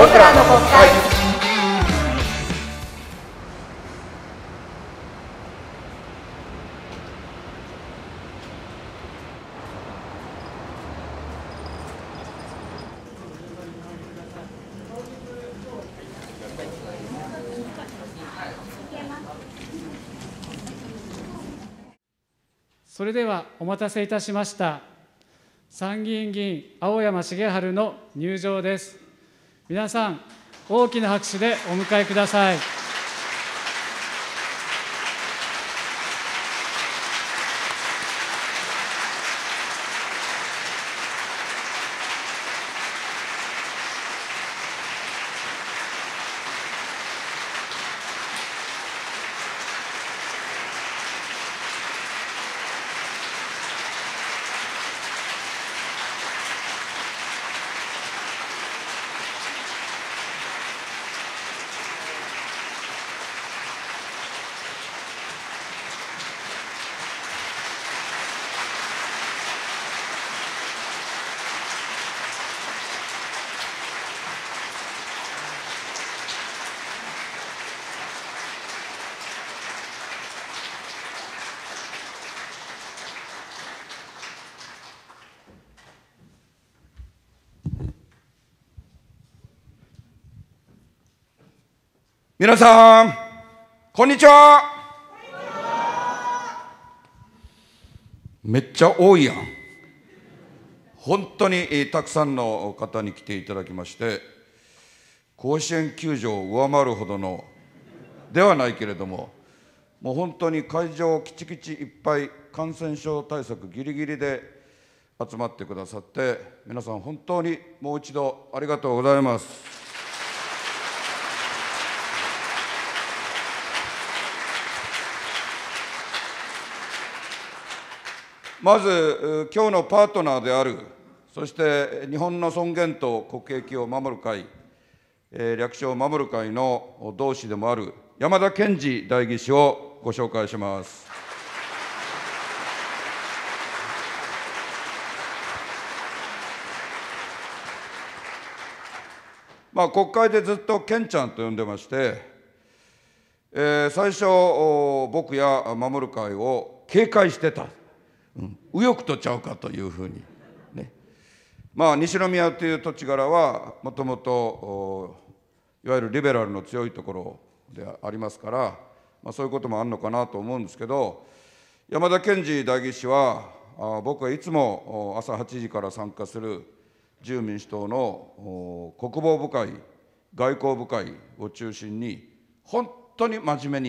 僕らの国会それではお待たせいたしました参議院議員青山繁晴の入場です皆さん大きな拍手でお迎えください。皆さんこんにちはめっちゃ多いやん本当に、たくさんの方に来ていただきまして甲子園球場を上回るほどのではないけれどももう本当に会場きちきちいっぱい感染症対策ぎりぎりで集まってくださって皆さん本当にもう一度ありがとうございます。まず、今日のパートナーである、そして日本の尊厳と国益を守る会、えー、略称を守る会の同志でもある山田賢治代議士をご紹介します。まあ、国会でずっと賢ちゃんと呼んでまして、えー、最初僕や守る会を警戒してた右翼とちゃうかというふうにねまあ西宮という土地柄はもともといわゆるリベラルの強いところでありますから、まあ、そういうこともあるのかなと思うんですけど山田賢治代議士はあ僕はいつも朝8時から参加する自由民主党の国防部会外交部会を中心に本当に真面目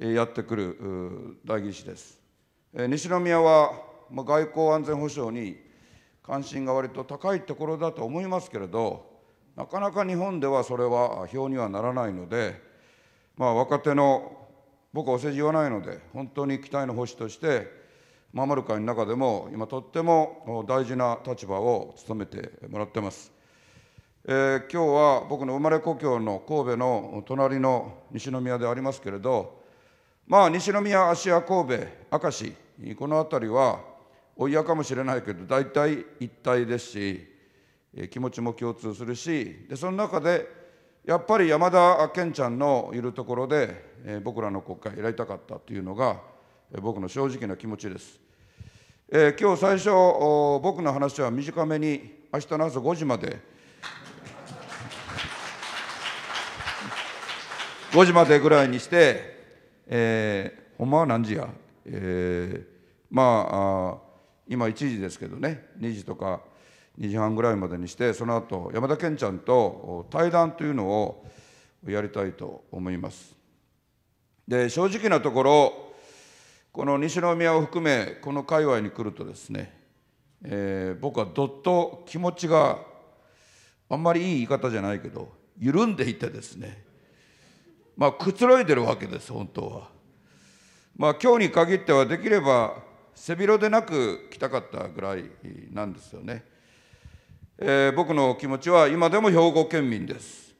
にやってくる代議士です。西宮は外交安全保障に関心が割と高いところだと思いますけれどなかなか日本ではそれは表にはならないので、まあ、若手の僕はお世辞言わないので本当に期待の星として守る会の中でも今とっても大事な立場を務めてもらってます。えー、今日は僕の生まれ故郷の神戸の隣の西宮でありますけれどまあ、西宮、芦屋、神戸、明石、この辺りは、お嫌かもしれないけど、大体一体ですし、え気持ちも共通するし、でその中で、やっぱり山田健ちゃんのいるところで、え僕らの国会やいたかったというのが、え僕の正直な気持ちです。えー、今日最初、僕の話は短めに、明日の朝5時まで、5時までぐらいにして、えー、ほんまは何時や、えー、まああ今1時ですけどね2時とか2時半ぐらいまでにしてその後山田健ちゃんと対談というのをやりたいと思います。で正直なところこの西宮を含めこの界隈に来るとですね、えー、僕はどっと気持ちがあんまりいい言い方じゃないけど緩んでいてですねまあ、くつろいでるわけです本当は。まあ、今日に限ってはできれば背広でなく来たかったぐらいなんですよね。えー、僕の気持ちは今でも兵庫県民です。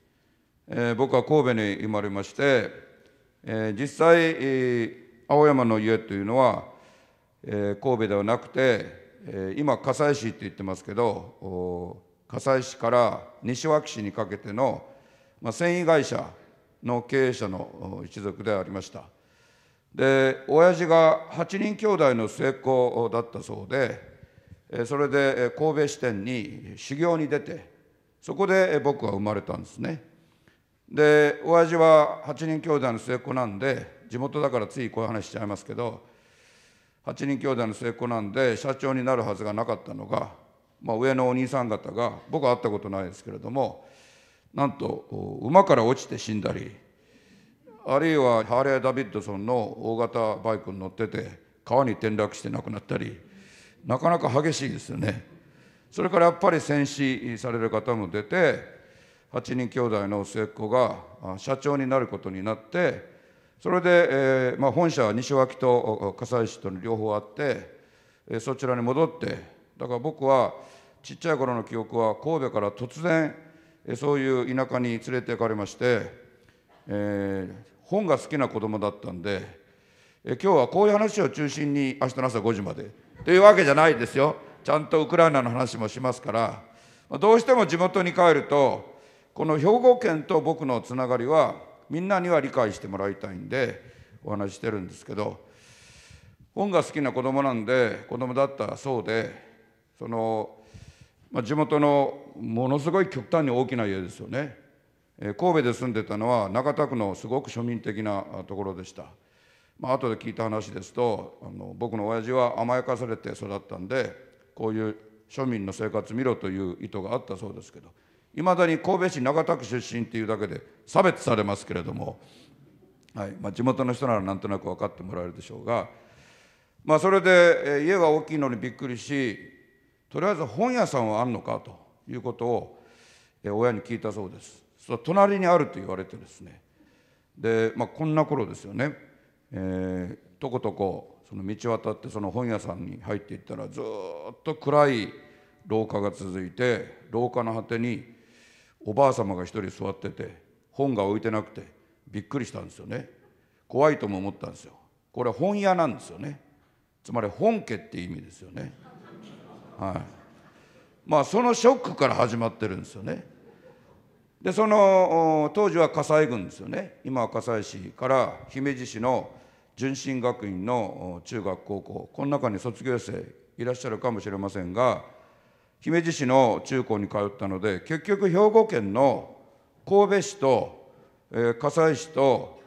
えー、僕は神戸に生まれまして、えー、実際、え青山の家というのは、え神戸ではなくて、え今加西市って言ってますけど加西市から西脇市にかけての、まあ、繊維会社の経営者の一族でありましたで親父が8人兄弟の末っ子だったそうでそれで神戸支店に修行に出てそこで僕は生まれたんですねで親父は8人兄弟の末っ子なんで地元だからついこういう話しちゃいますけど8人兄弟の末っ子なんで社長になるはずがなかったのが、まあ、上のお兄さん方が僕は会ったことないですけれどもなんと馬から落ちて死んだりあるいはハーレー・ダビッドソンの大型バイクに乗ってて川に転落して亡くなったりなかなか激しいですよねそれからやっぱり戦死される方も出て8人兄弟の末っ子が社長になることになってそれで、えーまあ、本社は西脇と葛西市との両方あって、えー、そちらに戻ってだから僕はちっちゃい頃の記憶は神戸から突然そういう田舎に連れて行かれまして、えー、本が好きな子供だったんで、えー、今日はこういう話を中心に明日の朝5時までというわけじゃないですよちゃんとウクライナの話もしますからどうしても地元に帰るとこの兵庫県と僕のつながりはみんなには理解してもらいたいんでお話してるんですけど本が好きな子供なんで子供だったそうでその、まあ、地元のものすごい極端に大きな家ですよね、えー、神戸で住んでたのは中田区のすごく庶民的なところでした、まあ後で聞いた話ですとあの僕の親父は甘やかされて育ったんでこういう庶民の生活見ろという意図があったそうですけどいまだに神戸市長田区出身っていうだけで差別されますけれども、はいまあ、地元の人ならなんとなく分かってもらえるでしょうが、まあ、それで家が大きいのにびっくりしとりあえず本屋さんはあんのかということを親に聞いたそうですそ隣にあると言われてですねで、まあ、こんな頃ですよね、えー、とことこその道渡ってその本屋さんに入っていったらずっと暗い廊下が続いて廊下の果てにおばあ様が一人座ってて本が置いてなくてびっくりしたんですよね怖いとも思ったんですよこれ本屋なんですよねつまり本家って意味ですよねはいまあ、そのショックから始まってるんですよね。でその当時は葛西軍ですよね今は葛西市から姫路市の純真学院の中学高校この中に卒業生いらっしゃるかもしれませんが姫路市の中高に通ったので結局兵庫県の神戸市と、えー、葛西市と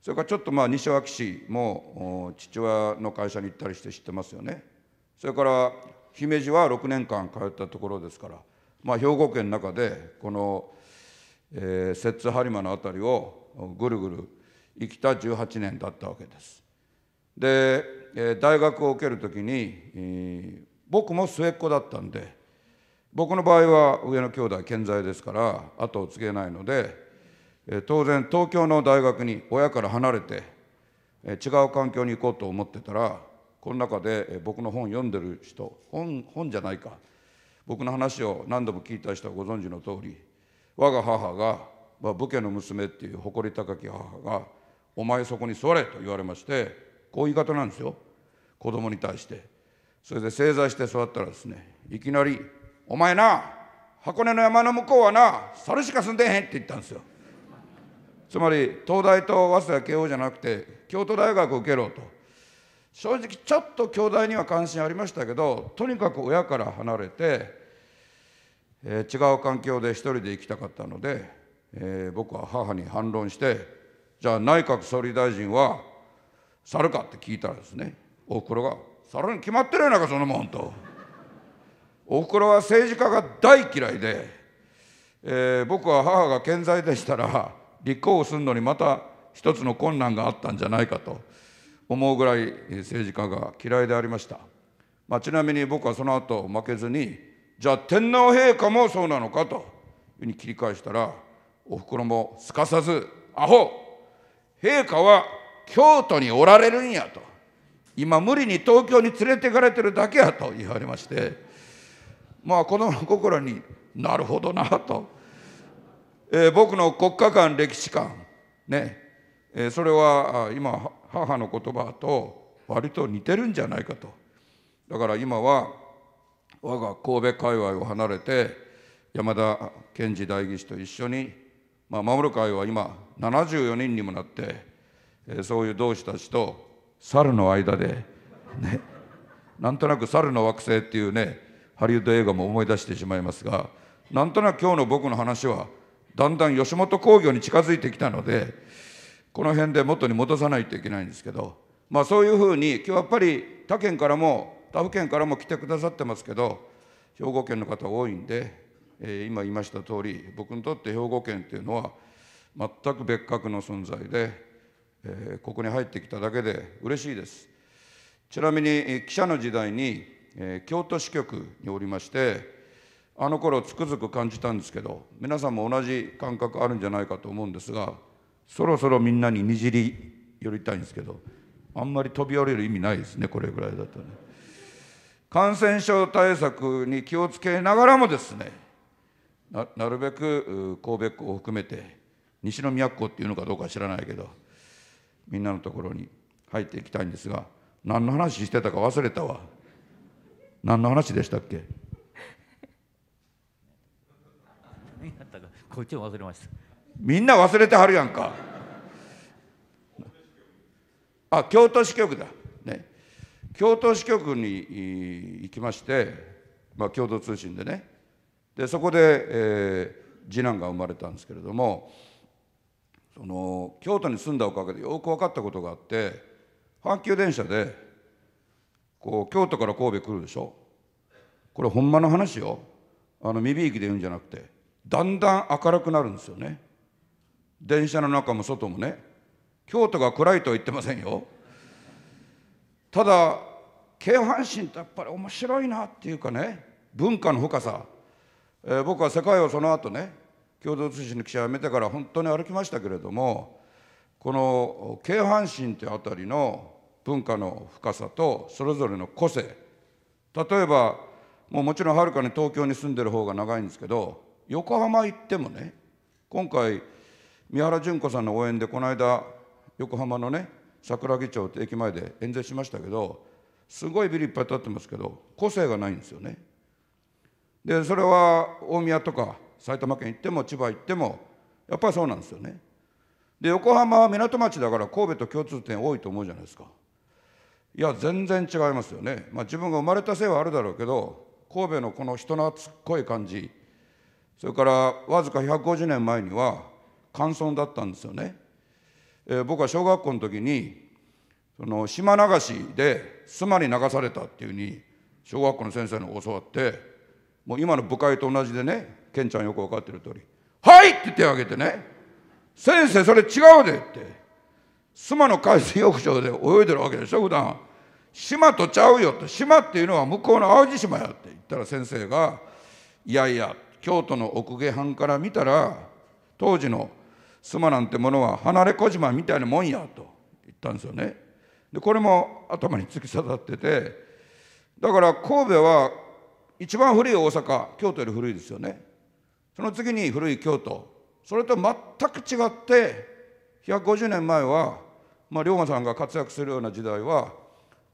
それからちょっとまあ西脇市も父親の会社に行ったりして知ってますよねそれから姫路は6年間通ったところですから、まあ、兵庫県の中でこの摂津、播磨の辺りをぐるぐる生きた18年だったわけです。で、え大学を受けるときに、僕も末っ子だったんで僕の場合は上の兄弟健在ですから後を継げないので、え当然東京の大学に親から離れて、え違う環境に行こうと思ってたらこの中で僕の本読んでる人本本じゃないか僕の話を何度も聞いた人はご存知の通り我が母が、まあ、武家の娘っていう誇り高き母が「お前そこに座れ」と言われましてこういう言い方なんですよ子供に対してそれで正座して座ったらですねいきなり「お前な箱根の山の向こうはな猿しか住んでへん」って言ったんですよつまり東大と早稲田慶応じゃなくて京都大学を受けろと正直ちょっと兄弟には関心ありましたけどとにかく親から離れて、えー、違う環境で一人で行きたかったので、えー、僕は母に反論してじゃあ内閣総理大臣は猿かって聞いたらですねおふくろが「猿に決まってるやないかそのもん」と。おふくろは政治家が大嫌いで、えー、僕は母が健在でしたら立候補するのにまた一つの困難があったんじゃないかと。思うぐらい政治家が嫌いでありました、まあ、ちなみに僕はその後負けずにじゃあ天皇陛下もそうなのかというふうに切り返したらおふくろもすかさず「アホ陛下は京都におられるんや」と「今無理に東京に連れてかれてるだけや」と言われましてまあ子供の心になるほどなと、えー、僕の国家観歴史観ね、えー、それは今母の言葉と割と似てるんじゃないかとだから今は我が神戸界隈を離れて山田賢治代議士と一緒に、まあ、守る会は今74人にもなって、えそういう同志たちと猿の間で、ね、なんとなく猿の惑星っていうねハリウッド映画も思い出してしまいますがなんとなく今日の僕の話はだんだん吉本興業に近づいてきたのでこの辺で元に戻さないといけないんですけど、まあ、そういうふうに今日やっぱり他県からも他府県からも来てくださってますけど兵庫県の方多いんで、えー、今言いました通り僕にとって兵庫県っていうのは全く別格の存在で、えー、ここに入ってきただけで嬉しいですちなみに記者の時代に、えー、京都支局におりましてあの頃つくづく感じたんですけど皆さんも同じ感覚あるんじゃないかと思うんですがそろそろみんなににじり寄りたいんですけどあんまり飛び降りる意味ないですねこれぐらいだとね感染症対策に気をつけながらもですねなるべく神戸港を含めて西宮港っていうのかどうか知らないけどみんなのところに入っていきたいんですが何の話してたか忘れたわ何の話でしたっけこっちも忘れましたみんな忘れてはるやんかあ京都支局だね京都支局に行きまして、まあ、共同通信でねでそこで、えー、次男が生まれたんですけれどもその京都に住んだおかげでよく分かったことがあって阪急電車でこう京都から神戸来るでしょこれほんまの話よあの耳行きで言うんじゃなくてだんだん明るくなるんですよね電車の中も外もね京都が暗いとは言ってませんよただ京阪神ってやっぱり面白いなっていうかね文化の深さ、えー、僕は世界をその後ね共同通信の記者辞めてから本当に歩きましたけれどもこの京阪神ってあたりの文化の深さとそれぞれの個性例えばもうもちろんはるかに東京に住んでる方が長いんですけど横浜行ってもね今回三原淳子さんの応援でこの間横浜のね桜木町って駅前で演説しましたけどすごいビルいっぱい建ってますけど個性がないんですよねでそれは大宮とか埼玉県行っても千葉行ってもやっぱりそうなんですよねで横浜は港町だから神戸と共通点多いと思うじゃないですかいや全然違いますよね、まあ、自分が生まれたせいはあるだろうけど神戸のこの人懐っこい感じそれからわずか150年前には感想だったんですよね。えー、僕は小学校の時にその島流しで妻に流されたっていうふうに小学校の先生に教わってもう今の部会と同じでねケンちゃんよく分かってる通り「はい!」って手を挙げてね「先生それ違うで」って妻の海水浴場で泳いでるわけでしょ普段島とちゃうよって島っていうのは向こうの淡路島やって言ったら先生が「いやいや京都の奥下藩から見たら当時の妻なんてものは離れ小島みたいなもんやと言ったんですよねでこれも頭に突き刺さっててだから神戸は一番古い大阪京都より古いですよねその次に古い京都それと全く違って150年前は、まあ、龍馬さんが活躍するような時代は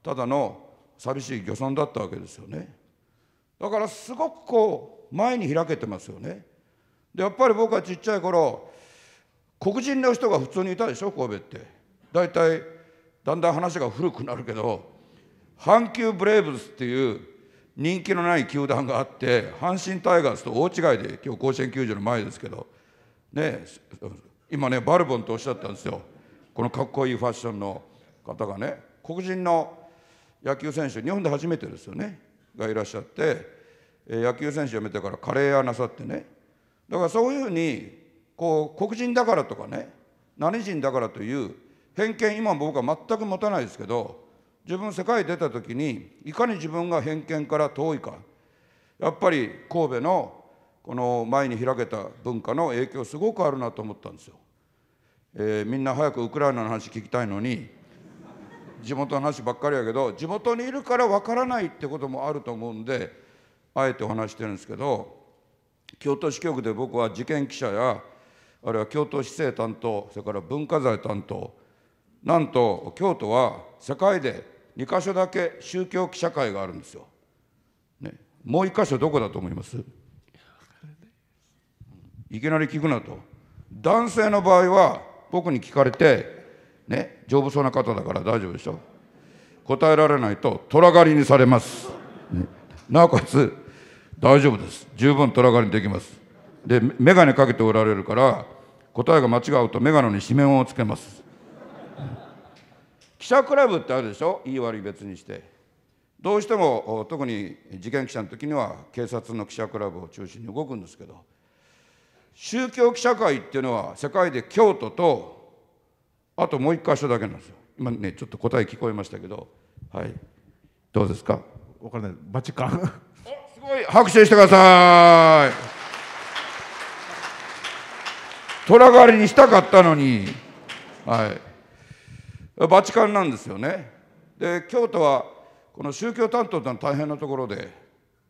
ただの寂しい漁村だったわけですよねだからすごくこう前に開けてますよねでやっぱり僕はちっちゃい頃黒人の人が普通にいたでしょ神戸って大体だんだん話が古くなるけど阪急ブレーブスっていう人気のない球団があって阪神タイガースと大違いで今日甲子園球場の前ですけど、ね、今ねバルボンとおっしゃったんですよこのかっこいいファッションの方がね黒人の野球選手日本で初めてですよねがいらっしゃって野球選手辞めてからカレー屋なさってねだからそういうふうにこう黒人だからとかね何人だからという偏見今僕は全く持たないですけど自分世界出た時にいかに自分が偏見から遠いかやっぱり神戸のこの前に開けた文化の影響すごくあるなと思ったんですよ。えー、みんな早くウクライナの話聞きたいのに地元の話ばっかりやけど地元にいるからわからないってこともあると思うんであえてお話してるんですけど京都市局で僕は事件記者やあるいは京都市政担当、それから文化財担当、なんと京都は世界で2か所だけ宗教記者会があるんですよ。ね、もう1か所どこだと思いますいきなり聞くなと。男性の場合は僕に聞かれて、ね、丈夫そうな方だから大丈夫でしょ。答えられないと虎狩りにされます。ね、なおかつ大丈夫です。十分虎狩りにできます。で眼鏡かけておられるから答えが間違うと眼鏡に紙面をつけます記者クラブってあるでしょ言い悪い別にしてどうしても特に事件記者の時には警察の記者クラブを中心に動くんですけど宗教記者会っていうのは世界で京都とあともう一箇所だけなんですよ今ねちょっと答え聞こえましたけどはいどうですか分からないバチカか すごい拍手してください虎狩りにしたかったのに、はい、バチカンなんですよねで京都はこの宗教担当ってのは大変なところで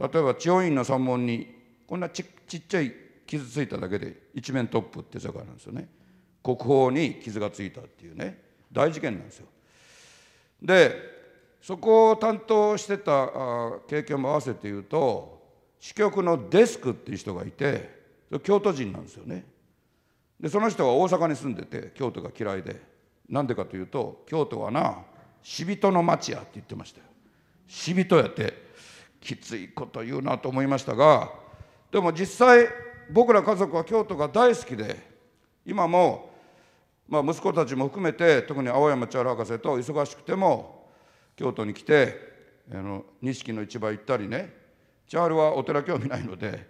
例えば地方院の山門にこんなちちっちゃい傷ついただけで一面トップって世界なんですよね国宝に傷がついたっていうね大事件なんですよでそこを担当してた経験も合わせて言うと支局のデスクっていう人がいて京都人なんですよねでその人は大阪に住んでて京都が嫌いでなんでかというと京都はな死人の町やって言ってましたよ死人やってきついこと言うなと思いましたがでも実際僕ら家族は京都が大好きで今も、まあ、息子たちも含めて特に青山千春博士と忙しくても京都に来てあの錦の市場行ったりね千春はお寺興味ないので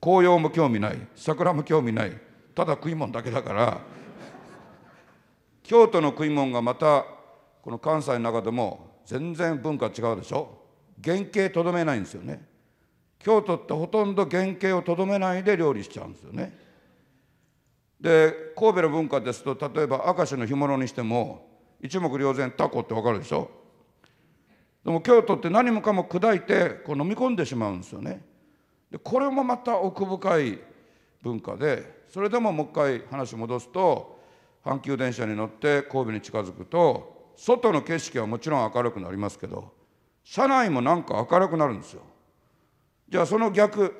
紅葉も興味ない桜も興味ないただ食い物だけだから京都の食い物がまたこの関西の中でも全然文化違うでしょ原型とどめないんですよね京都ってほとんど原型をとどめないで料理しちゃうんですよねで神戸の文化ですと例えば明石の干物にしても一目瞭然タコって分かるでしょでも京都って何もかも砕いてこう飲み込んでしまうんですよねでこれもまた奥深い文化でそれでももう一回話戻すと阪急電車に乗って神戸に近づくと外の景色はもちろん明るくなりますけど車内もなんか明るくなるんですよ。じゃあその逆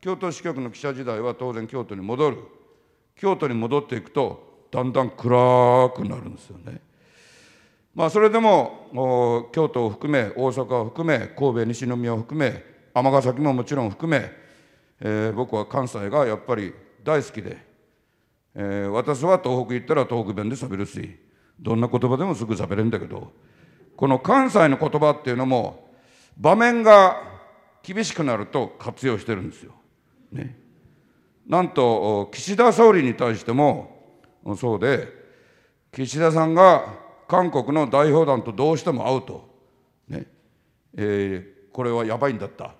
京都支局の記者時代は当然京都に戻る京都に戻っていくとだんだん暗くなるんですよね。まあ、それでも京都を含め大阪を含め神戸西宮を含め尼崎ももちろん含め、えー、僕は関西がやっぱり大好きで、えー、私は東北行ったら東北弁で喋るしどんな言葉でもすぐ喋れるんだけどこの関西の言葉っていうのも場面が厳しくなると活用してるんですよ。ね、なんと岸田総理に対してもそうで岸田さんが韓国の代表団とどうしても会うと、ねえー、これはやばいんだった、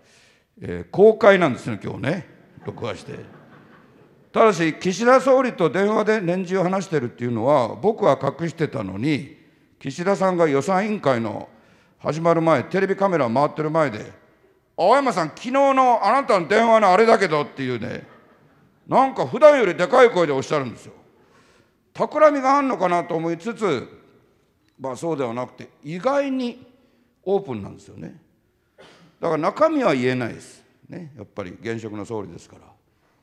えー、公開なんですね今日ね録画して。ただし岸田総理と電話で年次を話してるっていうのは僕は隠してたのに岸田さんが予算委員会の始まる前テレビカメラ回ってる前で「青山さん昨日のあなたの電話のあれだけど」っていうねなんか普段よりでかい声でおっしゃるんですよ。企みがあるのかなと思いつつまあそうではなくて意外にオープンなんですよね。だから中身は言えないです。ね、やっぱり現職の総理ですから。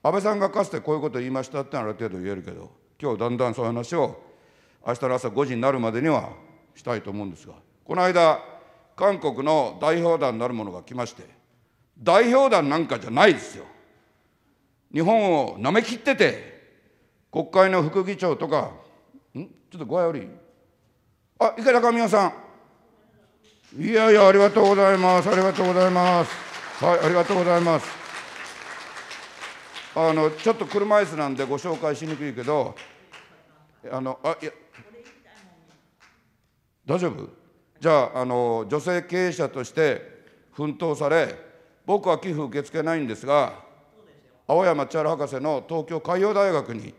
安倍さんがかつてこういうことを言いましたってある程度言えるけど、今日だんだんそういう話を、明日の朝5時になるまでにはしたいと思うんですが、この間、韓国の代表団なるものが来まして、代表団なんかじゃないですよ。日本をなめきってて、国会の副議長とか、んちょっと具合悪いあ、池田神夫さん。いやいや、ありがとうございます。ありがとうございます。はい、ありがとうございます。あのちょっと車椅子なんでご紹介しにくいけどあのあいや大丈夫じゃああの女性経営者として奮闘され僕は寄付受け付けないんですが青山千春博士の東京海洋大学に、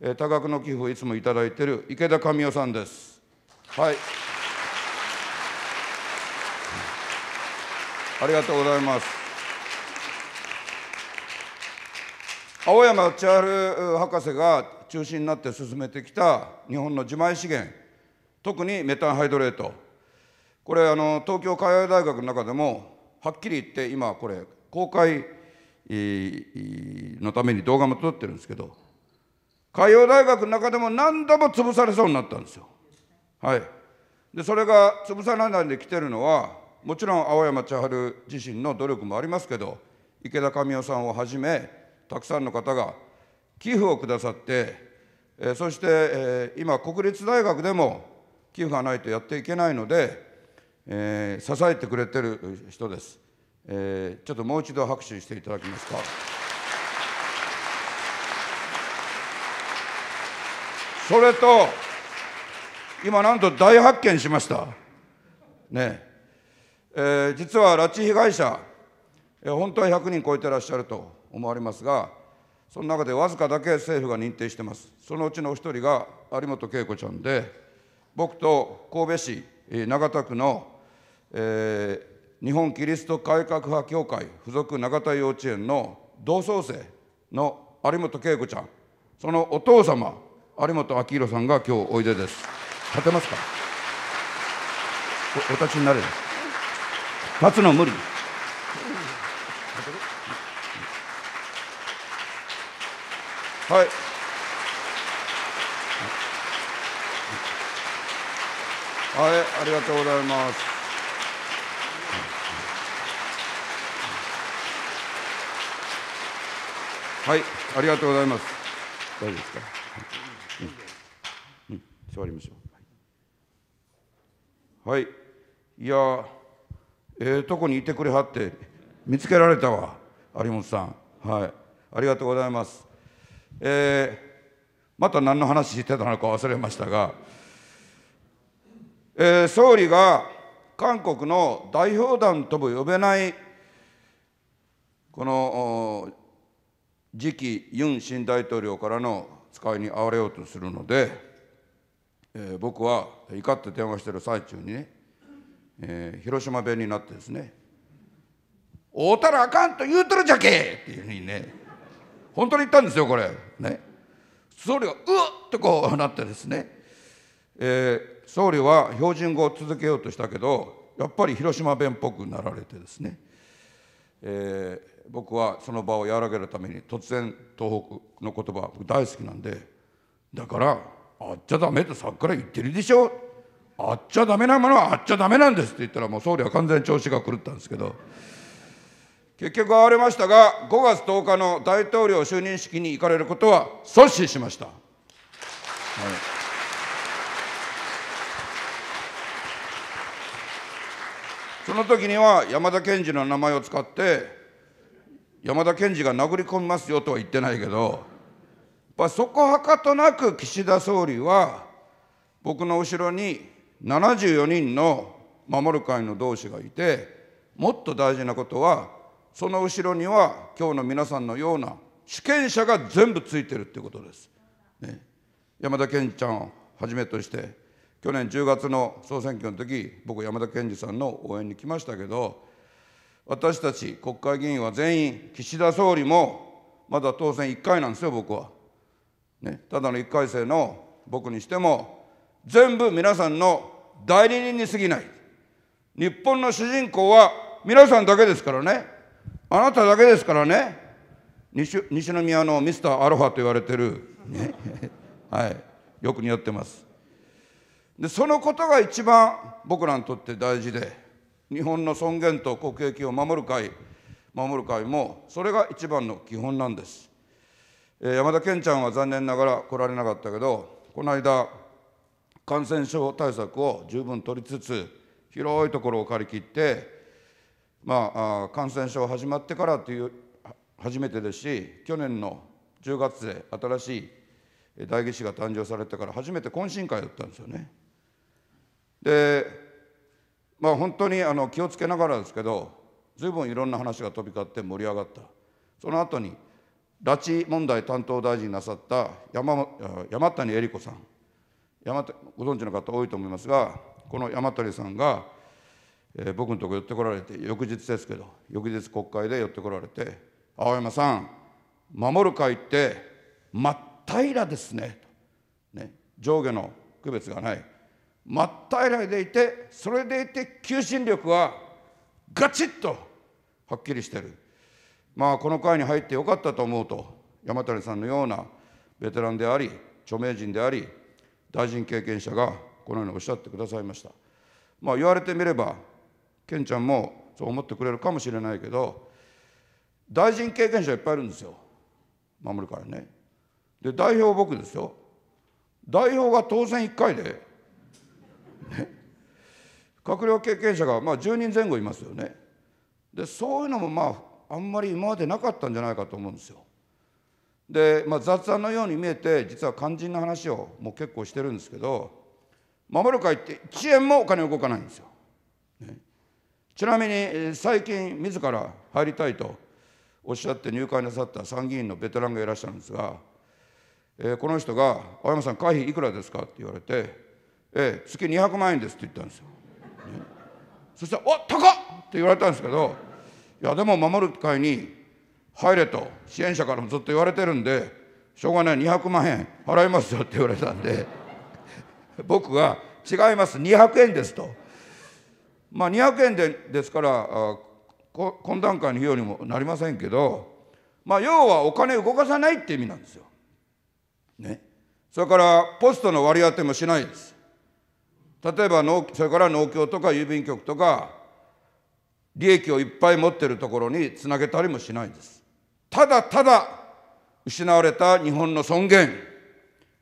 えー、多額の寄付をいつも頂いている池田神代さんです。はいありがとうございます。青山千春博士が中心になって進めてきた日本の自前資源特にメタンハイドレートこれあの東京海洋大学の中でもはっきり言って今これ公開のために動画も撮ってるんですけど海洋大学の中でも何度も潰されそうになったんですよ。はい、でそれが潰されないで来てるのはもちろん青山千春自身の努力もありますけど池田神代さんをはじめたくさんの方が寄付をくださって、えー、そして、えー、今国立大学でも寄付がないとやっていけないので、えー、支えてくれてる人です、えー、ちょっともう一度拍手していただけますかそれと今なんと大発見しましたねえー、実は拉致被害者、えー、本当は100人超えてらっしゃると思われますが、その中でわずかだけ政府が認定しています。そのうちのお一人が有本恵子ちゃんで、僕と神戸市長田区の、えー、日本キリスト改革派協会附属長田幼稚園の同窓生の有本恵子ちゃん、そのお父様、有本明宏さんが今日おいでです。立てますかおお立ちになれる立つの無理。はい。はい、ありがとうございます。はい、ありがとうございます。大丈夫ですか。うん、終わりましょう。はい、いや、ええー、とこにいてくれはって見つけられたわ、有本さん。はい、ありがとうございます。えー、また何の話してたのか忘れましたが、えー、総理が韓国の代表団とも呼べないこの次期ユン新大統領からの使いに遭われようとするので、えー、僕は怒って電話してる最中にね、えー、広島弁になってですね「会うたらあかんと言うとるじゃけ!」っていうふうにね本当に言ったんですよこれね総理がうっとこうなってですね、えー、総理は標準語を続けようとしたけどやっぱり広島弁っぽくなられてですね、えー、僕はその場を和らげるために突然東北の言葉大好きなんでだからあっちゃだめってさっきから言ってるでしょあっちゃだめなものはあっちゃだめなんですって言ったらもう総理は完全に調子が狂ったんですけど。結局会われましたが、5月10日の大統領就任式に行かれることは阻止しました。はい、その時には山田賢治の名前を使って、山田賢治が殴り込みますよとは言ってないけど、やっぱそこはかとなく岸田総理は、僕の後ろに74人の守る会の同志がいて、もっと大事なことは、その後ろには今日の皆さんのような主権者が全部ついてるっていうことです、ね、山田健ちゃんをはじめとして去年10月の総選挙の時僕山田健二さんの応援に来ましたけど私たち国会議員は全員岸田総理もまだ当選1回なんですよ僕は、ね、ただの1回生の僕にしても全部皆さんの代理人に過ぎない日本の主人公は皆さんだけですからねあなただけですからね西西宮のミスターアロハと言われてる、ね はい、よく似合ってますでそのことが一番僕らにとって大事で日本の尊厳と国益を守る会守る会もそれが一番の基本なんです、えー、山田健ちゃんは残念ながら来られなかったけどこの間感染症対策を十分取りつつ広いところを借り切ってまあ、感染症始まってからという初めてですし、去年の10月で新しい代議士が誕生されてから初めて懇親会だったんですよね。で、まあ、本当にあの気をつけながらですけど、ずいぶんいろんな話が飛び交って盛り上がった。その後に拉致問題担当大臣なさった山山谷恵里子さん山ご存知の方多いと思いますがこの山谷さんがえー、僕のとこ寄ってこられて翌日ですけど翌日国会で寄ってこられて「青山さん守る会って真っ平らですね」ね上下の区別がない真っ平らでいてそれでいて求心力はガチッとはっきりしてるまあこの会に入ってよかったと思うと山谷さんのようなベテランであり著名人であり大臣経験者がこのようにおっしゃってくださいましたまあ言われてみればケンちゃんもそう思ってくれるかもしれないけど大臣経験者いっぱいいるんですよ守るからねで代表僕ですよ代表が当選1回で、閣僚経験者がまあ10人前後いますよねでそういうのもまああんまり今までなかったんじゃないかと思うんですよで、まあ、雑談のように見えて実は肝心な話をもう結構してるんですけど守る会って1円もお金動かないんですよちなみに最近自ら入りたいとおっしゃって入会なさった参議院のベテランがいらっしゃるんですが、えー、この人が「青山さん会費いくらですか?」って言われて「えー、月200万円です」って言ったんですよ。ね、そしたら「おっ高っ!」って言われたんですけど「いやでも守る会に入れ」と支援者からもずっと言われてるんで「しょうがない200万円払いますよ」って言われたんで僕が「違います200円です」と。まあ、200円でですから懇談会の費用にもなりませんけど、まあ、要はお金動かさないって意味なんですよ。ね、それからポストの割り当てもしないです。例えば農それから農協とか郵便局とか利益をいっぱい持ってるところにつなげたりもしないです。ただただ失われた日本の尊厳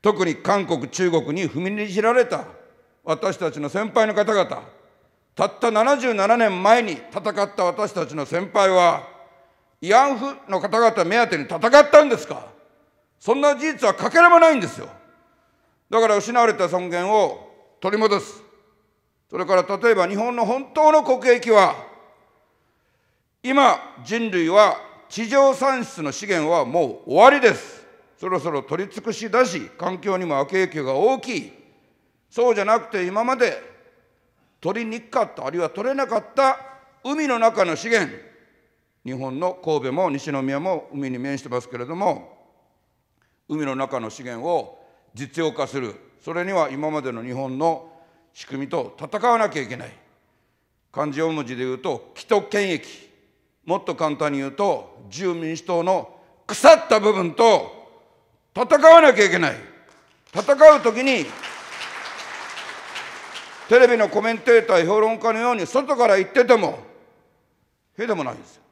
特に韓国中国に踏みにじられた私たちの先輩の方々たった77年前に戦った私たちの先輩は慰安婦の方々目当てに戦ったんですかそんな事実はかけらもないんですよだから失われた尊厳を取り戻すそれから例えば日本の本当の国益は今人類は地上産出の資源はもう終わりですそろそろ取り尽くしだし環境にも悪影響が大きいそうじゃなくて今まで取りにくかったあるいは取れなかった海の中の資源日本の神戸も西宮も海に面してますけれども海の中の資源を実用化するそれには今までの日本の仕組みと戦わなきゃいけない漢字4文字で言うと既得権益もっと簡単に言うと自由民主党の腐った部分と戦わなきゃいけない戦う時にテレビのコメンテーター評論家のように外から言っててもへでもないですよ。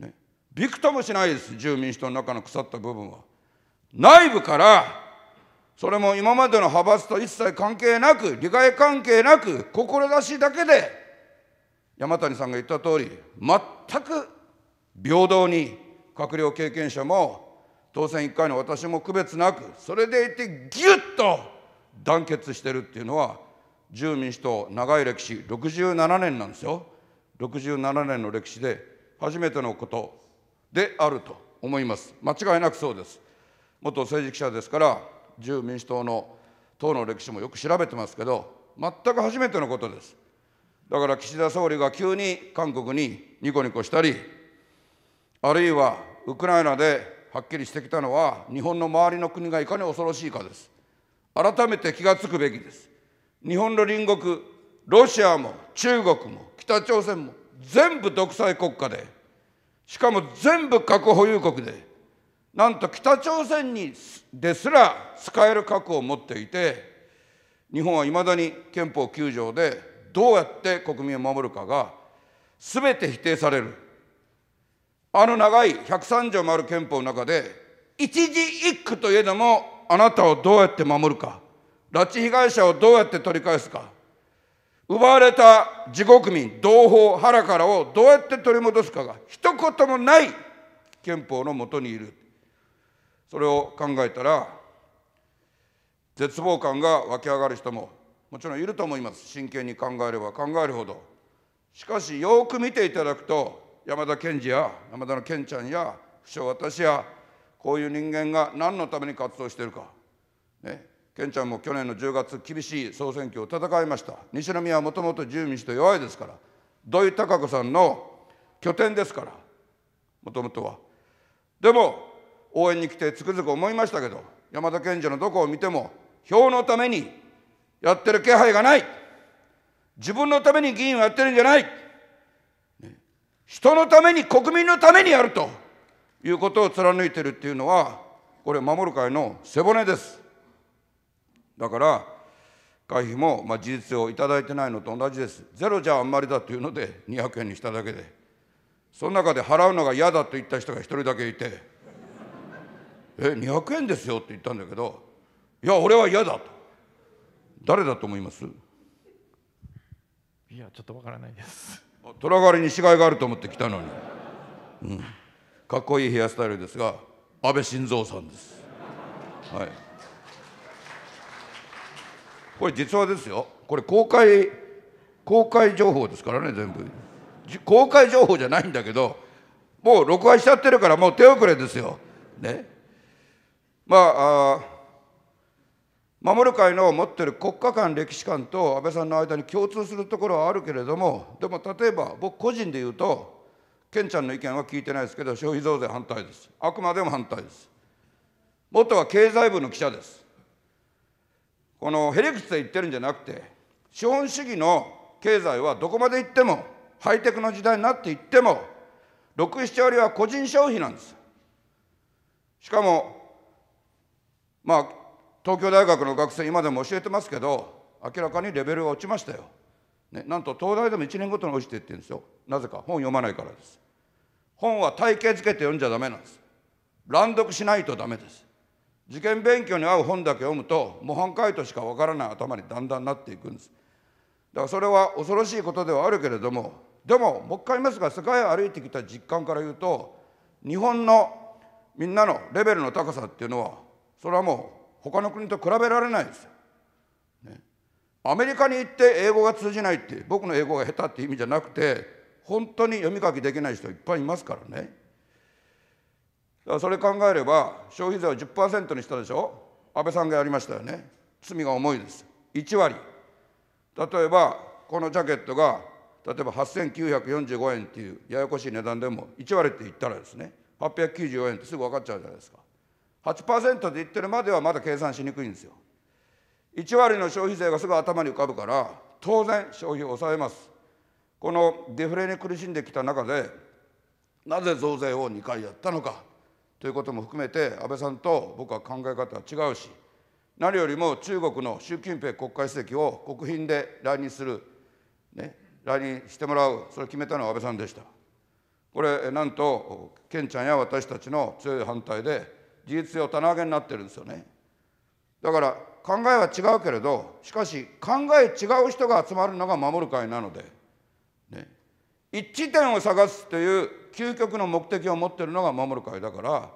ね、びくともしないです住民主党の中の腐った部分は。内部からそれも今までの派閥と一切関係なく利害関係なく志だけで山谷さんが言った通り全く平等に閣僚経験者も当選1回の私も区別なくそれでいてぎゅっと団結してるっていうのは自由民主党長い歴史67年なんですよ67年の歴史で初めてのことであると思います間違いなくそうです元政治記者ですから自由民主党の党の歴史もよく調べてますけど全く初めてのことですだから岸田総理が急に韓国にニコニコしたりあるいはウクライナではっきりしてきたのは日本の周りの国がいかに恐ろしいかです改めて気が付くべきです日本の隣国ロシアも中国も北朝鮮も全部独裁国家でしかも全部核保有国でなんと北朝鮮にですら使える核を持っていて日本はいまだに憲法9条でどうやって国民を守るかがすべて否定されるあの長い103条もある憲法の中で一字一句といえどもあなたをどうやって守るか拉致被害者をどうやって取り返すか、奪われた自国民、同胞、腹からをどうやって取り戻すかが一言もない憲法のもとにいる。それを考えたら、絶望感が湧き上がる人ももちろんいると思います。真剣に考えれば考えるほど。しかし、よく見ていただくと、山田賢治や山田の賢ちゃんや不詳私やこういう人間が何のために活動しているか、ね、けんちゃんも去年の10月厳しい総選挙を戦いました西宮はもともと自由民主党弱いですから土井孝子さんの拠点ですからもともとはでも応援に来てつくづく思いましたけど山田賢治のどこを見ても票のためにやってる気配がない自分のために議員をやってるんじゃない、ね、人のために国民のためにやるということを貫いてるっていうのはこれ守る会の背骨ですだから会費も、まあ、事実上頂いてないのと同じですゼロじゃあんまりだというので200円にしただけでその中で払うのが嫌だと言った人が1人だけいて「え200円ですよ」って言ったんだけど「いや俺は嫌だ」と誰だと思いますいやちょっとわからないです虎狩りに死骸があると思って来たのに、うん、かっこいいヘアスタイルですが安倍晋三さんですはいこれ実はですよこれ公開公開情報ですからね全部公開情報じゃないんだけどもう録画しちゃってるからもう手遅れですよねまああ守る会の持ってる国家間歴史観と安倍さんの間に共通するところはあるけれどもでも例えば僕個人で言うとケンちゃんの意見は聞いてないですけど消費増税反対ですあくまでも反対です元は経済部の記者ですこのへりくつで言ってるんじゃなくて資本主義の経済はどこまで行ってもハイテクの時代になっていっても67割は個人消費なんですしかもまあ東京大学の学生今でも教えてますけど明らかにレベルが落ちましたよ、ね、なんと東大でも1年ごとに落ちていってるんですよなぜか本読まないからです本は体系づけて読んじゃだめなんです乱読しないとだめです受験勉強に合う本だけ読むと模範解答しかわからない頭にだんだんなっていくんですだからそれは恐ろしいことではあるけれどもでももう一回言いますが世界を歩いてきた実感から言うと日本のみんなのレベルの高さっていうのはそれはもう他の国と比べられないですよ、ね、アメリカに行って英語が通じないって僕の英語が下手って意味じゃなくて本当に読み書きできない人いっぱいいますからねだからそれ考えれば消費税を10%にしたでしょ安倍さんがやりましたよね罪が重いです1割例えばこのジャケットが例えば8945円っていうややこしい値段でも1割って言ったらですね894円ってすぐ分かっちゃうじゃないですか8%て言ってるまではまだ計算しにくいんですよ1割の消費税がすぐ頭に浮かぶから当然消費を抑えますこのデフレに苦しんできた中でなぜ増税を2回やったのかということも含めて安倍さんと僕は考え方は違うし何よりも中国の習近平国家主席を国賓で来日する、ね、来日してもらうそれを決めたのは安倍さんでしたこれなんとケンちゃんや私たちの強い反対で事実上棚上げになってるんですよねだから考えは違うけれどしかし考え違う人が集まるのが守る会なので、ね、一致点を探すという究極の目的を持ってるのが守る会だから安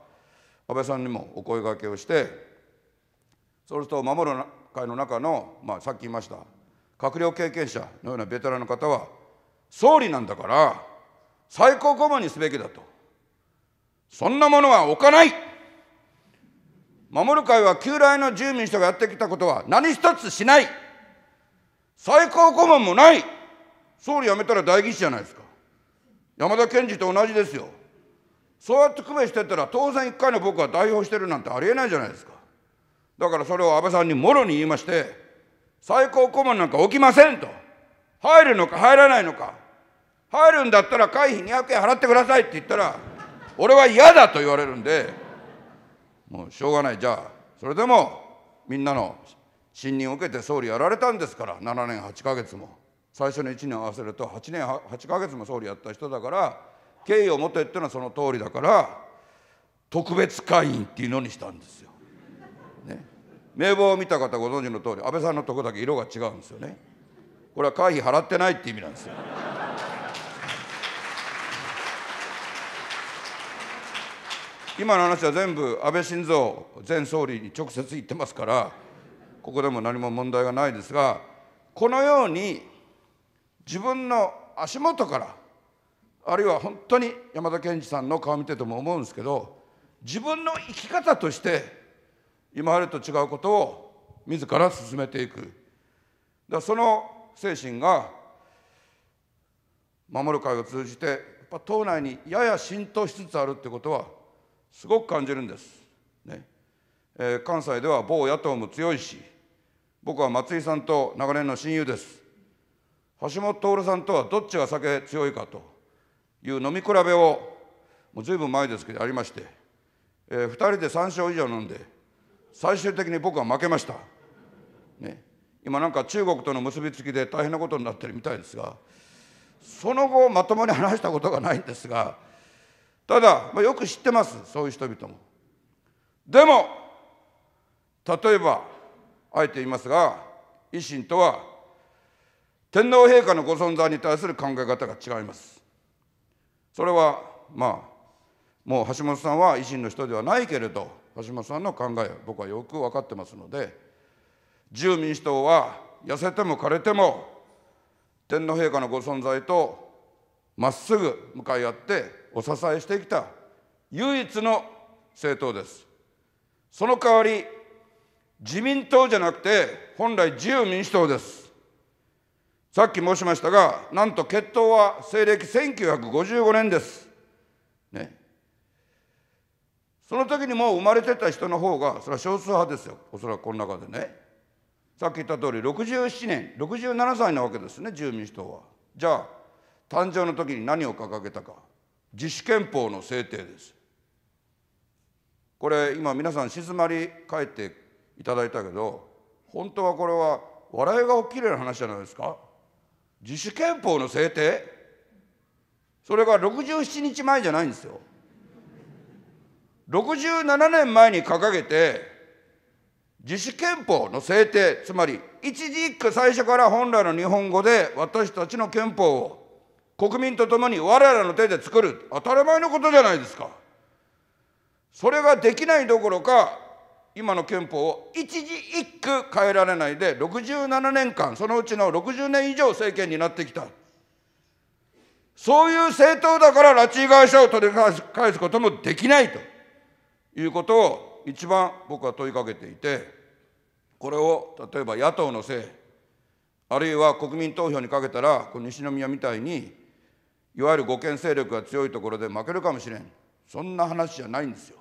倍さんにもお声がけをしてそうすると守る会の中の、まあ、さっき言いました閣僚経験者のようなベテランの方は総理なんだから最高顧問にすべきだとそんなものは置かない守る会は旧来の住民人がやってきたことは何一つしない最高顧問もない総理辞めたら代議士じゃないですか山田賢治と同じですよそうやって区別してたら当然一回の僕は代表してるなんてありえないじゃないですかだからそれを安倍さんにもろに言いまして最高顧問なんか起きませんと入るのか入らないのか入るんだったら会費200円払ってくださいって言ったら俺は嫌だと言われるんでもうしょうがないじゃあそれでもみんなの信任を受けて総理やられたんですから7年8ヶ月も。最初の1年合わせると8年8ヶ月も総理やった人だから敬意を持てってのはその通りだから特別会員っていうのにしたんですよ。ね、名簿を見た方ご存知の通り安倍さんのとこだけ色が違うんですよね。これは会費払ってないって意味なんですよ。今の話は全部安倍晋三前総理に直接言ってますからここでも何も問題がないですがこのように自分の足元からあるいは本当に山田賢治さんの顔を見てても思うんですけど自分の生き方として今までと違うことを自ら進めていくだその精神が守る会を通じてやっぱ党内にやや浸透しつつあるってことはすごく感じるんです。ねえー、関西では某野党も強いし僕は松井さんと長年の親友です。橋本徹さんとはどっちが酒強いかという飲み比べをもうぶん前ですけどありまして、えー、2人で3勝以上飲んで最終的に僕は負けました、ね、今なんか中国との結びつきで大変なことになってるみたいですがその後まともに話したことがないんですがただ、まあ、よく知ってますそういう人々も。でも例えばあえて言いますが維新とは天皇陛下のご存在に対する考え方が違います。それはまあもう橋本さんは維新の人ではないけれど橋本さんの考え僕はよく分かってますので自由民主党は痩せても枯れても天皇陛下のご存在とまっすぐ向かい合ってお支えしてきた唯一の政党ですその代わり自民党じゃなくて本来自由民主党ですさっき申しましたが、なんと決闘は西暦1955年です。ね。その時にもう生まれてた人の方が、それは少数派ですよ。おそらくこの中でね。さっき言った通り、67年、67歳なわけですね、自由民主党は。じゃあ、誕生の時に何を掲げたか。自主憲法の制定です。これ、今皆さん静まり返っていただいたけど、本当はこれは笑いが起きるな話じゃないですか。自主憲法の制定それが67日前じゃないんですよ67年前に掲げて自主憲法の制定つまり一時一句最初から本来の日本語で私たちの憲法を国民と共に我らの手で作る当たり前のことじゃないですかそれができないどころか今の憲法を一字一句変えられないで67年間そのうちの60年以上政権になってきたそういう政党だから拉致被害者を取り返すこともできないということを一番僕は問いかけていてこれを例えば野党のせいあるいは国民投票にかけたらこの西宮みたいにいわゆる護憲勢力が強いところで負けるかもしれんそんな話じゃないんですよ。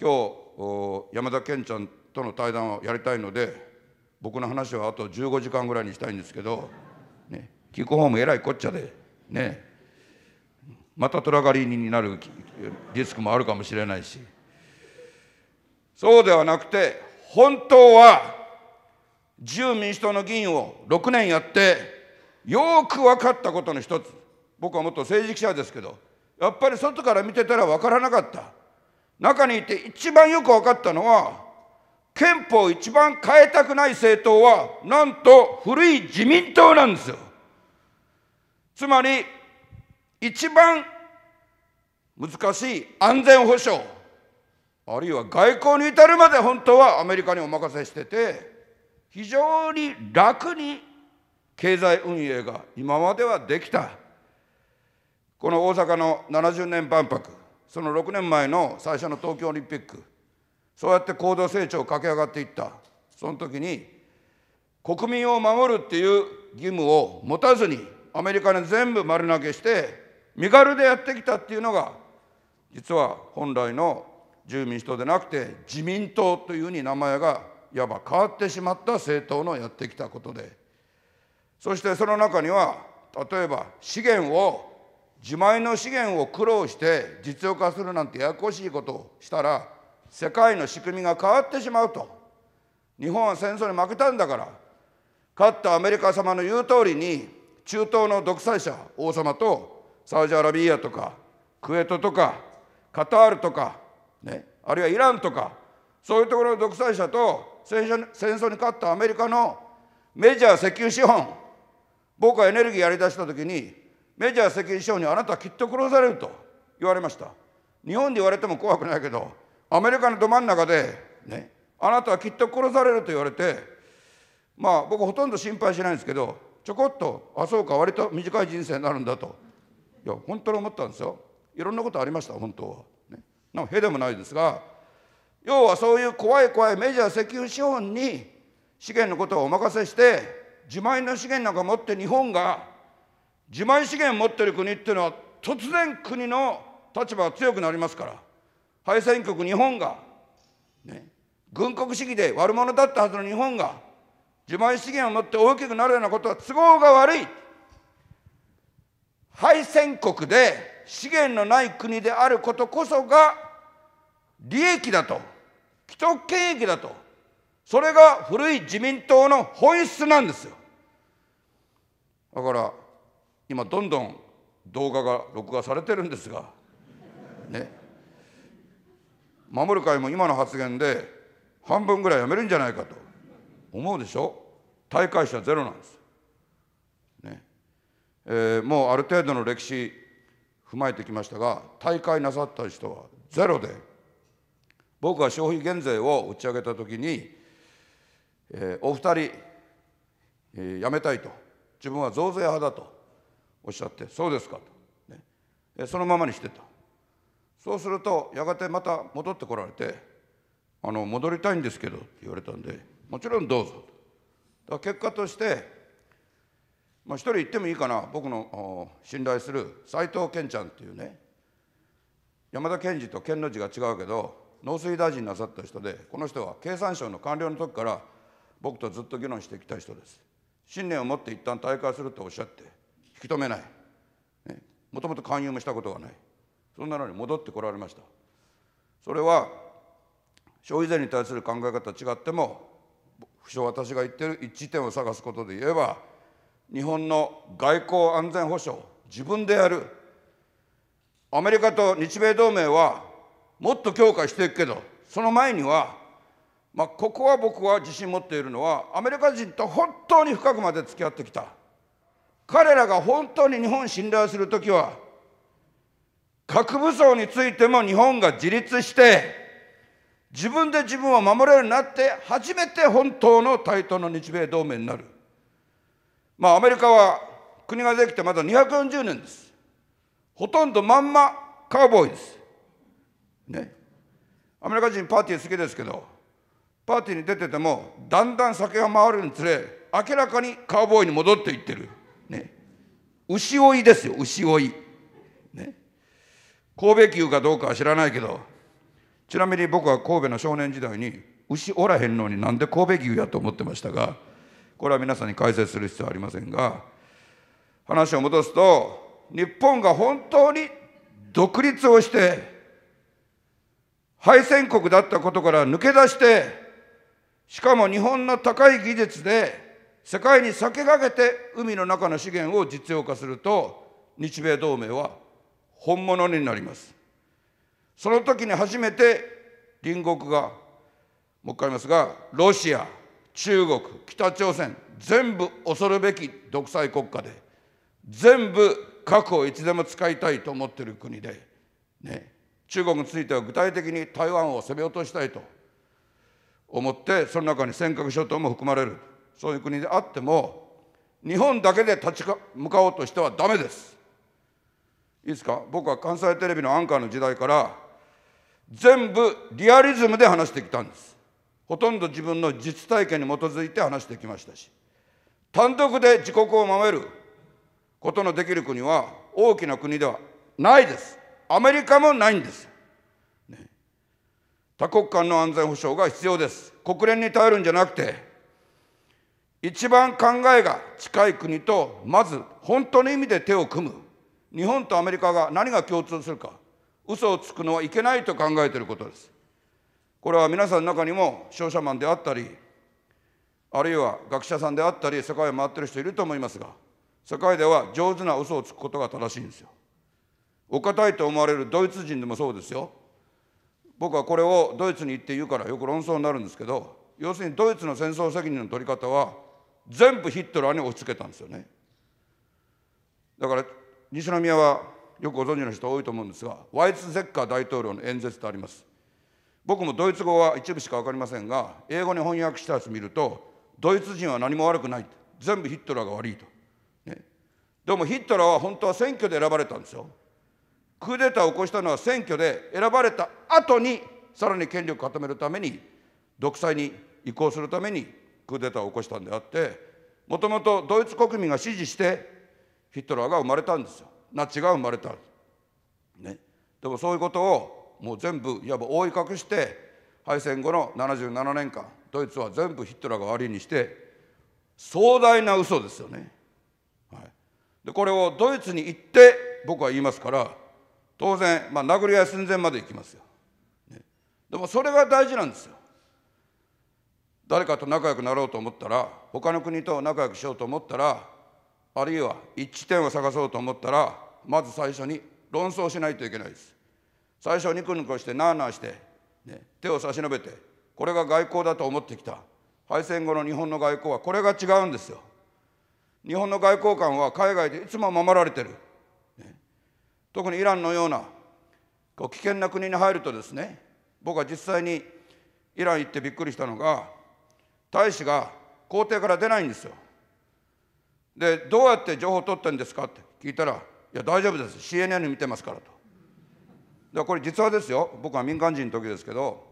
今日山田健ちゃんとの対談をやりたいので僕の話はあと15時間ぐらいにしたいんですけど、ね、聞く方もえらいこっちゃでねまた虎狩りになるリスクもあるかもしれないしそうではなくて本当は自由民主党の議員を6年やってよく分かったことの一つ僕はもっと政治記者ですけどやっぱり外から見てたら分からなかった。中にいて一番よく分かったのは憲法を一番変えたくない政党はなんと古い自民党なんですよ。つまり一番難しい安全保障あるいは外交に至るまで本当はアメリカにお任せしてて非常に楽に経済運営が今まではできたこの大阪の70年万博その6年前の最初の東京オリンピックそうやって高度成長を駆け上がっていったその時に国民を守るっていう義務を持たずにアメリカに全部丸投げして身軽でやってきたっていうのが実は本来の住民主党でなくて自民党というふうに名前がいわば変わってしまった政党のやってきたことでそしてその中には例えば資源を自前の資源を苦労して実用化するなんてややこしいことをしたら世界の仕組みが変わってしまうと日本は戦争に負けたんだから勝ったアメリカ様の言う通りに中東の独裁者王様とサウジアラビアとかクウェートとかカタールとか、ね、あるいはイランとかそういうところの独裁者と戦争に勝ったアメリカのメジャー石油資本僕はエネルギーやりだした時にメジャー責任賞にあなたはきっと殺されると言われました日本で言われても怖くないけどアメリカのど真ん中で、ね、あなたはきっと殺されると言われてまあ僕ほとんど心配しないんですけどちょこっとあそうか割と短い人生になるんだといや本当に思ったんですよいろんなことありました本当は、ね、なんへでもないですが要はそういう怖い怖いメジャー石油資本に資源のことをお任せして自前の資源なんか持って日本が自前資源持っている国っていうのは突然国の立場が強くなりますから敗戦国日本が、ね、軍国主義で悪者だったはずの日本が自前資源を持って大きくなるようなことは都合が悪い敗戦国で資源のない国であることこそが利益だと既得権益だとそれが古い自民党の本質なんですよだから今どんどん動画が録画されてるんですがね守る会も今の発言で半分ぐらいやめるんじゃないかと思うでしょ大会者ゼロなんです、ねえー、もうある程度の歴史踏まえてきましたが大会なさった人はゼロで僕は消費減税を打ち上げた時に、えー、お二人、えー、やめたいと自分は増税派だとおっしゃって「そうですか」と、ね、そのままにしてたそうするとやがてまた戻ってこられて「あの戻りたいんですけど」って言われたんで「もちろんどうぞ」とだ結果として一、まあ、人行ってもいいかな僕の信頼する斎藤健ちゃんっていうね山田賢治と健の字が違うけど農水大臣なさった人でこの人は経産省の官僚の時から僕とずっと議論してきた人です信念を持って一旦退会するとおっしゃってき止めないもともと勧誘もしたことがないそんなのに戻ってこられましたそれは消費税に対する考え方違っても不詳私が言ってる一致点を探すことで言えば日本の外交安全保障自分でやるアメリカと日米同盟はもっと強化していくけどその前には、まあ、ここは僕は自信持っているのはアメリカ人と本当に深くまで付き合ってきた彼らが本当に日本を信頼するときは、核武装についても日本が自立して、自分で自分を守れるようになって、初めて本当の対等の日米同盟になる。まあ、アメリカは国ができてまだ240年です。ほとんどまんまカウボーイです。ね。アメリカ人パーティー好きですけど、パーティーに出てても、だんだん酒が回るにつれ、明らかにカウボーイに戻っていってる。ね、牛追いですよ牛追い、ね、神戸牛かどうかは知らないけどちなみに僕は神戸の少年時代に牛おらへんのになんで神戸牛やと思ってましたがこれは皆さんに解説する必要はありませんが話を戻すと日本が本当に独立をして敗戦国だったことから抜け出してしかも日本の高い技術で世界に先駆けて海の中の資源を実用化すると日米同盟は本物になりますその時に初めて隣国がもう一回言いますがロシア中国北朝鮮全部恐るべき独裁国家で全部核をいつでも使いたいと思っている国で、ね、中国については具体的に台湾を攻め落としたいと思ってその中に尖閣諸島も含まれる。そういう国であっても日本だけで立ち向かおうとしてはだめですいいですか僕は関西テレビのアンカーの時代から全部リアリズムで話してきたんですほとんど自分の実体験に基づいて話してきましたし単独で自国を守ることのできる国は大きな国ではないですアメリカもないんです、ね、多国間の安全保障が必要です国連に頼るんじゃなくて一番考えが近い国とまず本当の意味で手を組む日本とアメリカが何が共通するか嘘をつくのはいけないと考えていることですこれは皆さんの中にも商社マンであったりあるいは学者さんであったり世界を回ってる人いると思いますが世界では上手な嘘をつくことが正しいんですよお堅いと思われるドイツ人でもそうですよ僕はこれをドイツに行って言うからよく論争になるんですけど要するにドイツの戦争責任の取り方は全部ヒットラーに押し付けたんですよねだから西宮はよくご存知の人多いと思うんですがワイツ・ゼッカー大統領の演説とあります僕もドイツ語は一部しか分かりませんが英語に翻訳したやつ見るとドイツ人は何も悪くない全部ヒットラーが悪いと、ね、でもヒットラーは本当は選挙で選ばれたんですよクーデターを起こしたのは選挙で選ばれた後にさらに権力を固めるために独裁に移行するためにクーデターを起こしたんであってもともとドイツ国民が支持してヒトラーが生まれたんですよナチが生まれた、ね、でもそういうことをもう全部いわば覆い隠して敗戦後の77年間ドイツは全部ヒトラーが悪いにして壮大な嘘ですよね、はい、でこれをドイツに行って僕は言いますから当然、まあ、殴り合い寸前まで行きますよ、ね、でもそれが大事なんですよ誰かと仲良くなろうと思ったら他の国と仲良くしようと思ったらあるいは一致点を探そうと思ったらまず最初に論争しないといけないです最初にくにくしてなあなあして、ね、手を差し伸べてこれが外交だと思ってきた敗戦後の日本の外交はこれが違うんですよ日本の外交官は海外でいつも守られてる、ね、特にイランのようなこう危険な国に入るとですね僕は実際にイラン行ってびっくりしたのが大使が皇帝から出ないんですよ。で、どうやって情報を取ってんですかって聞いたら、いや、大丈夫です、CNN 見てますからと。だこれ、実はですよ、僕は民間人の時ですけど、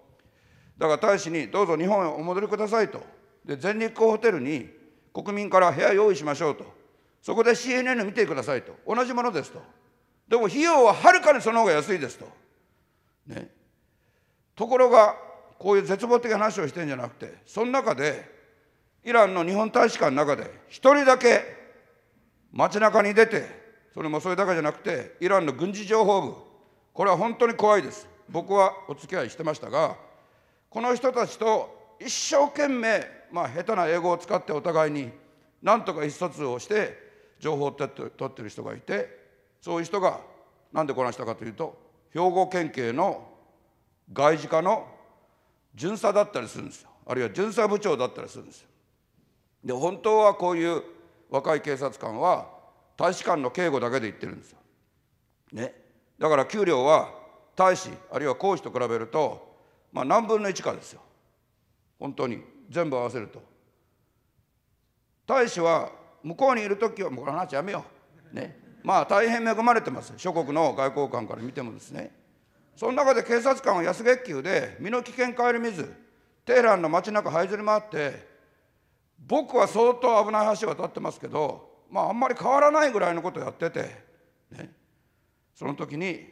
だから大使に、どうぞ日本へお戻りくださいと、で全日空ホテルに国民から部屋用意しましょうと、そこで CNN 見てくださいと、同じものですと、でも費用ははるかにその方が安いですと。ね、ところがこういう絶望的な話をしてんじゃなくてその中でイランの日本大使館の中で1人だけ街中に出てそれもそれだけじゃなくてイランの軍事情報部これは本当に怖いです僕はお付き合いしてましたがこの人たちと一生懸命まあ下手な英語を使ってお互いになんとか意思疎通をして情報を取ってる人がいてそういう人が何でこなしたかというと兵庫県警の外事課の巡査だったりするんですよあるいは巡査部長だったりするんですよで本当はこういう若い警察官は大使館の警護だけで行ってるんですよ、ね、だから給料は大使あるいは公使と比べると、まあ、何分の1かですよ本当に全部合わせると大使は向こうにいる時はもうこの話やめようねまあ大変恵まれてます諸国の外交官から見てもですねその中で警察官は安月給で身の危険顧みずテヘランの街中這いずり回って僕は相当危ない橋渡ってますけど、まあ、あんまり変わらないぐらいのことやってて、ね、その時に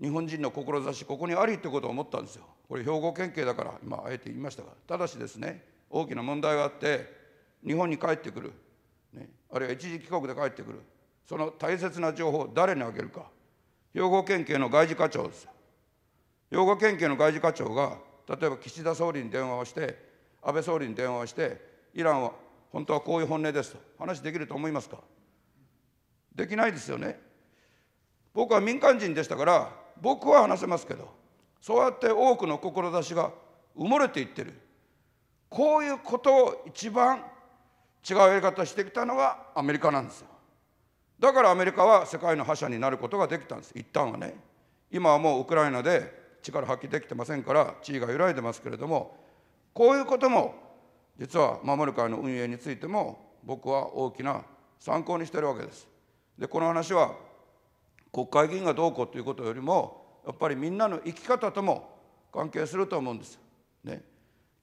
日本人の志ここにありってことを思ったんですよこれ兵庫県警だから今あえて言いましたがただしですね大きな問題があって日本に帰ってくる、ね、あるいは一時帰国で帰ってくるその大切な情報を誰にあげるか兵庫県警の外事課長ですよ養護研究の外事課長が例えば岸田総理に電話をして安倍総理に電話をしてイランは本当はこういう本音ですと話できると思いますかできないですよね僕は民間人でしたから僕は話せますけどそうやって多くの志が埋もれていってるこういうことを一番違うやり方してきたのはアメリカなんですよだからアメリカは世界の覇者になることができたんです一旦はね今はもうウクライナで力発揮できてませんから地位が揺らいでますけれどもこういうことも実は守る会の運営についても僕は大きな参考にしてるわけです。でこの話は国会議員がどうこうということよりもやっぱりみんなの生き方とも関係すると思うんです。ね、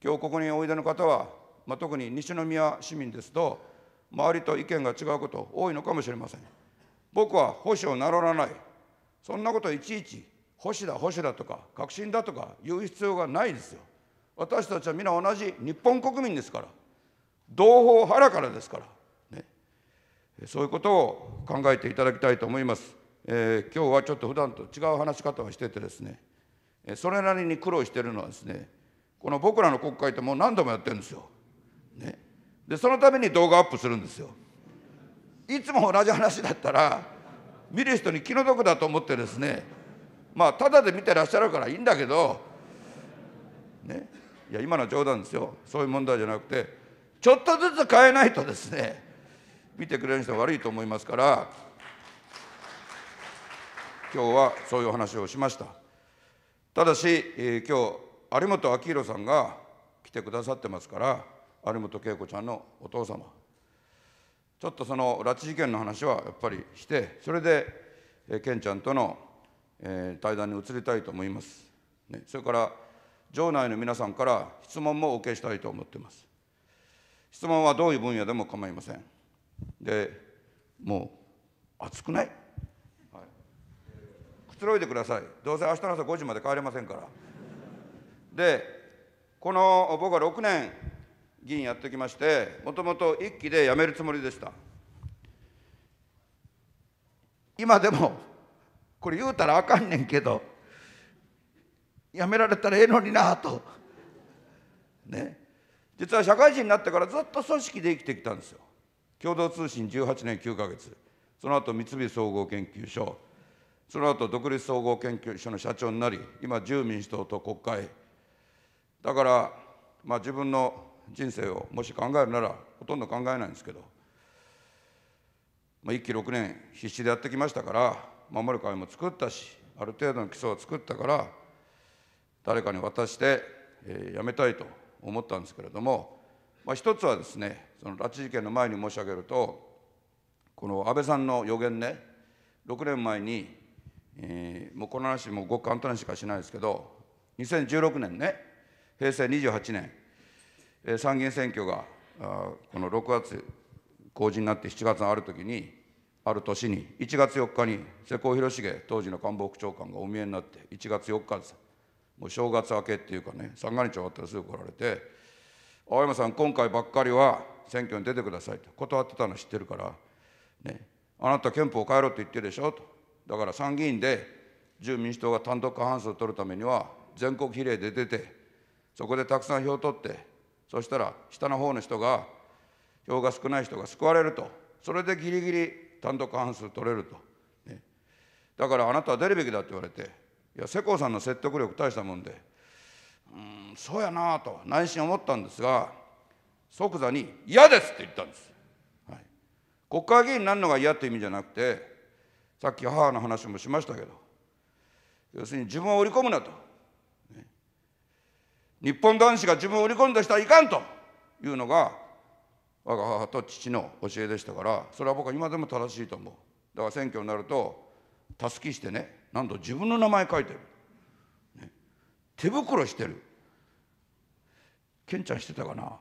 今日ここにおいでの方は、まあ、特に西宮市民ですと周りと意見が違うこと多いのかもしれません。僕は保守を名乗らないそんなこといちいち保守だ保守だとか革新だとか言う必要がないですよ私たちは皆同じ日本国民ですから同胞はらからですから、ね、そういうことを考えていただきたいと思います、えー、今日はちょっと普段と違う話し方をしててですねそれなりに苦労しているのはですねこの僕らの国会ってもう何度もやってるんですよ、ね、でそのために動画アップするんですよいつも同じ話だったら見る人に気の毒だと思ってですねまあただで見てらっしゃるからいいんだけどねいや今の冗談ですよそういう問題じゃなくてちょっとずつ変えないとですね見てくれる人は悪いと思いますから今日はそういう話をしましたただし、えー、今日有本明弘さんが来てくださってますから有本恵子ちゃんのお父様ちょっとその拉致事件の話はやっぱりしてそれで、えー、ケンちゃんとのえー、対談に移りたいと思います、ね、それから場内の皆さんから質問もお受けしたいと思っています質問はどういう分野でも構いませんでもう暑くない、はい、くつろいでくださいどうせ明日の朝5時まで帰れませんからでこの僕は6年議員やってきましてもともと1期で辞めるつもりでした今でもこれ言うたらあかんねんけどやめられたらええのになとね実は社会人になってからずっと組織で生きてきたんですよ共同通信18年9ヶ月その後三菱総合研究所その後独立総合研究所の社長になり今自由民主党と国会だからまあ自分の人生をもし考えるならほとんど考えないんですけど、まあ、1期6年必死でやってきましたから守る会も作ったしある程度の基礎を作ったから誰かに渡して、えー、辞めたいと思ったんですけれども、まあ、一つはですねその拉致事件の前に申し上げるとこの安倍さんの予言ね6年前に、えー、もうこの話もごく簡単にしかしないですけど2016年ね平成28年、えー、参議院選挙があこの6月公示になって7月あるときにある年に1月4日に世耕弘成当時の官房副長官がお見えになって1月4日ですもう正月明けっていうかね三が日終わったらすぐ来られて「青山さん今回ばっかりは選挙に出てください」と断ってたの知ってるから「ね、あなた憲法を変えろ」と言ってるでしょとだから参議院で自由民主党が単独過半数を取るためには全国比例で出てそこでたくさん票を取ってそしたら下の方の人が票が少ない人が救われるとそれでぎりぎり単独半数取れると、ね、だからあなたは出るべきだって言われていや世耕さんの説得力大したもんでうんそうやなと内心思ったんですが即座に「嫌です」って言ったんです、はい、国会議員になるのが嫌って意味じゃなくてさっき母の話もしましたけど要するに自分を売り込むなと、ね、日本男子が自分を売り込んだ人はいかんというのが我が母と父の教えでしたからそれは僕は今でも正しいと思うだから選挙になるとたすきしてねなんと自分の名前書いてる、ね、手袋してるケンちゃんしてたかな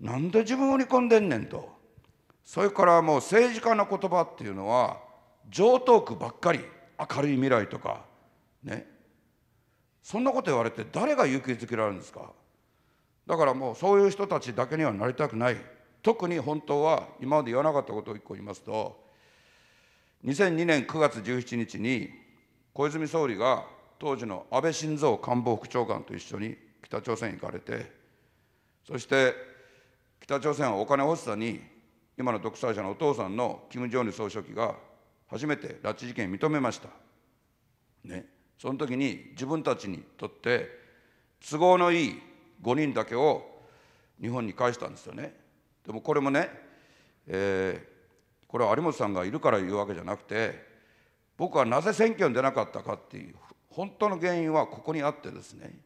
なんで自分を売り込んでんねんとそれからもう政治家の言葉っていうのは上等句ばっかり明るい未来とかねそんなこと言われて誰が勇気づけられるんですかだからもうそういう人たちだけにはなりたくない特に本当は今まで言わなかったことを1個言いますと2002年9月17日に小泉総理が当時の安倍晋三官房副長官と一緒に北朝鮮に行かれてそして北朝鮮はお金欲しさに今の独裁者のお父さんの金正日総書記が初めて拉致事件認めました、ね、その時に自分たちにとって都合のいい5人だけを日本に返したんですよねでもこれもね、えー、これは有本さんがいるから言うわけじゃなくて僕はなぜ選挙に出なかったかっていう本当の原因はここにあってですね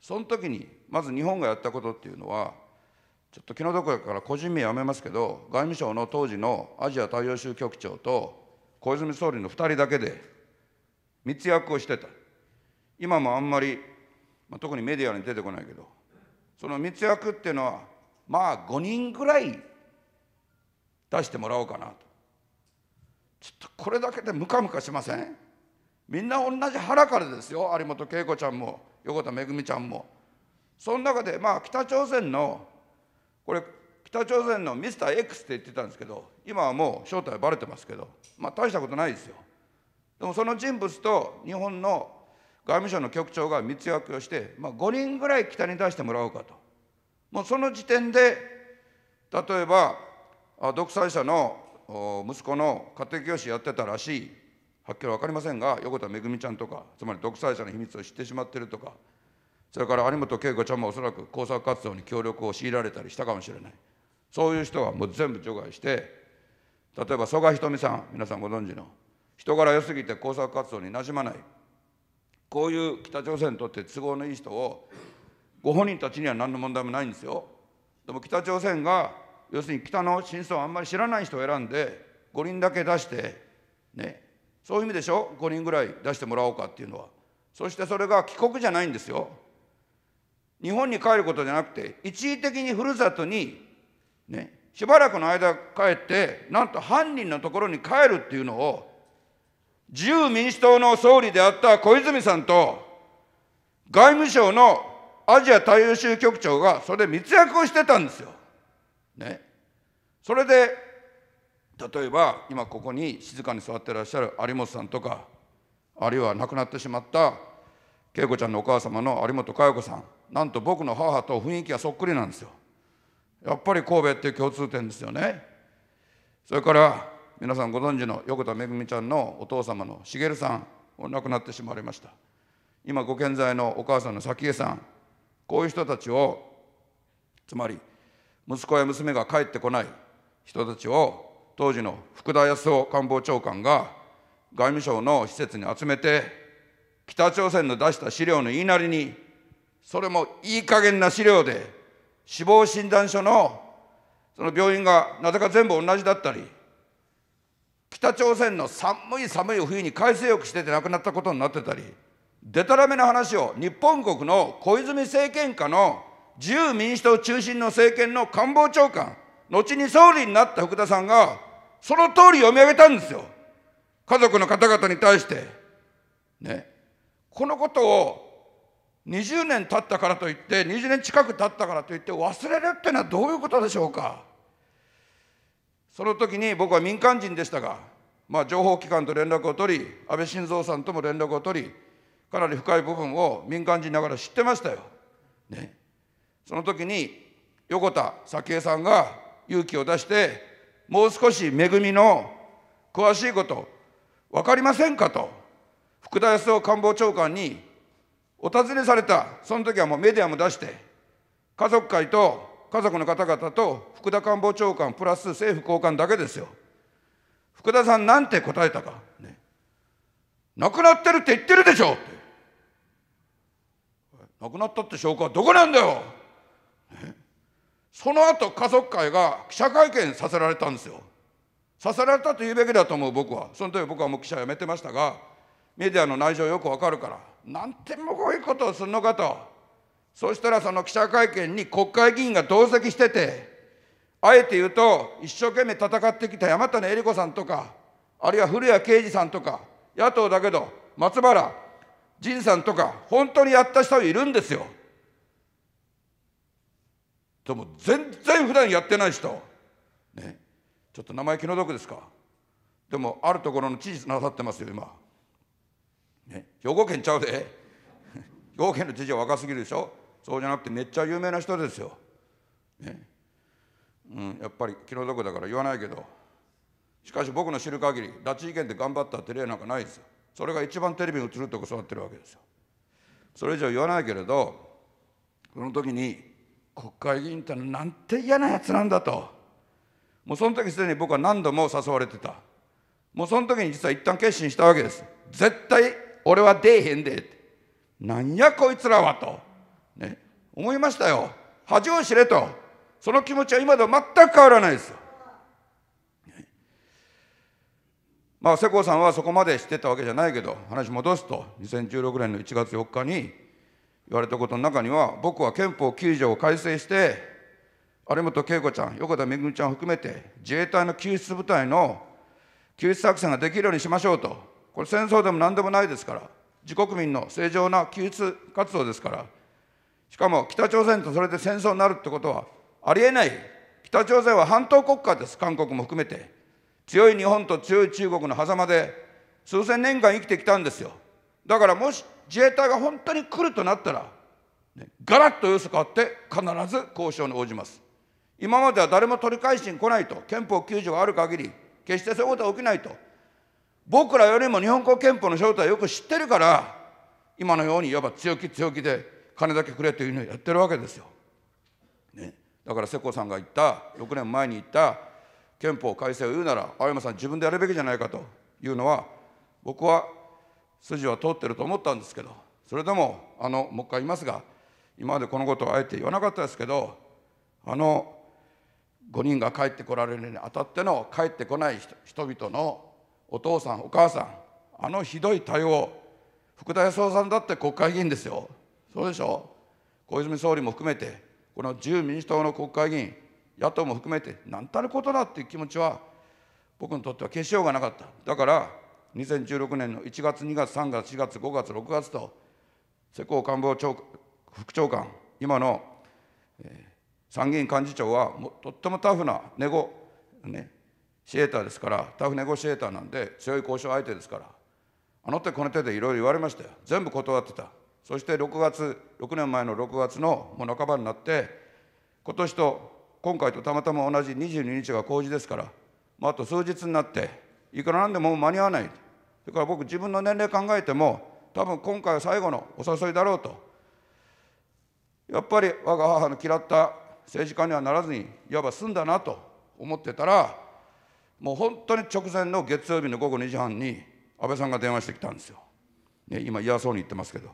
その時にまず日本がやったことっていうのはちょっと気の毒だから個人名やめますけど外務省の当時のアジア大洋州局長と小泉総理の2人だけで密約をしてた今もあんまりまあ、特にメディアに出てこないけどその密約っていうのはまあ5人ぐらい出してもらおうかなとちょっとこれだけでムカムカしませんみんな同じ腹からですよ有本恵子ちゃんも横田めぐみちゃんもその中でまあ北朝鮮のこれ北朝鮮のミスター X って言ってたんですけど今はもう正体ばれてますけどまあ大したことないですよでもその人物と日本の外務省の局長が密約をして、まあ、5人ぐらい北に出してもらおうかと。もうその時点で、例えば、独裁者の息子の家庭教師やってたらしい、はっきり分かりませんが、横田めぐみちゃんとか、つまり独裁者の秘密を知ってしまってるとか、それから有本恵子ちゃんもおそらく工作活動に協力を強いられたりしたかもしれない。そういう人はもう全部除外して、例えば曽我ひとみさん、皆さんご存知の、人柄良すぎて工作活動になじまない。こういう北朝鮮にとって都合のいい人をご本人たちには何の問題もないんですよでも北朝鮮が要するに北の真相をあんまり知らない人を選んで5人だけ出してねそういう意味でしょ5人ぐらい出してもらおうかっていうのはそしてそれが帰国じゃないんですよ日本に帰ることじゃなくて一時的にふるさとにねしばらくの間帰ってなんと犯人のところに帰るっていうのを自由民主党の総理であった小泉さんと、外務省のアジア大洋州局長がそれで密約をしてたんですよ。ね。それで、例えば今ここに静かに座ってらっしゃる有本さんとか、あるいは亡くなってしまった恵子ちゃんのお母様の有本佳代子さん、なんと僕の母と雰囲気がそっくりなんですよ。やっぱり神戸っていう共通点ですよね。それから皆さんご存知の横田めぐみちゃんのお父様の茂さんお亡くなってしまわれました今ご健在のお母さんの早紀江さんこういう人たちをつまり息子や娘が帰ってこない人たちを当時の福田康夫官房長官が外務省の施設に集めて北朝鮮の出した資料の言いなりにそれもいい加減な資料で死亡診断書のその病院がなぜか全部同じだったり北朝鮮の寒い寒い冬に海水浴してて亡くなったことになってたりでたらめな話を日本国の小泉政権下の自由民主党中心の政権の官房長官後に総理になった福田さんがその通り読み上げたんですよ家族の方々に対して。ね、このことを20年経ったからといって20年近く経ったからといって忘れるっていうのはどういうことでしょうか。その時に僕は民間人でしたが、まあ、情報機関と連絡を取り安倍晋三さんとも連絡を取りかなり深い部分を民間人ながら知ってましたよ。ね、その時に横田早紀江さんが勇気を出してもう少し恵みの詳しいこと分かりませんかと福田康夫官房長官にお尋ねされたその時はもうメディアも出して家族会と家族の方々と福田官房長官プラス政府高官だけですよ。福田さんなんて答えたか。ね、亡くなってるって言ってるでしょって。亡くなったって証拠はどこなんだよ、ね、その後家族会が記者会見させられたんですよ。させられたと言うべきだと思う僕は。その時僕はもう記者辞めてましたが、メディアの内情よくわかるから、なんてこういうことをするのかと。そしたらその記者会見に国会議員が同席してて、あえて言うと、一生懸命戦ってきた山谷恵理子さんとか、あるいは古谷啓二さんとか、野党だけど、松原仁さんとか、本当にやった人いるんですよ。でも、全然普段やってない人。ね、ちょっと名前気の毒ですか。でも、あるところの知事なさってますよ、今。ね、兵庫県ちゃうで。兵庫県の知事は若すぎるでしょ。そうじゃなくてめっちゃ有名な人ですよ、ねうん、やっぱり気の毒だから言わないけどしかし僕の知る限り拉致事件で頑張ったって例なんかないですよそれが一番テレビに映るとこ座ってるわけですよそれ以上言わないけれどその時に国会議員ってなんて嫌なやつなんだともうその時すでに僕は何度も誘われてたもうその時に実は一旦決心したわけです絶対俺は出えへんでなんやこいつらはとね、思いましたよ恥を知れとその気持ちは今では全く変わらないですよ、まあ世耕さんはそこまで知ってたわけじゃないけど話戻すと2016年の1月4日に言われたことの中には僕は憲法9条を改正して有本恵子ちゃん横田めぐみちゃんを含めて自衛隊の救出部隊の救出作戦ができるようにしましょうとこれ戦争でもなんでもないですから自国民の正常な救出活動ですからしかも北朝鮮とそれで戦争になるってことはありえない。北朝鮮は半島国家です、韓国も含めて。強い日本と強い中国の狭間で数千年間生きてきたんですよ。だからもし自衛隊が本当に来るとなったら、ね、ガラッと様子変わって必ず交渉に応じます。今までは誰も取り返しに来ないと、憲法9条がある限り、決してそういうことは起きないと。僕らよりも日本国憲法の正体をよく知ってるから、今のようにいわば強気強気で金だけくれというのをやってるわけですよ。ね、だから世耕さんが言った6年前に言った憲法改正を言うなら青山さん自分でやるべきじゃないかというのは僕は筋は通ってると思ったんですけどそれでもあのもう一回言いますが今までこのことをあえて言わなかったですけどあの5人が帰ってこられるにあたっての帰ってこない人々のお父さんお母さんあのひどい対応福田康夫さんだって国会議員ですよそうでしょう小泉総理も含めてこの自由民主党の国会議員野党も含めてなんたることだっていう気持ちは僕にとっては消しようがなかっただから2016年の1月2月3月4月5月6月と世耕官房長副長官今の、えー、参議院幹事長はもとってもタフなネゴ、ね、シエーターですからタフネゴシエーターなんで強い交渉相手ですからあの手この手でいろいろ言われましたよ全部断ってたそして6月6年前の6月のもう半ばになって今年と今回とたまたま同じ22日が公示ですから、まあ、あと数日になっていくらなんでも間に合わないそれから僕自分の年齢考えても多分今回は最後のお誘いだろうとやっぱり我が母の嫌った政治家にはならずにいわば済んだなと思ってたらもう本当に直前の月曜日の午後2時半に安倍さんが電話してきたんですよ、ね、今嫌そうに言ってますけど。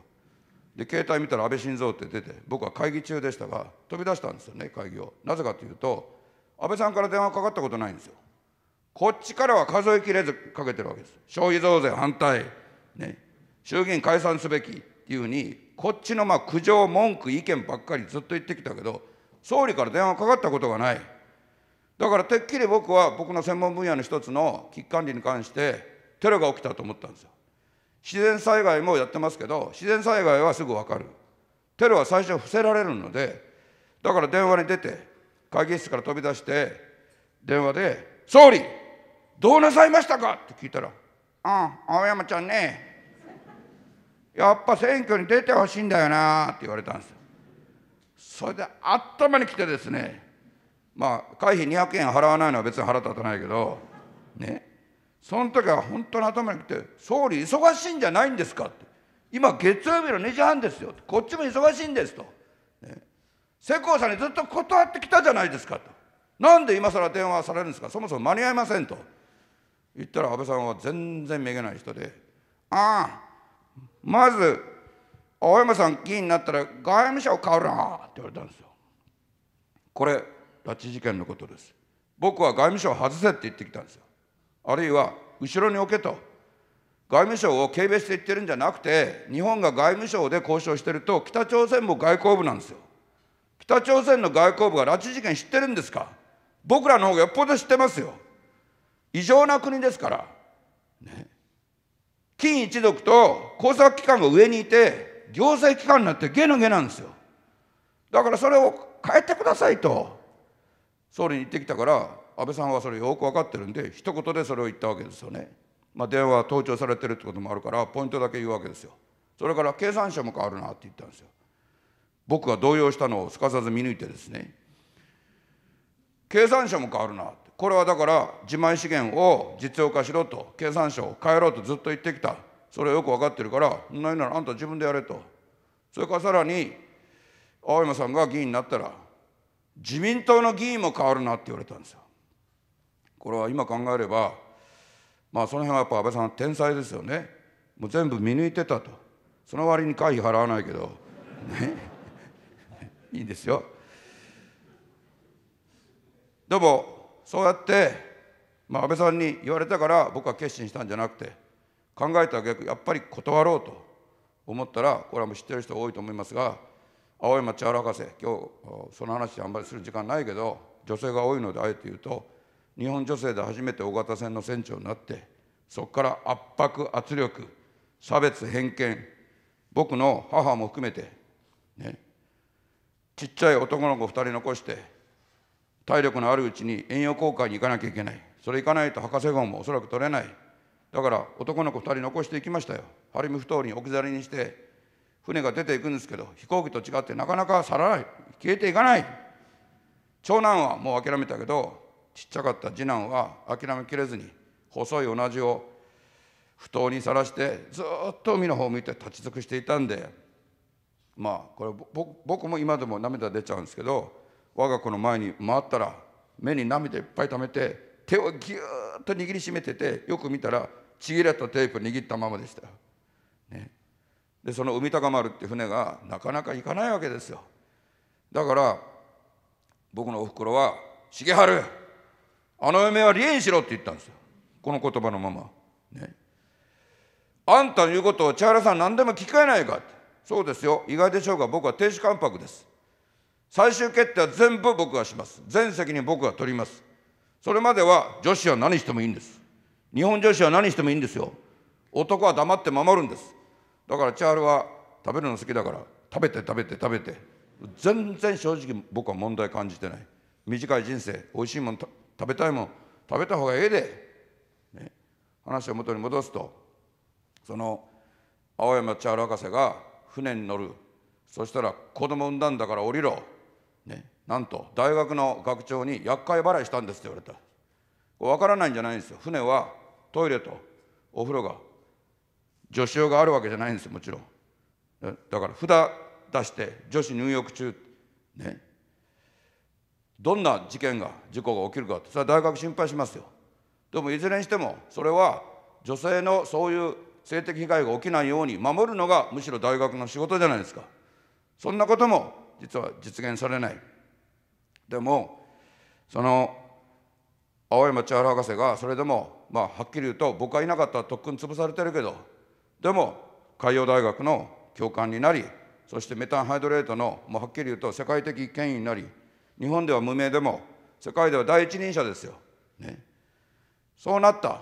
で携帯見たら安倍晋三って出て僕は会議中でしたが飛び出したんですよね会議をなぜかというと安倍さんから電話かかったことないんですよこっちからは数えきれずかけてるわけです消費増税反対、ね、衆議院解散すべきっていうふうにこっちのまあ苦情文句意見ばっかりずっと言ってきたけど総理から電話かかったことがないだからてっきり僕は僕の専門分野の一つの危機管理に関してテロが起きたと思ったんですよ自然災害もやってますけど自然災害はすぐ分かるテロは最初伏せられるのでだから電話に出て会議室から飛び出して電話で「総理どうなさいましたか?」って聞いたら「うん、青山ちゃんねやっぱ選挙に出てほしいんだよな」って言われたんですよ。それで頭に来てですねまあ会費200円払わないのは別に腹立たないけどねその時は本当に頭にきて「総理忙しいんじゃないんですか?」って「今月曜日の2時半ですよ」こっちも忙しいんです」と、ね「世耕さんにずっと断ってきたじゃないですか」と「なんで今更電話されるんですかそもそも間に合いません」と言ったら安倍さんは全然めげない人で「ああまず青山さん議員になったら外務省変わるな」って言われたんですよ。これ拉致事件のことです。僕は外務省外せって言ってきたんですよ。あるいは後ろに置けと外務省を軽蔑して言ってるんじゃなくて日本が外務省で交渉してると北朝鮮も外交部なんですよ北朝鮮の外交部が拉致事件知ってるんですか僕らの方がよっぽど知ってますよ異常な国ですから、ね、金一族と工作機関が上にいて行政機関になってゲのゲなんですよだからそれを変えてくださいと総理に言ってきたから安倍さんはそれよく分かってるんで一言でそれを言ったわけですよね。まあ、電話盗聴されてるってこともあるからポイントだけ言うわけですよ。それから経産省も変わるなって言ったんですよ。僕が動揺したのをすかさず見抜いてですね経産省も変わるなこれはだから自前資源を実用化しろと経産省を変えろとずっと言ってきたそれよく分かってるから何ならあんた自分でやれとそれからさらに青山さんが議員になったら自民党の議員も変わるなって言われたんですよこれは今考えれば、まあ、その辺はやっぱ安倍さん天才ですよねもう全部見抜いてたとその割に会費払わないけど、ね、いいんですよでもそうやって、まあ、安倍さんに言われたから僕は決心したんじゃなくて考えた逆やっぱり断ろうと思ったらこれはもう知ってる人多いと思いますが青山千原博士今日その話あんまりする時間ないけど女性が多いのであえて言うと日本女性で初めて大型船の船長になってそこから圧迫圧力差別偏見僕の母も含めてねちっちゃい男の子2人残して体力のあるうちに遠洋航海に行かなきゃいけないそれ行かないと博士号もおそらく取れないだから男の子2人残していきましたよハリム不頭に置き去りにして船が出ていくんですけど飛行機と違ってなかなか去らない消えていかない長男はもう諦めたけどちっちゃかった次男は諦めきれずに細い同じを不当にさらしてずっと海の方を向いて立ち尽くしていたんでまあこれ僕も今でも涙出ちゃうんですけど我が子の前に回ったら目に涙いっぱい溜めて手をぎゅっと握りしめててよく見たらちぎれたテープ握ったままでした。ね、でその海高丸っていう船がなかなか行かないわけですよ。だから僕のおふくろは「重治あの嫁は離縁しろって言ったんですよ。この言葉のまま。ね。あんたの言うことを千原さん何でも聞かえないかって。そうですよ。意外でしょうが僕は亭主関白です。最終決定は全部僕がします。全責任僕が取ります。それまでは女子は何してもいいんです。日本女子は何してもいいんですよ。男は黙って守るんです。だからチャールは食べるの好きだから食べて食べて食べて全然正直僕は問題感じてない短い人生おいしいもの食べたいもん食べた方がええで、ね、話を元に戻すとその青山茶原博士が船に乗るそしたら子供産んだんだから降りろ、ね、なんと大学の学長に厄介払いしたんですって言われた分からないんじゃないんですよ船はトイレとお風呂が助手用があるわけじゃないんですよもちろんだから札出して女子入浴中ねどんな事件が事故が起きるかってそれは大学心配しますよでもいずれにしてもそれは女性のそういう性的被害が起きないように守るのがむしろ大学の仕事じゃないですかそんなことも実は実現されないでもその青山千春博士がそれでもまあはっきり言うと僕はいなかったら特訓潰されてるけどでも海洋大学の教官になりそしてメタンハイドレートのもうはっきり言うと世界的権威になり日本では無名でも世界では第一人者ですよ、ね、そうなった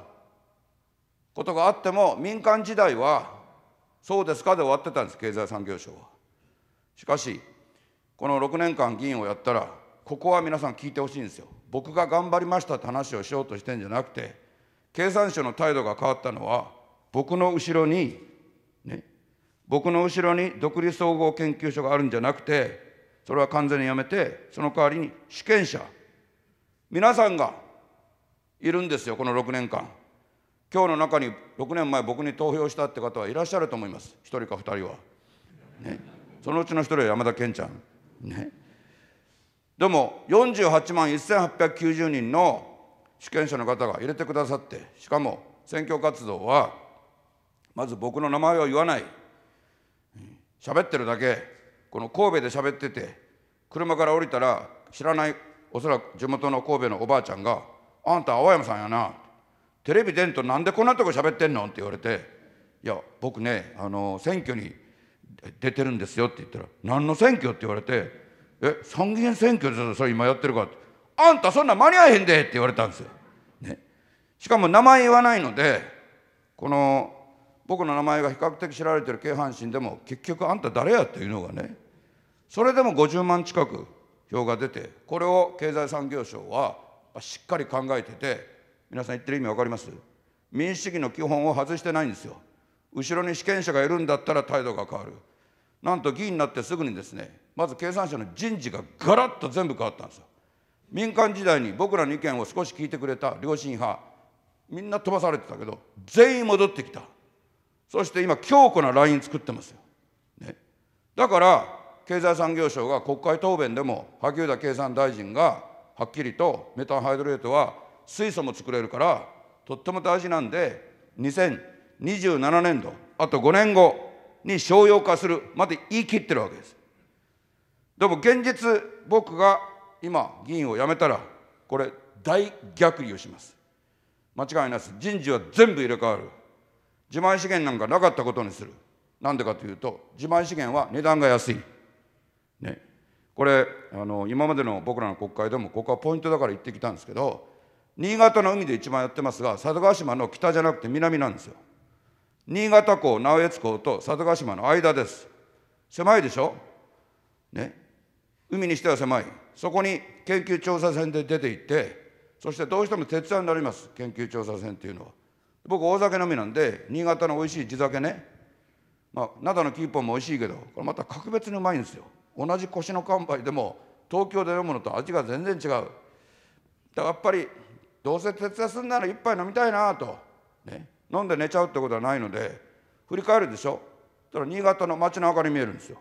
ことがあっても民間時代はそうですかで終わってたんです経済産業省はしかしこの6年間議員をやったらここは皆さん聞いてほしいんですよ僕が頑張りましたって話をしようとしてんじゃなくて経産省の態度が変わったのは僕の後ろにね僕の後ろに独立総合研究所があるんじゃなくてそれは完全にやめてその代わりに主権者皆さんがいるんですよこの6年間今日の中に6年前僕に投票したって方はいらっしゃると思います1人か2人は、ね、そのうちの1人は山田健ちゃんねでも48万1890人の主権者の方が入れてくださってしかも選挙活動はまず僕の名前を言わない喋ってるだけこの神戸で喋ってて車から降りたら知らないおそらく地元の神戸のおばあちゃんが「あんた青山さんやな」テレビ出んとなんでこんなとこ喋ってんの?」って言われて「いや僕ねあの選挙に出てるんですよ」って言ったら「何の選挙?」って言われて「え参議院選挙でそれ今やってるか」って「あんたそんな間に合えへんで」って言われたんですよ。ね、しかも名前言わないのでこの僕の名前が比較的知られてる京阪神でも結局あんた誰やっていうのがねそれでも50万近く票が出てこれを経済産業省はしっかり考えてて皆さん言ってる意味分かります民主主義の基本を外してないんですよ後ろに主権者がいるんだったら態度が変わるなんと議員になってすぐにですねまず経産省の人事がガラッと全部変わったんですよ民間時代に僕らの意見を少し聞いてくれた良心派みんな飛ばされてたけど全員戻ってきたそして今強固なライン作ってますよ、ね、だから経済産業省が国会答弁でも萩生田経産大臣がはっきりとメタンハイドレートは水素も作れるからとっても大事なんで2027年度あと5年後に商用化するまで言い切ってるわけですでも現実僕が今議員を辞めたらこれ大逆流します間違いないです人事は全部入れ替わる自前資源なんかなかったことにするなんでかというと自前資源は値段が安いこれあの今までの僕らの国会でもここはポイントだから言ってきたんですけど新潟の海で一番やってますが佐渡島の北じゃなくて南なんですよ新潟港直江津港と佐渡島の間です狭いでしょね海にしては狭いそこに研究調査船で出て行ってそしてどうしても徹夜になります研究調査船っていうのは僕大酒飲みなんで新潟の美味しい地酒ねまあ灘のキーポンも美味しいけどこれまた格別にうまいんですよ同じ腰の乾杯でも東京で飲むのと味が全然違うだからやっぱりどうせ徹夜するなら一杯飲みたいなと、ね、飲んで寝ちゃうってことはないので振り返るでしょたら新潟の街の明かり見えるんですよ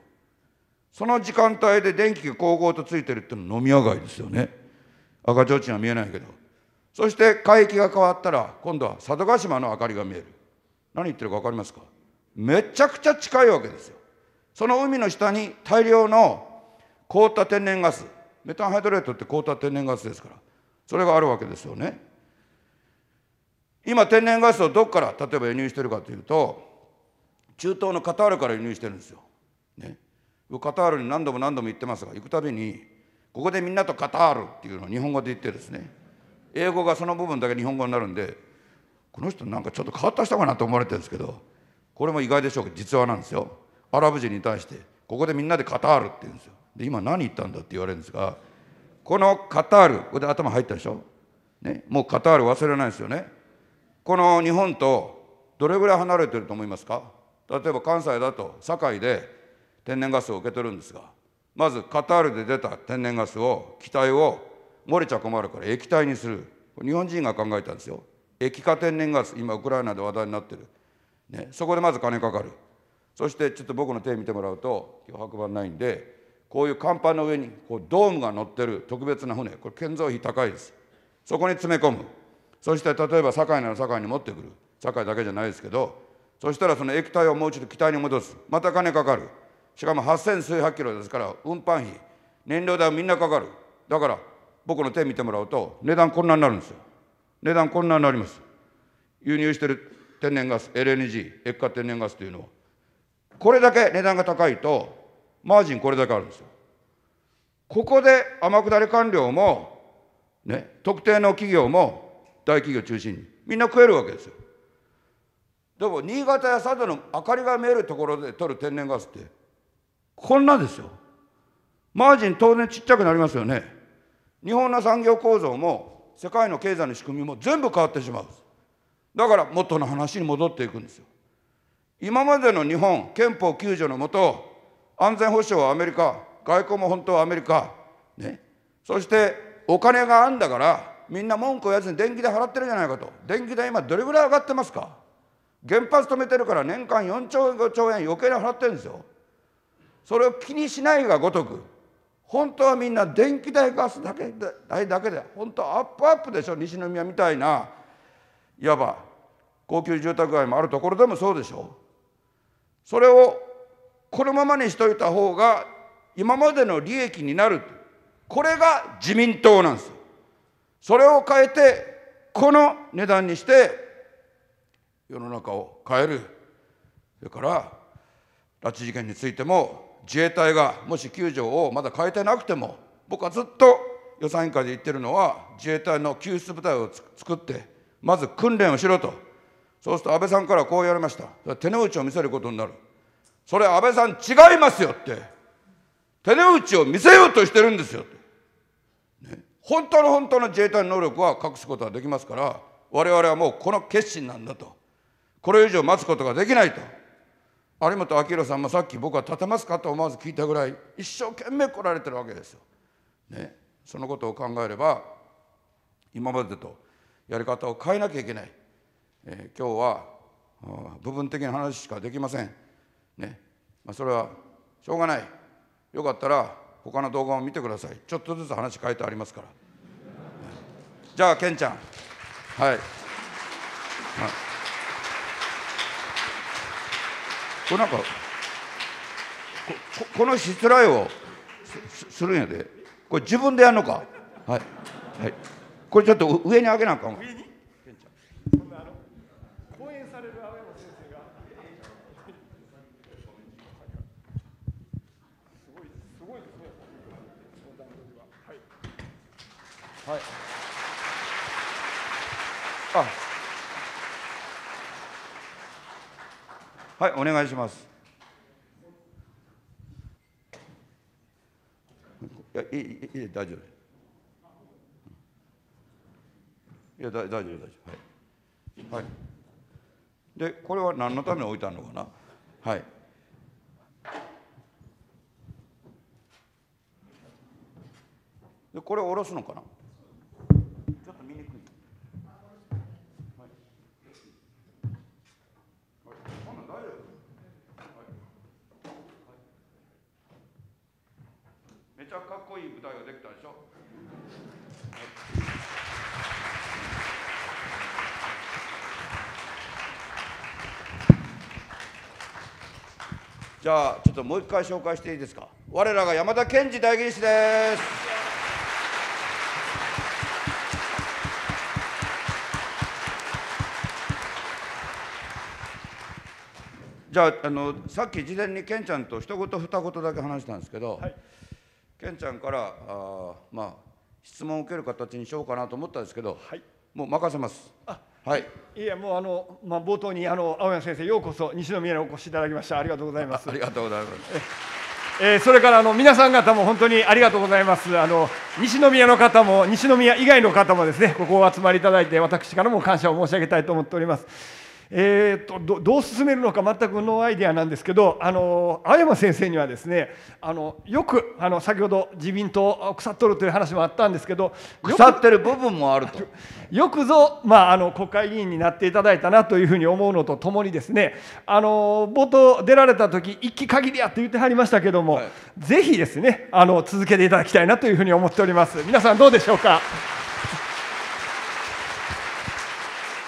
その時間帯で電気が光々とついてるっての飲み屋街ですよね赤ちょうちんは見えないけどそして海域が変わったら今度は佐渡島の明かりが見える何言ってるか分かりますかめちゃくちゃ近いわけですよその海の下に大量の凍った天然ガスメタンハイドレートって凍った天然ガスですからそれがあるわけですよね今天然ガスをどこから例えば輸入してるかというと中東のカタールから輸入してるんですよ、ね、カタールに何度も何度も行ってますが行くたびにここでみんなとカタールっていうのを日本語で言ってですね英語がその部分だけ日本語になるんでこの人なんかちょっと変わった人かなと思われてるんですけどこれも意外でしょうけど実話なんですよアラブ人に対してここでみんなでカタールって言うんですよで今何言ったんだって言われるんですがこのカタールこれで頭入ったでしょ、ね、もうカタール忘れないですよねこの日本とどれぐらい離れてると思いますか例えば関西だと堺で天然ガスを受け取るんですがまずカタールで出た天然ガスを気体を漏れちゃ困るから液体にする日本人が考えたんですよ液化天然ガス今ウクライナで話題になってる、ね、そこでまず金かかるそしてちょっと僕の手見てもらうと今日白板ないんでこういう甲板の上にこうドームが乗ってる特別な船これ建造費高いですそこに詰め込むそして例えば堺なら堺に持ってくる堺だけじゃないですけどそしたらその液体をもう一度機体に戻すまた金かかるしかも8,000数百キロですから運搬費燃料代みんなかかるだから僕の手見てもらうと値段こんなになるんですよ値段こんなになります輸入してる天然ガス LNG 液化天然ガスというのをこれだけ値段が高いと、マージンこれだけあるんですよ。ここで天下り官僚も、ね、特定の企業も大企業中心に、みんな食えるわけですよ。でも、新潟や佐渡の明かりが見えるところで取る天然ガスって、こんなですよ。マージン当然ちっちゃくなりますよね。日本の産業構造も世界の経済の仕組みも全部変わってしまうだから元の話に戻っていくんですよ今までの日本、憲法9条のもと、安全保障はアメリカ、外交も本当はアメリカ、ね、そしてお金があんだから、みんな文句をやずに電気代払ってるじゃないかと、電気代今、どれぐらい上がってますか、原発止めてるから年間4兆円、5兆円、余計に払ってるんですよ。それを気にしないがごとく、本当はみんな電気代、ガスだけ代だけで、本当アップアップでしょ、西宮みたいな、いわば高級住宅街もあるところでもそうでしょ。それをこのままにしといた方が今までの利益になるこれが自民党なんですそれを変えてこの値段にして世の中を変えるそれから拉致事件についても自衛隊がもし9条をまだ変えてなくても僕はずっと予算委員会で言ってるのは自衛隊の救出部隊を作ってまず訓練をしろとそうすると安倍さんからこう言われました。手の内を見せることになる。それ安倍さん違いますよって。手の内を見せようとしてるんですよ本当の本当の自衛隊の能力は隠すことはできますから、我々はもうこの決心なんだと。これ以上待つことができないと。有本明宏さんもさっき僕は立てますかと思わず聞いたぐらい一生懸命来られてるわけですよ。ね、そのことを考えれば今までとやり方を変えなきゃいけない。えー、今日は部分的な話しかできません。ねまあ、それはしょうがない。よかったら他の動画を見てください。ちょっとずつ話変えてありますから。じゃあ、ケンちゃん。はい。これなんかここのしつらいをするんやでこれ自分でやるのかはい、はい、これちょっと上に上げなあかん上はい、お願いします。いや、いい、いい、大丈夫。いや、大丈夫、大丈夫。はい。はい。で、これは何のために置いたのかな。はい。で、これを下ろすのかな。ゃかっこいい舞台ができたでしょ。じゃあちょっともう一回紹介していいですか我らが山田賢治代議士ですじゃああのさっき事前に健ちゃんと一言二言だけ話したんですけど、はいケンちゃんからあまあ質問を受ける形にしようかなと思ったんですけど、はい、もう任せます。あはい。いやもうあのまあ冒頭にあの青山先生ようこそ西宮にお越しいただきましたありがとうございます。ありがとうございます。えー、それからあの皆さん方も本当にありがとうございます。あの西宮の方も西宮以外の方もですねここお集まりいただいて私からも感謝を申し上げたいと思っております。えーと、どう進めるのか全くノーアイデアなんですけどあの青山先生にはですねあのよくあの先ほど自民党腐っとるという話もあったんですけど腐ってる部分もあるとよくぞ、まあ、あの国会議員になっていただいたなというふうに思うのとともにですねあの冒頭出られた時一期限りやって言ってはりましたけども、はい、ぜひですねあの続けていただきたいなというふうに思っております皆さんどうでしょうか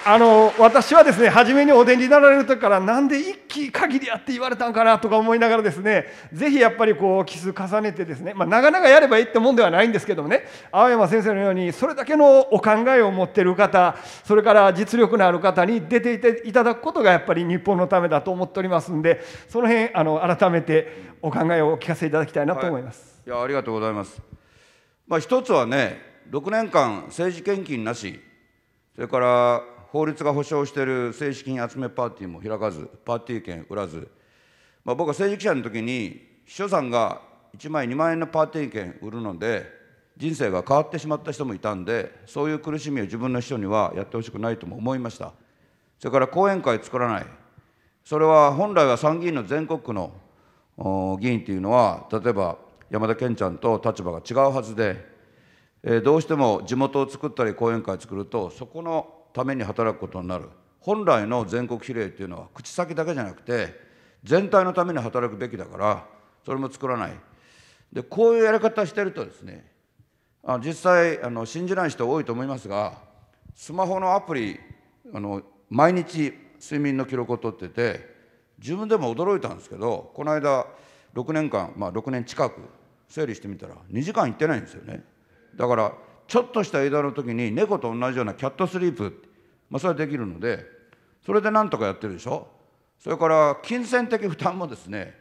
あの私はですね初めにお出になられる時からなんで一期限りやって言われたんかなとか思いながらですねぜひやっぱりこう奇数重ねてですね、まあ、長々やればいいってもんではないんですけどもね青山先生のようにそれだけのお考えを持ってる方それから実力のある方に出ていていただくことがやっぱり日本のためだと思っておりますんでその辺あの改めてお考えをお聞かせいただきたいなと思います。はい、いやありがとうございます、まあ、一つはね6年間政治献金なしそれから法律が保障している政治金集めパーティーも開かず、パーティー券売らず、まあ、僕は政治記者の時に、秘書さんが1枚、2万円のパーティー券売るので、人生が変わってしまった人もいたんで、そういう苦しみを自分の秘書にはやってほしくないとも思いました。それから後援会作らない、それは本来は参議院の全国区の議員というのは、例えば山田健ちゃんと立場が違うはずで、えー、どうしても地元を作ったり後援会作るとそこのために働くことになる本来の全国比例っていうのは口先だけじゃなくて全体のために働くべきだからそれも作らないでこういうやり方してるとですねあ実際あの信じない人多いと思いますがスマホのアプリあの毎日睡眠の記録を取ってて自分でも驚いたんですけどこの間6年間まあ6年近く整理してみたら2時間行ってないんですよねだからちょっとした枝の時に猫と同じようなキャットスリープまあ、それはできるのでそれでなんとかやってるでしょそれから金銭的負担もですね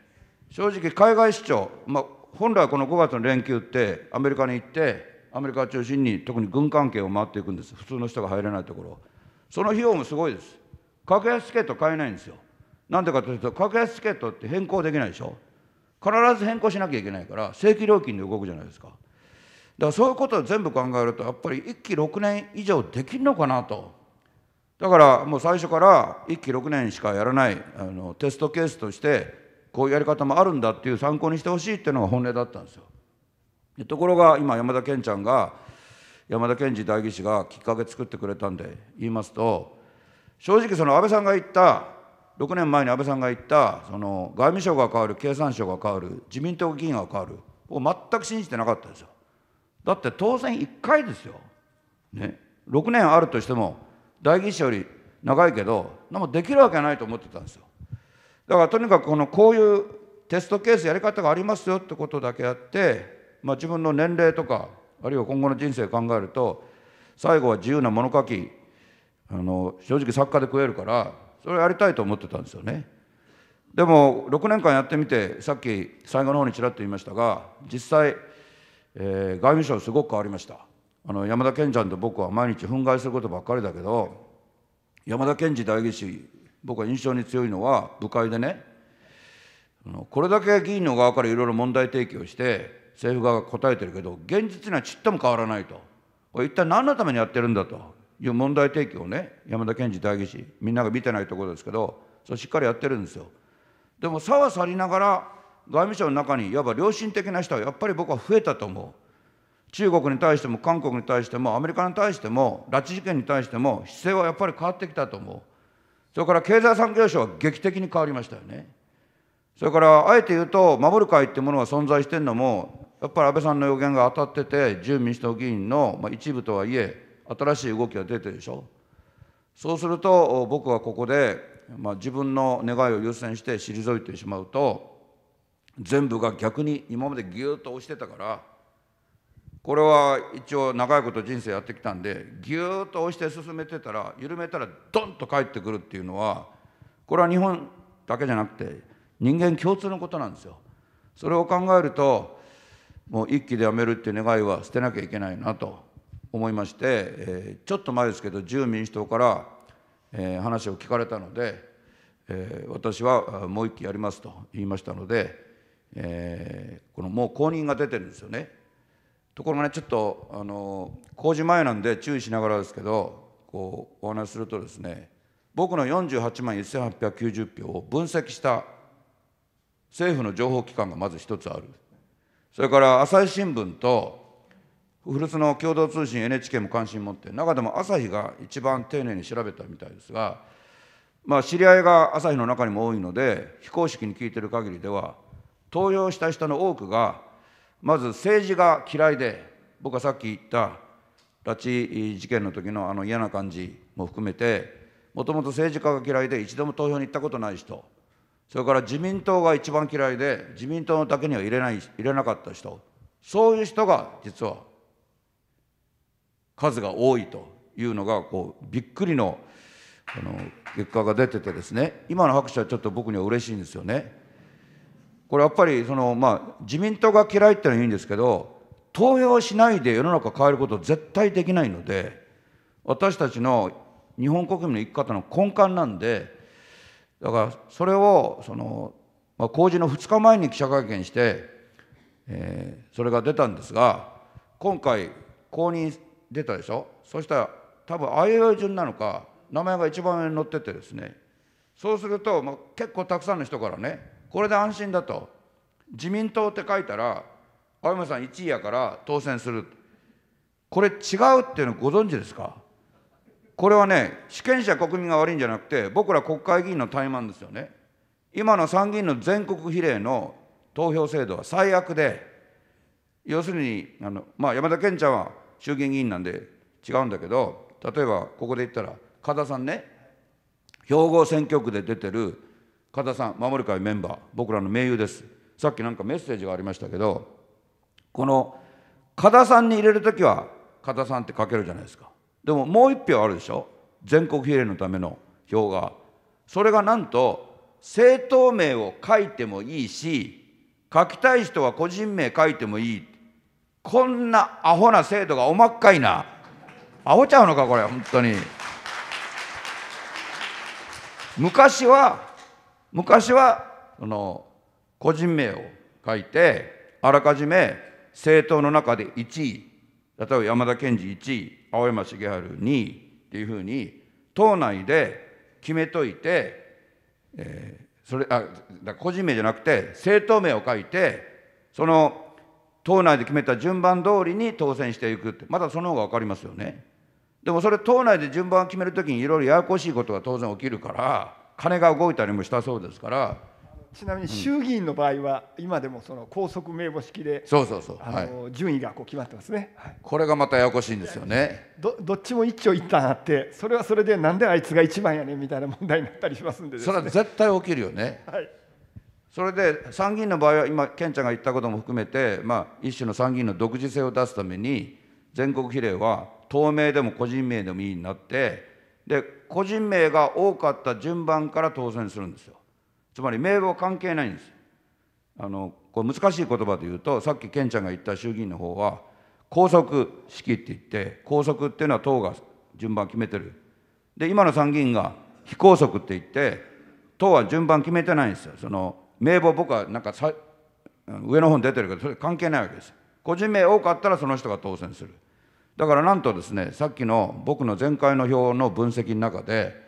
正直海外市長、まあ、本来この5月の連休ってアメリカに行ってアメリカを中心に特に軍関係を回っていくんです普通の人が入れないところその費用もすごいです格安チケット買えないんですよなんでかというと格安チケットって変更できないでしょ必ず変更しなきゃいけないから正規料金で動くじゃないですかだからそういうことを全部考えるとやっぱり1期6年以上できるのかなとだからもう最初から1期6年しかやらないあのテストケースとしてこういうやり方もあるんだっていう参考にしてほしいっていうのが本音だったんですよ。ところが今山田健ちゃんが山田健二代議士がきっかけ作ってくれたんで言いますと正直その安倍さんが言った6年前に安倍さんが言ったその外務省が変わる経産省が変わる自民党議員が変わるを全く信じてなかったですよだって当選1回ですよ、ね、6年あるとしても代議士より長いけど何もできるわけないと思ってたんですよだからとにかくこのこういうテストケースやり方がありますよってことだけやって、まあ、自分の年齢とかあるいは今後の人生考えると最後は自由な物書きあの正直作家で食えるからそれやりたいと思ってたんですよねでも6年間やってみてさっき最後の方にちらっと言いましたが実際、えー、外務省すごく変わりましたあの山田賢ちゃんと僕は毎日憤慨することばっかりだけど山田賢治代議士僕は印象に強いのは部会でねこれだけ議員の側からいろいろ問題提起をして政府側が答えてるけど現実にはちっとも変わらないとこれ一体何のためにやってるんだという問題提起をね山田賢治代議士みんなが見てないところですけどそれしっかりやってるんですよでもさはさりながら外務省の中にいわば良心的な人はやっぱり僕は増えたと思う中国に対しても韓国に対してもアメリカに対しても拉致事件に対しても姿勢はやっぱり変わってきたと思うそれから経済産業省は劇的に変わりましたよねそれからあえて言うと守る会ってものが存在してるのもやっぱり安倍さんの予言が当たってて自由民主党議員の一部とはいえ新しい動きが出てるでしょそうすると僕はここで、まあ、自分の願いを優先して退いてしまうと全部が逆に今までぎゅっと押してたからこれは一応長いこと人生やってきたんでぎゅーっと押して進めてたら緩めたらドンと帰ってくるっていうのはこれは日本だけじゃなくて人間共通のことなんですよ。それを考えるともう一気でやめるっていう願いは捨てなきゃいけないなと思いまして、えー、ちょっと前ですけど自由民主党から、えー、話を聞かれたので、えー、私はもう一期やりますと言いましたので、えー、このもう公認が出てるんですよね。ところがねちょっとあの工事前なんで注意しながらですけどこうお話しするとですね僕の48万1890票を分析した政府の情報機関がまず一つあるそれから朝日新聞と古巣の共同通信 NHK も関心持って中でも朝日が一番丁寧に調べたみたいですが、まあ、知り合いが朝日の中にも多いので非公式に聞いてる限りでは投票した人の多くがまず政治が嫌いで僕はさっき言った拉致事件の時のあの嫌な感じも含めてもともと政治家が嫌いで一度も投票に行ったことない人それから自民党が一番嫌いで自民党だけには入れない入れなかった人そういう人が実は数が多いというのがこうびっくりのあの結果が出ててですね今の拍手はちょっと僕には嬉しいんですよね。これやっぱりその、まあ、自民党が嫌いってのはいいんですけど、投票しないで世の中変えること絶対できないので、私たちの日本国民の生き方の根幹なんで、だからそれをその、まあ、公示の2日前に記者会見して、えー、それが出たんですが、今回、公認出たでしょ、そしたら多分あいあい順なのか、名前が一番上に載っててですね、そうすると、まあ、結構たくさんの人からね、これで安心だと自民党って書いたら青山さん1位やから当選するこれ違うっていうのご存知ですかこれはね主権者国民が悪いんじゃなくて僕ら国会議員の怠慢ですよね今の参議院の全国比例の投票制度は最悪で要するにあの、まあ、山田健ちゃんは衆議院議員なんで違うんだけど例えばここで言ったら加田さんね兵庫選挙区で出てる加田さん、守る会メンバー、僕らの盟友です。さっきなんかメッセージがありましたけど、この加田さんに入れるときは、加田さんって書けるじゃないですか。でももう一票あるでしょ、全国比例のための票が。それがなんと、政党名を書いてもいいし、書きたい人は個人名書いてもいい。こんなアホな制度がおまっかいな。アホちゃうのか、これ、本当に。昔は昔はその個人名を書いてあらかじめ政党の中で1位例えば山田賢治1位青山茂春2位っていうふうに党内で決めといて、えー、それあ個人名じゃなくて政党名を書いてその党内で決めた順番通りに当選していくってまだその方が分かりますよねでもそれ党内で順番を決めるときにいろいろややこしいことが当然起きるから金が動いたりもしたそうですからちなみに衆議院の場合は、今でもその高速名簿式でそうそうそうあの、順位がこう決まってますね、これがまたややこしいんですよねどどっちも一長一短あってそれはそれでなんであいつが一番やねみたいな問題になったりしますんで、ね、それは絶対起きるよね、はい、それで参議院の場合は今健ちゃんが言ったことも含めて、まあ、一種の参議院の独自性を出すために全国比例は透明でも個人名でもいいになってで個人名が多かった順番から当選するんですよつまり名簿関係ないんですあのこれ難しい言葉で言うとさっき健ちゃんが言った衆議院の方は拘束式って言って拘束っていうのは党が順番決めてるで今の参議院が非拘束って言って党は順番決めてないんですよその名簿僕はなんか上の方に出てるけどそれ関係ないわけです個人名多かったらその人が当選するだからなんとですねさっきの僕の前回の表の分析の中で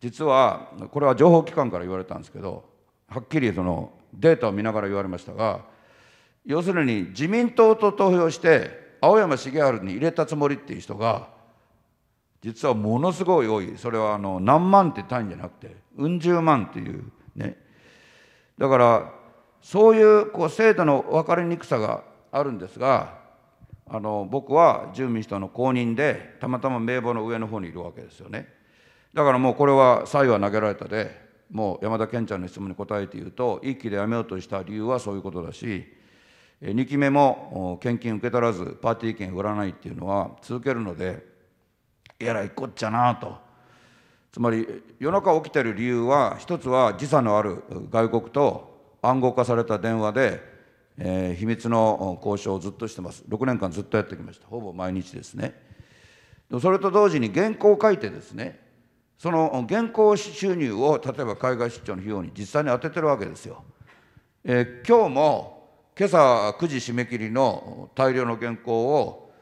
実はこれは情報機関から言われたんですけどはっきりそのデータを見ながら言われましたが要するに自民党と投票して青山茂治に入れたつもりっていう人が実はものすごい多いそれはあの何万って単位じゃなくてうん十万っていうねだからそういうこう制度の分かりにくさがあるんですがあの僕は住民主党の公認でたまたま名簿の上の方にいるわけですよねだからもうこれは最後は投げられたでもう山田健ちゃんの質問に答えて言うと一期で辞めようとした理由はそういうことだし2期目も献金受け取らずパーティー券売らないっていうのは続けるのでえらいこっちゃなとつまり夜中起きてる理由は一つは時差のある外国と暗号化された電話でえー、秘密の交渉をずっとしてます。6年間ずっとやってきました。ほぼ毎日ですね。それと同時に原稿を書いてですね、その原稿収入を例えば海外出張の費用に実際に充ててるわけですよ。えー、今日も今朝9時締め切りの大量の原稿を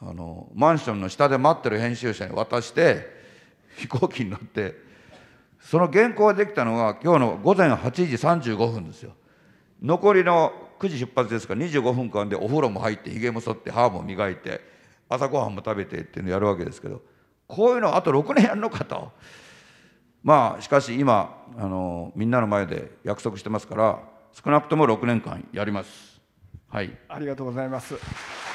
あのマンションの下で待ってる編集者に渡して飛行機に乗ってその原稿ができたのが今日の午前8時35分ですよ。残りの9時出発ですから25分間でお風呂も入ってひげも剃って歯も磨いて朝ごはんも食べてっていうのやるわけですけどこういうのあと6年やるのかとまあしかし今あのみんなの前で約束してますから少なくとも6年間やりますはいありがとうございます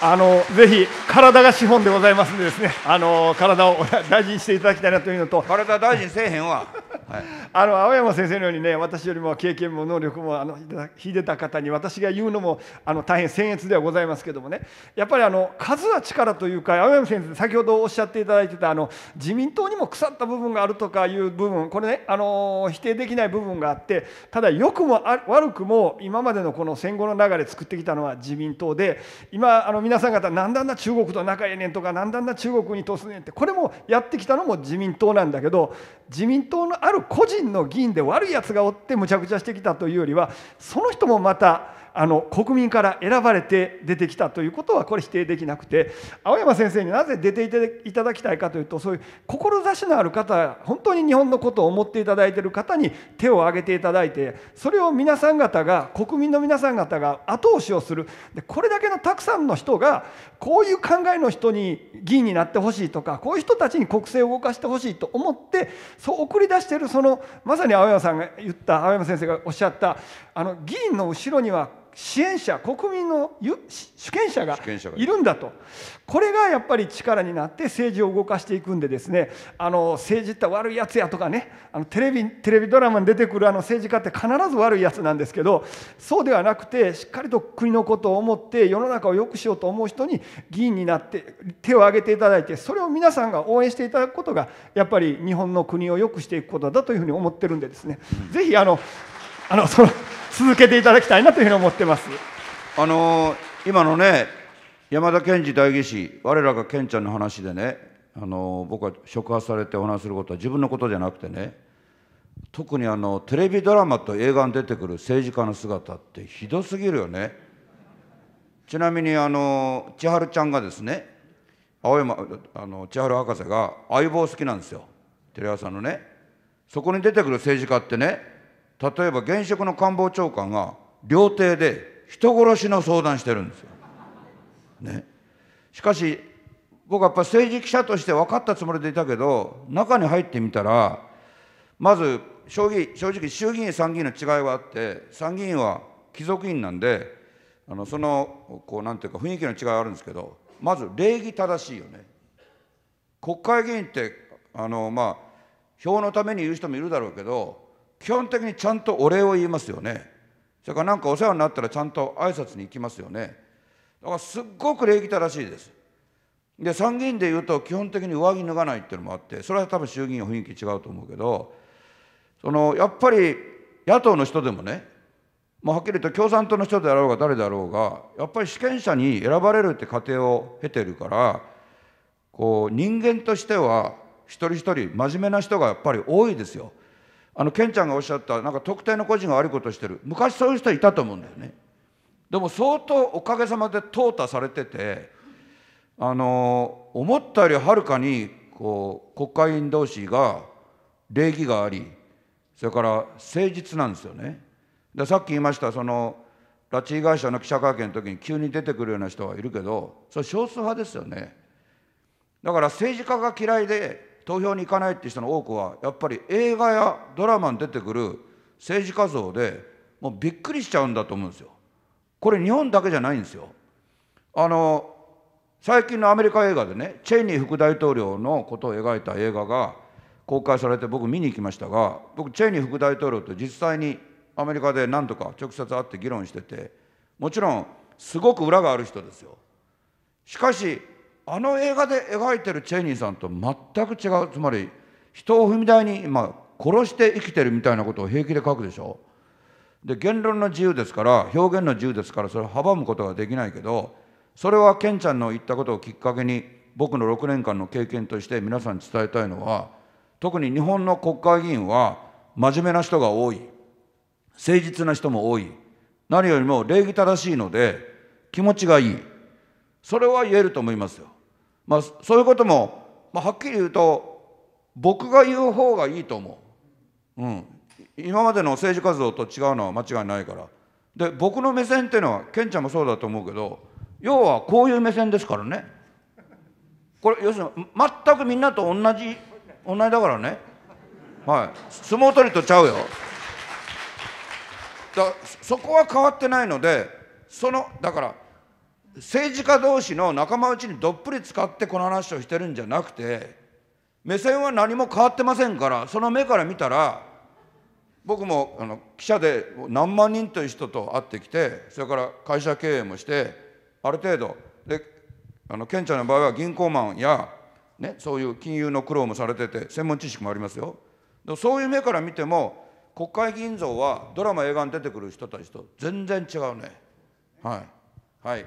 あのぜひ体が資本でございますんでですねあの体を大事にしていただきたいなというのと体大事にせえへんわ、はい、あの青山先生のようにね私よりも経験も能力もあの秀でた方に私が言うのもあの大変僭越ではございますけどもねやっぱりあの数は力というか青山先生先ほどおっしゃっていただいてたあの自民党にも腐った部分があるとかいう部分これねあの否定できない部分があってただ良くも悪くも今までのこの戦後の流れ作ってきたのは自民党で今あの皆皆さん方なんんな中国と仲ええねんとか何だんな中国に突ねんってこれもやってきたのも自民党なんだけど自民党のある個人の議員で悪いやつがおってむちゃくちゃしてきたというよりはその人もまたあの国民から選ばれて出てきたということはこれ否定できなくて青山先生になぜ出ていただきたいかというとそういう志のある方本当に日本のことを思っていただいている方に手を挙げていただいてそれを皆さん方が国民の皆さん方が後押しをするでこれだけのたくさんの人がこういう考えの人に議員になってほしいとかこういう人たちに国政を動かしてほしいと思ってそう送り出しているそのまさに青山さんが言った青山先生がおっしゃったあの議員の後ろには支援者国民の主権者がいるんだとこれがやっぱり力になって政治を動かしていくんでですねあの政治って悪いやつやとかねあのテレビテレビドラマに出てくるあの政治家って必ず悪いやつなんですけどそうではなくてしっかりと国のことを思って世の中を良くしようと思う人に議員になって手を挙げていただいてそれを皆さんが応援していただくことがやっぱり日本の国を良くしていくことだというふうに思ってるんでですね、うん、ぜひあのあのその続けていただきたいなというふうに思ってます。あの今のね山田賢治代議士我らが賢ちゃんの話でねあの僕は触発されてお話することは自分のことじゃなくてね特にあのテレビドラマと映画に出てくる政治家の姿ってひどすぎるよね。ちなみにあの千春ちゃんがですね青山あの千春博士が相棒好きなんですよテレ朝のねそこに出てくる政治家ってね例えば現職の官房長官が料亭で人殺しの相談してるんですよ。ね、しかし僕はやっぱ政治記者として分かったつもりでいたけど中に入ってみたらまず正直衆議院参議院の違いはあって参議院は貴族院なんであのそのこうなんていうか雰囲気の違いはあるんですけどまず礼儀正しいよね。国会議員ってあのまあ票のために言う人もいるだろうけど基本的にちゃんとお礼を言いますよねそれから何かお世話になったらちゃんと挨拶に行きますよねだからすっごく礼儀正しいですで参議院でいうと基本的に上着脱がないっていうのもあってそれは多分衆議院は雰囲気違うと思うけどそのやっぱり野党の人でもねもうはっきりと共産党の人であろうが誰であろうがやっぱり主権者に選ばれるって過程を経てるからこう人間としては一人一人真面目な人がやっぱり多いですよ。あのケンちゃんがおっしゃったなんか特定の個人が悪いことしてる昔そういう人いたと思うんだよねでも相当おかげさまで淘汰されててあの思ったよりはるかにこう国会員同士が礼儀がありそれから誠実なんですよねでさっき言いましたその拉致被害者の記者会見の時に急に出てくるような人はいるけどそれ少数派ですよねだから政治家が嫌いで投票に行かないって人の多くはやっぱり映画やドラマに出てくる政治家像でもうびっくりしちゃうんだと思うんですよ。これ日本だけじゃないんですよ。あの最近のアメリカ映画でねチェイニー副大統領のことを描いた映画が公開されて僕見に行きましたが僕チェイニー副大統領と実際にアメリカで何とか直接会って議論しててもちろんすごく裏がある人ですよ。しかしあの映画で描いてるチェイニーさんと全く違うつまり人を踏み台に今殺して生きてるみたいなことを平気で書くでしょで言論の自由ですから表現の自由ですからそれを阻むことはできないけどそれはケンちゃんの言ったことをきっかけに僕の6年間の経験として皆さんに伝えたいのは特に日本の国会議員は真面目な人が多い誠実な人も多い何よりも礼儀正しいので気持ちがいいそれは言えると思いますよまあ、そういうことも、まあ、はっきり言うと僕が言う方がいいと思う、うん、今までの政治活動と違うのは間違いないからで僕の目線っていうのはケンちゃんもそうだと思うけど要はこういう目線ですからねこれ要するに全くみんなと同じ同じだからねはい相撲取りとちゃうよだそこは変わってないのでそのだから政治家同士の仲間内にどっぷり使ってこの話をしてるんじゃなくて目線は何も変わってませんからその目から見たら僕もあの記者で何万人という人と会ってきてそれから会社経営もしてある程度であのケンちゃんの場合は銀行マンや、ね、そういう金融の苦労もされてて専門知識もありますよそういう目から見ても国会議員像はドラマ映画に出てくる人たちと全然違うねはいはい。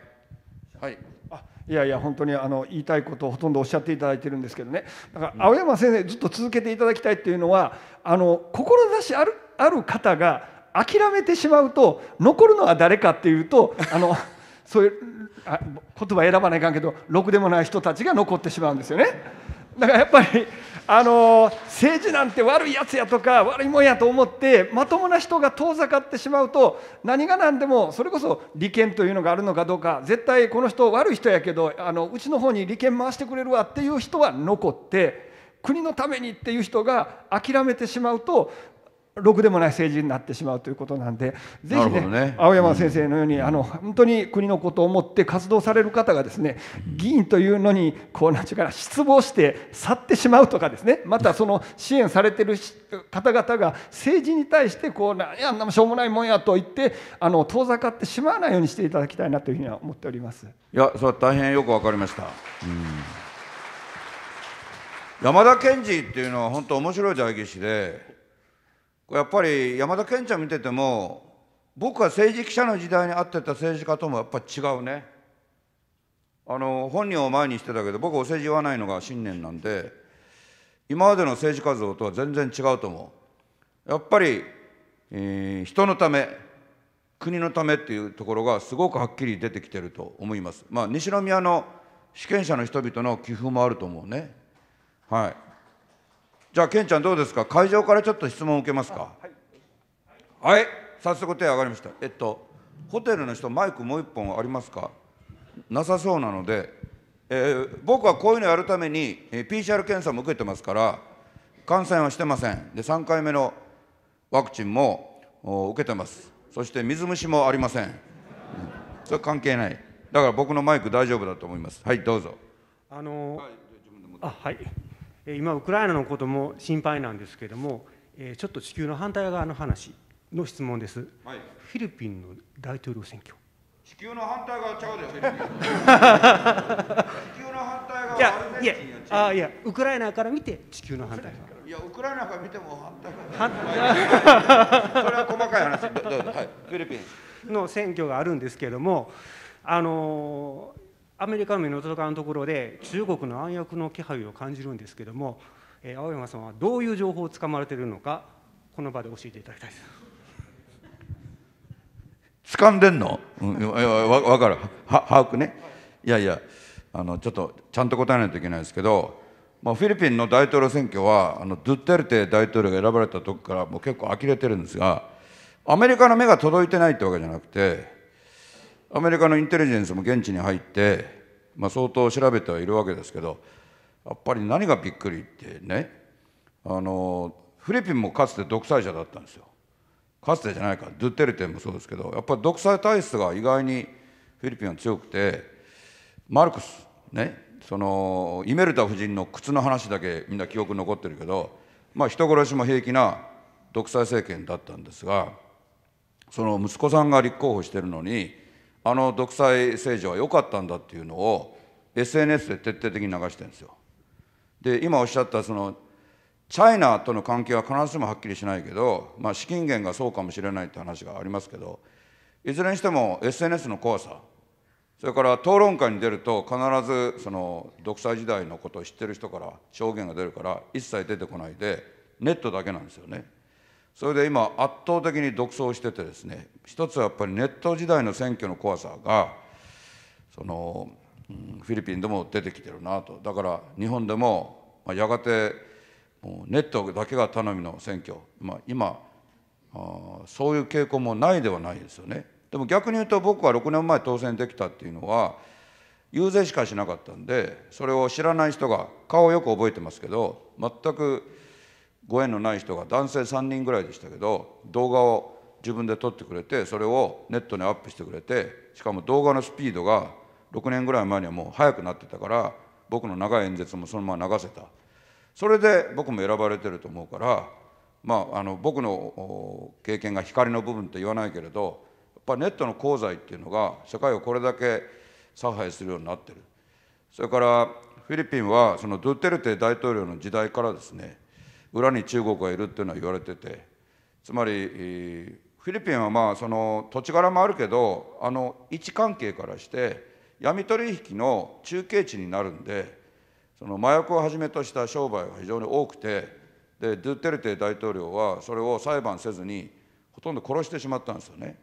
はい、あいやいや本当にあの言いたいことをほとんどおっしゃっていただいてるんですけどねだから青山先生ずっと続けていただきたいっていうのはあの志あるある方が諦めてしまうと残るのは誰かっていうとあのそういうあ言葉選ばないかんけどろくでもない人たちが残ってしまうんですよね。だからやっぱりあの政治なんて悪いやつやとか悪いもんやと思ってまともな人が遠ざかってしまうと何が何でもそれこそ利権というのがあるのかどうか絶対この人悪い人やけどあのうちの方に利権回してくれるわっていう人は残って国のためにっていう人が諦めてしまうとろくでもない政治になってしまうということなんで、ぜひね、ね青山先生のように、うん、あの本当に国のことを思って活動される方がですね、議員というのにこうなんていうかな失望して去ってしまうとかですね、またその支援されてる方々が政治に対してこうなんやあんなしょうもないもんやと言ってあの遠ざかってしまわないようにしていただきたいなというふうには思っております。いや、それは大変よくわかりました。うん山田賢治っていうのは本当面白い代議士でやっぱり山田健ちゃん見てても僕は政治記者の時代に会ってた政治家ともやっぱ違うねあの本人を前にしてたけど僕お政治言わないのが信念なんで今までの政治活動とは全然違うと思うやっぱり、えー、人のため国のためっていうところがすごくはっきり出てきてると思いますまあ西宮の主権者の人々の寄付もあると思うねはいじゃあ、ケンちゃんどうですか会場からちょっと質問を受けますか。はい、はい、早速手上がりました。えっと、ホテルの人、マイクもう一本ありますかなさそうなので、えー、僕はこういうのやるために、えー、PCR 検査も受けてますから、感染はしてません。で、3回目のワクチンも受けてます。そして水虫もありません。それ関係ない。だから僕のマイク大丈夫だと思います。はい、どうぞ。あのー、あはい。今ウクライナのことも心配なんですけれども、えー、ちょっと地球の反対側の話の質問です、はい、フィリピンの大統領選挙地球の反対側ちゃうで地球の反対側アルゼンチンやちゃういやウクライナから見て地球の反対側いや、ウクライナから見ても反対反それは細かい話、はい、フィリピンの選挙があるんですけれども、あのーアメリカの目の届かぬところで中国の暗躍の気配を感じるんですけれども、えー、青山さんはどういう情報をつかまれているのかこの場で教えていただきたいです掴んでんの、うん、わ分かるは把握ね、いやいやあのちょっとちゃんと答えないといけないですけど、まあ、フィリピンの大統領選挙はあのドゥテルテ大統領が選ばれた時からもう結構呆れてるんですがアメリカの目が届いてないってわけじゃなくてアメリカのインテリジェンスも現地に入って、まあ、相当調べてはいるわけですけどやっぱり何がびっくりってねあのフィリピンもかつて独裁者だったんですよかつてじゃないかドゥテルテもそうですけどやっぱり独裁体質が意外にフィリピンは強くてマルクスねそのイメルタ夫人の靴の話だけみんな記憶残ってるけど、まあ、人殺しも平気な独裁政権だったんですがその息子さんが立候補してるのにあの独裁政治は良かったんだっていうのを SNS で徹底的に流してるんですよ。で今おっしゃったそのチャイナとの関係は必ずしもはっきりしないけど、まあ、資金源がそうかもしれないって話がありますけどいずれにしても SNS の怖さそれから討論会に出ると必ずその独裁時代のことを知ってる人から証言が出るから一切出てこないでネットだけなんですよね。それで今圧倒的に独走しててですね一つはやっぱりネット時代の選挙の怖さがその、うん、フィリピンでも出てきてるなとだから日本でも、まあ、やがてもうネットだけが頼みの選挙、まあ、今あそういう傾向もないではないですよねでも逆に言うと僕は6年前当選できたっていうのは遊説しかしなかったんでそれを知らない人が顔をよく覚えてますけど全くご縁のない人が男性3人ぐらいでしたけど動画を自分で撮ってくれてそれをネットにアップしてくれてしかも動画のスピードが6年ぐらい前にはもう速くなってたから僕の長い演説もそのまま流せたそれで僕も選ばれてると思うから、まあ、あの僕の経験が光の部分って言わないけれどやっぱネットの功罪っていうのが世界をこれだけ差配するようになってるそれからフィリピンはそのドゥテルテ大統領の時代からですね裏に中国がいるっていうのは言われててつまり、フィリピンはまあその土地柄もあるけどあの位置関係からして闇取引の中継地になるんでその麻薬をはじめとした商売が非常に多くてでドゥテルテ大統領はそれを裁判せずにほとんど殺してしまったんですよね。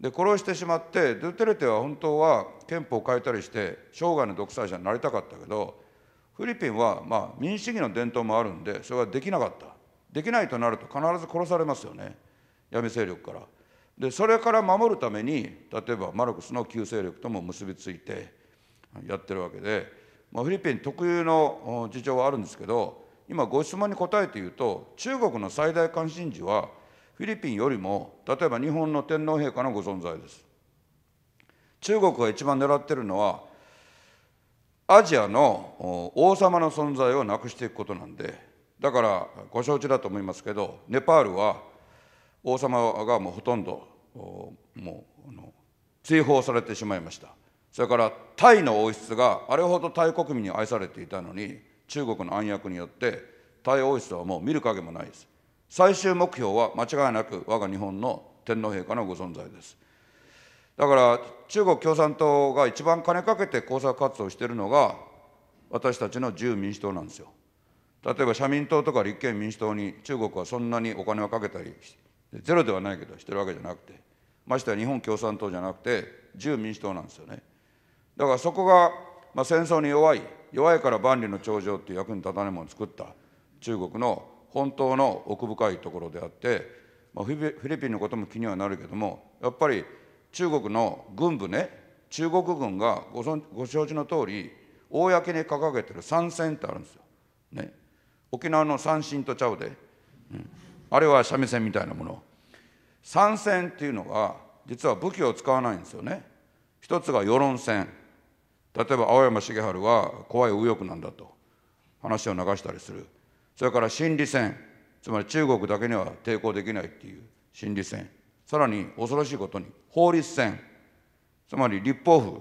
で殺してしまってドゥテルテは本当は憲法を変えたりして生涯の独裁者になりたかったけどフィリピンはま民主主義の伝統もあるんでそれはできなかったできないとなると必ず殺されますよね闇勢力からでそれから守るために例えばマルクスの旧勢力とも結びついてやってるわけで、まあ、フィリピン特有の事情はあるんですけど今ご質問に答えて言うと中国の最大関心事はフィリピンよりも例えば日本の天皇陛下のご存在です中国が一番狙ってるのはアジアの王様の存在をなくしていくことなんでだからご承知だと思いますけどネパールは王様がもうほとんどもうあの追放されてしまいましたそれからタイの王室があれほどタイ国民に愛されていたのに中国の暗躍によってタイ王室はもう見る影もないです最終目標は間違いなく我が日本の天皇陛下のご存在ですだから中国共産党が一番金かけて工作活動してるのが私たちの自由民主党なんですよ。例えば社民党とか立憲民主党に中国はそんなにお金をかけたりゼロではないけどしてるわけじゃなくてましては日本共産党じゃなくて自由民主党なんですよね。だからそこが、まあ、戦争に弱い弱いから万里の長城っていう役に立たないものを作った中国の本当の奥深いところであって、まあ、フィリピンのことも気にはなるけどもやっぱり中国の軍部ね、中国軍がご存ご承知の通り、公に掲げてる三線ってあるんですよ。ね、沖縄の三線とちゃうで、うん、あれは三味線みたいなもの。三線っていうのが、実は武器を使わないんですよね。一つが世論戦。例えば青山茂春は怖い右翼なんだと話を流したりする。それから心理戦。つまり中国だけには抵抗できないっていう心理戦。さらに恐ろしいことに法律戦つまり立法府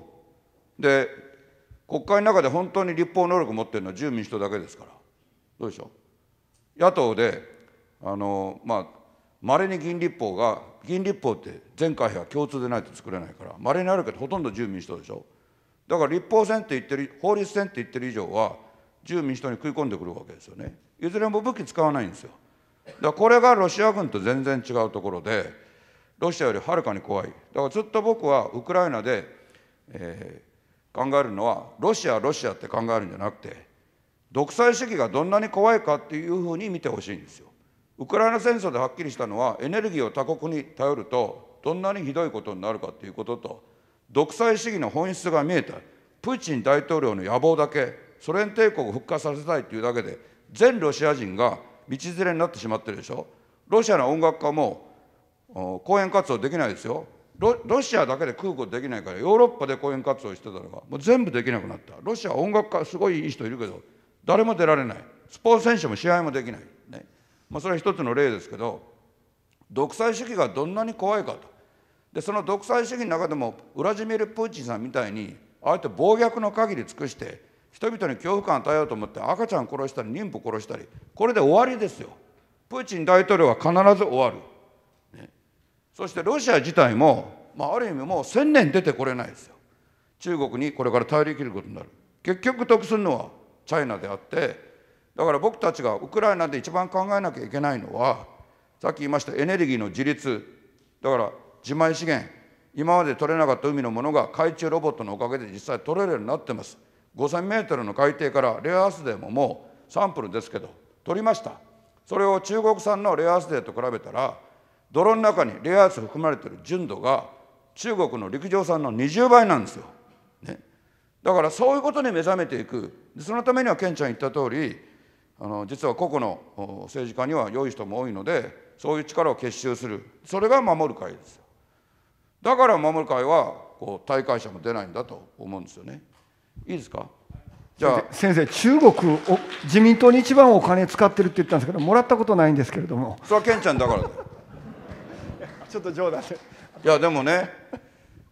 で国会の中で本当に立法能力を持ってるのは自由民主党だけですからどうでしょう野党であのまあれに議員立法が議員立法って全会派共通でないと作れないからまれにあるけどほとんど自由民主党でしょだから立法選って言ってる法律戦って言ってる以上は自由民主党に食い込んでくるわけですよねいずれも武器使わないんですよだからこれがロシア軍と全然違うところでロシアよりはるかに怖いだからずっと僕はウクライナで、えー、考えるのはロシアロシアって考えるんじゃなくて独裁主義がどんなに怖いかっていうふうに見てほしいんですよ。ウクライナ戦争ではっきりしたのはエネルギーを他国に頼るとどんなにひどいことになるかということと独裁主義の本質が見えたプーチン大統領の野望だけソ連帝国を復活させたいというだけで全ロシア人が道連れになってしまってるでしょロシアの音楽家も講演活動できないですよロシアだけで空港できないからヨーロッパで講演活動してたのがもう全部できなくなったロシア音楽家すごいいい人いるけど誰も出られないスポーツ選手も試合もできない、ねまあ、それは一つの例ですけど独裁主義がどんなに怖いかとでその独裁主義の中でもウラジミール・プーチンさんみたいにあえて暴虐の限り尽くして人々に恐怖感を与えようと思って赤ちゃん殺したり妊婦殺したりこれで終わりですよプーチン大統領は必ず終わるそしてロシア自体も、まあ、ある意味もう1000年出てこれないですよ中国にこれから頼りきることになる結局得するのはチャイナであってだから僕たちがウクライナで一番考えなきゃいけないのはさっき言いましたエネルギーの自立だから自前資源今まで取れなかった海のものが海中ロボットのおかげで実際取れるようになってます5000メートルの海底からレアアースデーももうサンプルですけど取りましたそれを中国産のレアアースデーと比べたら泥の中にレアアース含まれている純度が中国の陸上産の20倍なんですよ。ね、だからそういうことに目覚めていくそのためにはケンちゃん言った通りあの実は個々の政治家には良い人も多いのでそういう力を結集するそれが守る会ですよ。だから守る会はこう大会者も出ないんだと思うんですよね。いいですかじゃあ先生、中国自民党に一番お金使ってるって言ったんですけど、もらったことないんですけれども。それはケンちゃんだからだちょっと冗談でいやでもね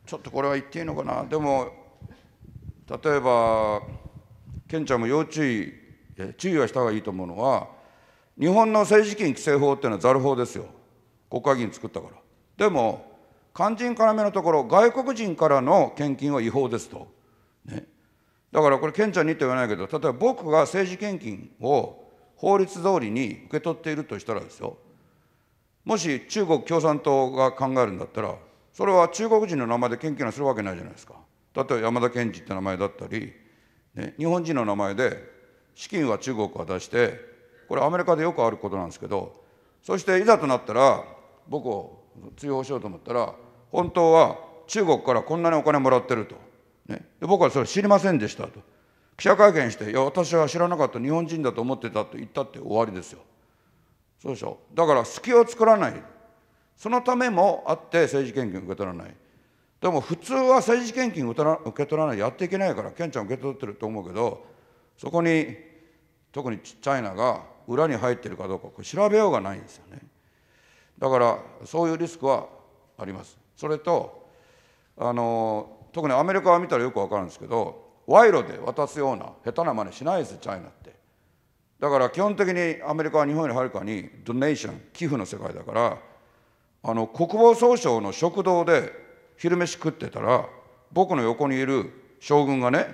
ちょっとこれは言っていいのかなでも例えばケンちゃんも要注意注意はした方がいいと思うのは日本の政治資金規正法っていうのはざる法ですよ国会議員作ったからでも肝心要のところ外国人からの献金は違法ですと、ね、だからこれケンちゃんにと言わないけど例えば僕が政治献金を法律通りに受け取っているとしたらですよもし中国共産党が考えるんだったらそれは中国人の名前で謙虚なするわけないじゃないですか例えば山田賢治って名前だったり、ね、日本人の名前で資金は中国が出してこれアメリカでよくあることなんですけどそしていざとなったら僕を追放しようと思ったら本当は中国からこんなにお金もらってると、ね、で僕はそれ知りませんでしたと記者会見して「いや私は知らなかった日本人だと思ってた」と言ったって終わりですよ。そうでしょだから隙を作らないそのためもあって政治献金受け取らないでも普通は政治献金受け取らないやっていけないからケンちゃん受け取ってると思うけどそこに特にちっちゃいなが裏に入ってるかどうかこれ調べようがないんですよねだからそういうリスクはありますそれとあの特にアメリカは見たらよく分かるんですけど賄賂で渡すような下手な真似しないですチャイナってだから基本的にアメリカは日本よりはるかにドネーション寄付の世界だからあの国防総省の食堂で昼飯食ってたら僕の横にいる将軍がね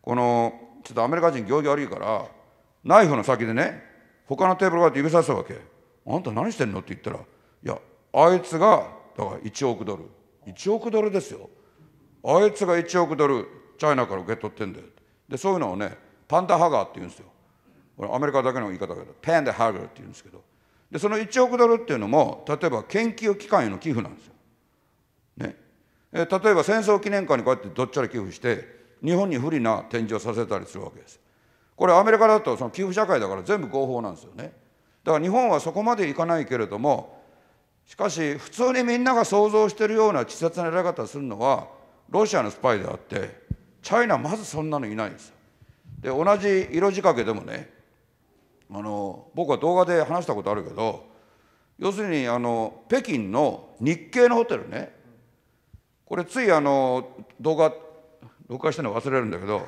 このちょっとアメリカ人行儀悪いからナイフの先でね他のテーブルこうやって指さすわけあんた何してんのって言ったらいやあいつがだから1億ドル1億ドルですよあいつが1億ドルチャイナから受け取ってんだよでそういうのをねパンダハガーって言うんですよこれアメリカだけの言い方だけどペンでハグっていうんですけどでその1億ドルっていうのも例えば研究機関への寄付なんですよ。ね、え例えば戦争記念館にこうやってどっちゃら寄付して日本に不利な展示をさせたりするわけです。これアメリカだとその寄付社会だから全部合法なんですよね。だから日本はそこまでいかないけれどもしかし普通にみんなが想像してるような稚拙なやり方するのはロシアのスパイであってチャイナまずそんなのいないんですよ。で同じ色仕掛けでもねあの僕は動画で話したことあるけど要するにあの北京の日系のホテルねこれついあの動画録画したの忘れるんだけど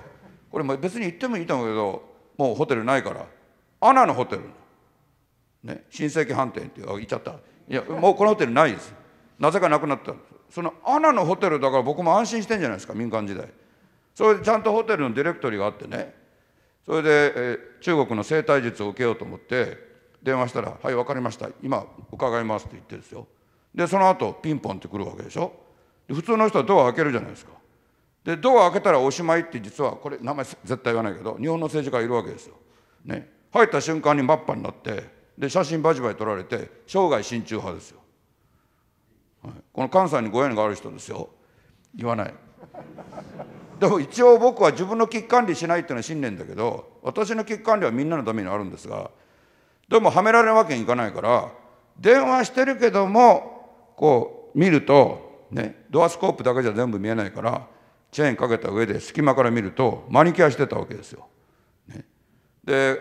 これ別に行ってもいいと思うけどもうホテルないからアナのホテル、ね、世紀飯店ってあ行っちゃったいやもうこのホテルないですなぜかなくなったそのアナのホテルだから僕も安心してんじゃないですか民間時代それでちゃんとホテルのディレクトリーがあってねそれで、えー、中国の生体術を受けようと思って電話したら「はい分かりました今伺います」って言ってですよでその後ピンポンって来るわけでしょ普通の人はドア開けるじゃないですかでドア開けたらおしまいって実はこれ名前絶対言わないけど日本の政治家いるわけですよ、ね、入った瞬間にマッパになってで写真バチバい撮られて生涯親中派ですよ、はい、この関西にご縁がある人ですよ言わないでも一応僕は自分の危機管理しないっていうのは信念だけど私の危機管理はみんなのためにあるんですがでもはめられるわけにいかないから電話してるけどもこう見ると、ね、ドアスコープだけじゃ全部見えないからチェーンかけた上で隙間から見るとマニキュアしてたわけですよ。ね、で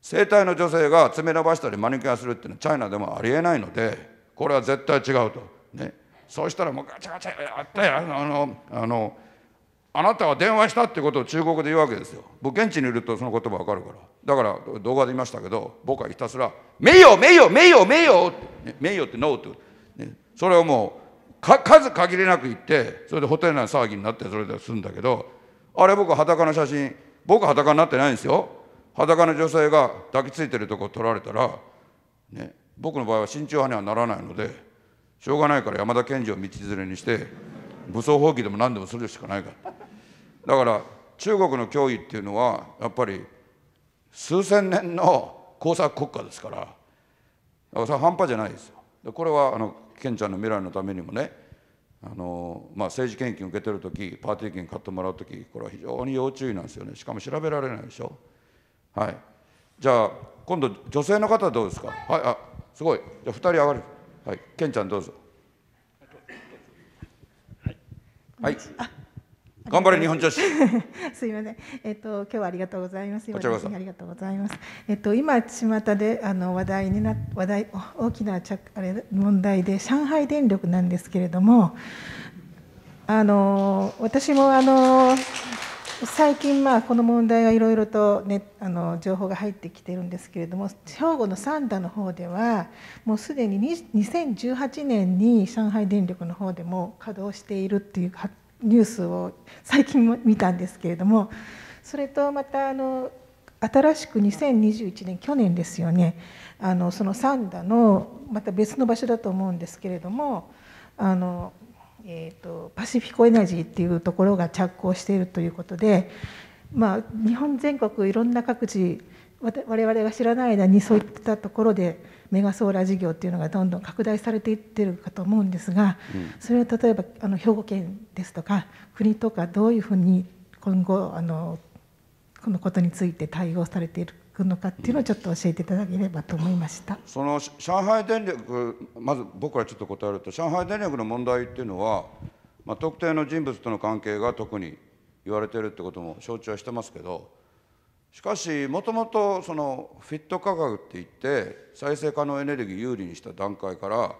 生体の女性が爪伸ばしたりマニキュアするっていうのはチャイナでもありえないのでこれは絶対違うと。ね、そうしたらもうガチャガチャやってあのあのあのあなたは電話したってことを中国で言うわけですよ。僕、現地にいるとその言葉わかるから。だから動画で言いましたけど、僕はひたすら、名誉、名誉、名誉、名誉、名誉ってノーって、ね、それをもう数限りなく言って、それでホテル内騒ぎになって、それで済んだけど、あれ僕、裸の写真、僕裸になってないんですよ。裸の女性が抱きついてるとこ撮られたら、ね、僕の場合は慎重派にはならないので、しょうがないから山田検事を道連れにして、武装蜂起でも何でもするしかないから。だから中国の脅威っていうのはやっぱり数千年の工作国家ですからだからそれは半端じゃないですよ。でこれはあの健ちゃんの未来のためにもねあの、まあ、政治献金受けてる時パーティー券買ってもらう時これは非常に要注意なんですよねしかも調べられないでしょ。はい、じゃあ今度女性の方どうですかはいあすごいじゃあ2人上がるはい健ちゃんどうぞ。はい、はい頑張れ日本女子。すみません。えっと今日はありがとうございます。こちらこそ。ありがとうございます。えっと今巷であの話題にな話題大きなちゃあれ問題で上海電力なんですけれども、あの私もあの最近まあこの問題がいろいろとねあの情報が入ってきてるんですけれども、兵庫の三田の方ではもうすでに2018年に上海電力の方でも稼働しているっていうニュースを最近も見たんですけれどもそれとまたあの新しく2021年去年ですよねあのそのサンダのまた別の場所だと思うんですけれどもあの、えーと、パシフィコエナジーっていうところが着工しているということで、まあ、日本全国いろんな各地我々が知らない間にそういったところでメガソーラー事業っていうのがどんどん拡大されていってるかと思うんですが、それは例えばあの兵庫県ですとか国とかどういうふうに今後あのこのことについて対応されていくのかっていうのをちょっと教えていただければと思いました、その上海電力まず僕からちょっと答えると上海電力の問題っていうのは、まあ、特定の人物との関係が特に言われてるってことも承知はしてますけどしかしもともとそのフィット価格っていって再生可能エネルギー有利にした段階から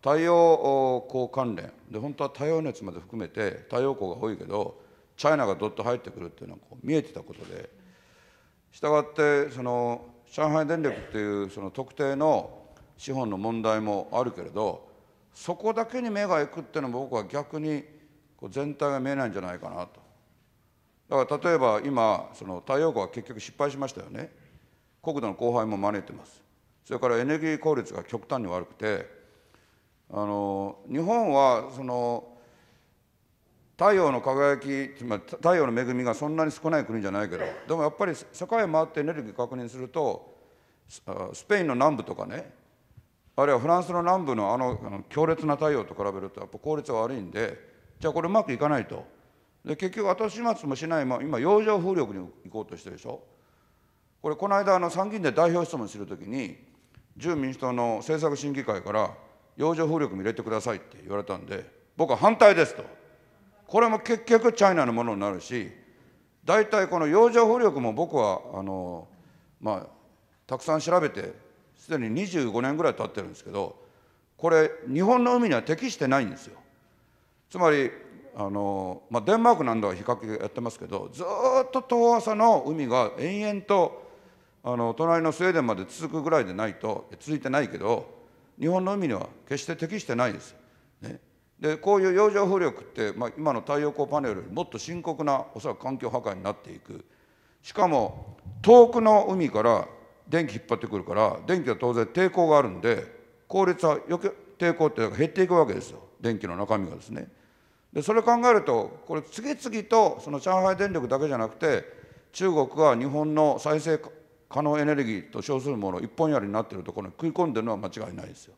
太陽光関連で本当は太陽熱まで含めて太陽光が多いけどチャイナがどっと入ってくるっていうのはこう見えてたことでしたがってその上海電力っていうその特定の資本の問題もあるけれどそこだけに目がいくっていうのは僕は逆に全体が見えないんじゃないかなとだから例えば今その太陽光は結局失敗しましたよね国土の荒廃も招いてますそれからエネルギー効率が極端に悪くてあの日本はその太陽の輝きつまり太陽の恵みがそんなに少ない国じゃないけどでもやっぱり世界を回ってエネルギー確認するとスペインの南部とかねあるいはフランスの南部のあの強烈な太陽と比べるとやっぱ効率が悪いんでじゃあこれうまくいかないと。で結局後始末もしないまま今洋上風力に行こうとしてるでしょこれこの間あの参議院で代表質問するときに自民主党の政策審議会から洋上風力も入れてくださいって言われたんで僕は反対ですとこれも結局チャイナのものになるし大体この洋上風力も僕はあのまあたくさん調べてすでに25年ぐらい経ってるんですけどこれ日本の海には適してないんですよつまりあの、まあ、デンマークなんかは比較やってますけどずっと遠浅の海が延々とあの隣のスウェーデンまで続くぐらいでないと続いてないけど日本の海には決して適してないです。ね、でこういう洋上風力って、まあ、今の太陽光パネルよりもっと深刻なおそらく環境破壊になっていくしかも遠くの海から電気引っ張ってくるから電気は当然抵抗があるんで効率はよけ抵抗って減っていくわけですよ電気の中身がですね。でそれ考えるとこれ次々とその上海電力だけじゃなくて中国は日本の再生可能エネルギーと称するもの一本やりになっているところに食い込んでるのは間違いないですよ。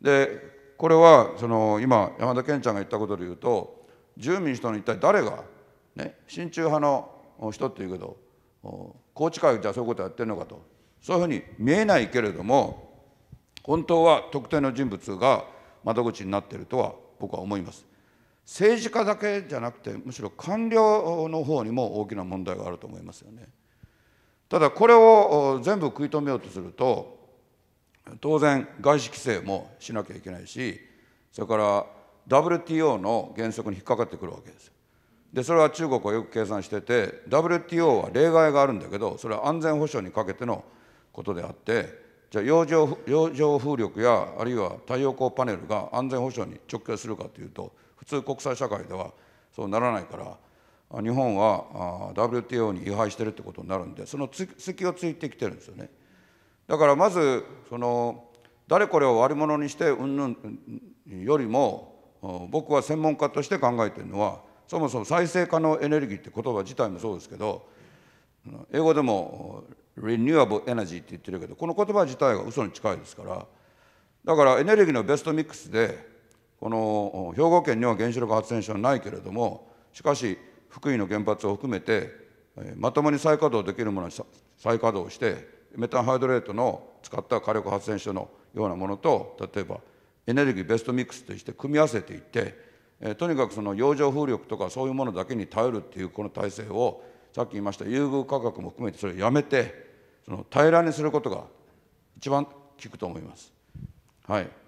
でこれはその今山田健ちゃんが言ったことでいうと住民主党の一体誰が、ね、親中派の人っていうけど宏池会じゃそういうことやってるのかとそういうふうに見えないけれども本当は特定の人物が窓口になっているとは僕は思います。政治家だけじゃなくてむしろ官僚の方にも大きな問題があると思いますよね。ただこれを全部食い止めようとすると当然外資規制もしなきゃいけないしそれから WTO の原則に引っかかってくるわけです。でそれは中国はよく計算してて WTO は例外があるんだけどそれは安全保障にかけてのことであってじゃあ洋上洋上風力やあるいは太陽光パネルが安全保障に直結するかというと普通国際社会ではそうならないから日本は WTO に違反してるってことになるんでその隙をついてきてるんですよね。だからまずその誰これを悪者にしてうんぬんよりも僕は専門家として考えてるのはそもそも再生可能エネルギーって言葉自体もそうですけど英語でも renewable energy って言ってるけどこの言葉自体が嘘に近いですからだからエネルギーのベストミックスでこの兵庫県には原子力発電所はないけれどもしかし福井の原発を含めてまともに再稼働できるものは再稼働してメタンハイドレートの使った火力発電所のようなものと例えばエネルギーベストミックスとして組み合わせていって、えとにかくその洋上風力とかそういうものだけに頼るっていうこの体制をさっき言いました優遇価格も含めてそれをやめてその平らにすることが一番効くと思います。はい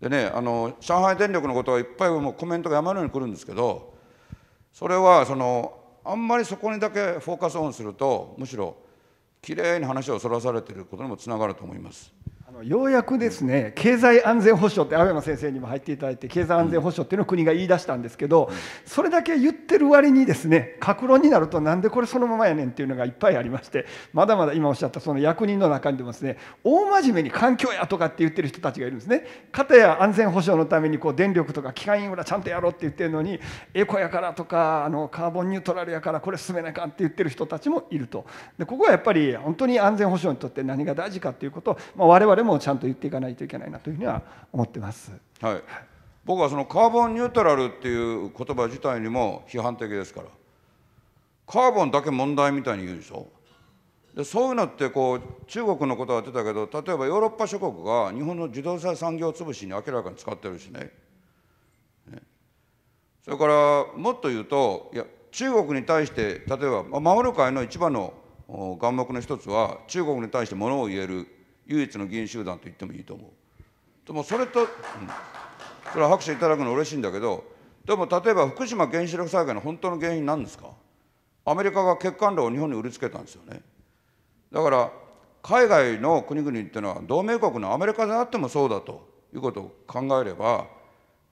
でねあの上海電力のことはいっぱいもうコメントが山のように来るんですけどそれはそのあんまりそこにだけフォーカスオンするとむしろきれいに話をそらされていることにもつながると思います。あのようやくですね経済安全保障って青山先生にも入っていただいて経済安全保障っていうのを国が言い出したんですけどそれだけ言ってる割にですね格論になるとなんでこれそのままやねんっていうのがいっぱいありましてまだまだ今おっしゃったその役人の中にでもですね大真面目に環境やとかって言ってる人たちがいるんですね。かたや安全保障のためにこう電力とか機関インフラちゃんとやろうって言ってるのにエコやからとかあのカーボンニュートラルやからこれ進めなあかんって言ってる人たちもいると。でここはやっぱり本当に安全保障にとって何が大事かっていうことを、まあ、我々々もちゃんと言っていかないといけないなというふうには思ってます。はい、僕はそのカーボンニュートラルっていう言葉自体にも批判的ですからカーボンだけ問題みたいに言うでしょでそういうのってこう中国のことは出たけど例えばヨーロッパ諸国が日本の自動車産業潰しに明らかに使ってるしねねそれからもっと言うといや中国に対して例えば守る会の一番の眼目の一つは中国に対してものを言える唯一の議員集団と言ってもいいと思う。でもそれと、うん、それは拍手いただくの嬉しいんだけど、でも例えば福島原子力災害の本当の原因なんですかアメリカが欠陥炉を日本に売りつけたんですよね。だから海外の国々っていうのは同盟国のアメリカであってもそうだということを考えれば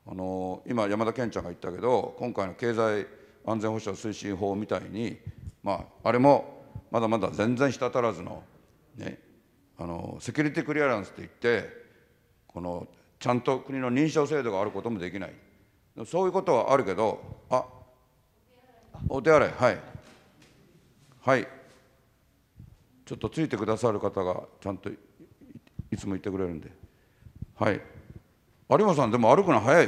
あの今山田健ちゃんが言ったけど今回の経済安全保障推進法みたいに、まあ、あれもまだまだ全然滴らずの、ね、あのセキュリティクリアランスといってこのちゃんと国の認証制度があることもできないそういうことはあるけどあお手洗いはいはいちょっとついてくださる方がちゃんといつも言ってくれるんではい有馬さんでも歩くの早い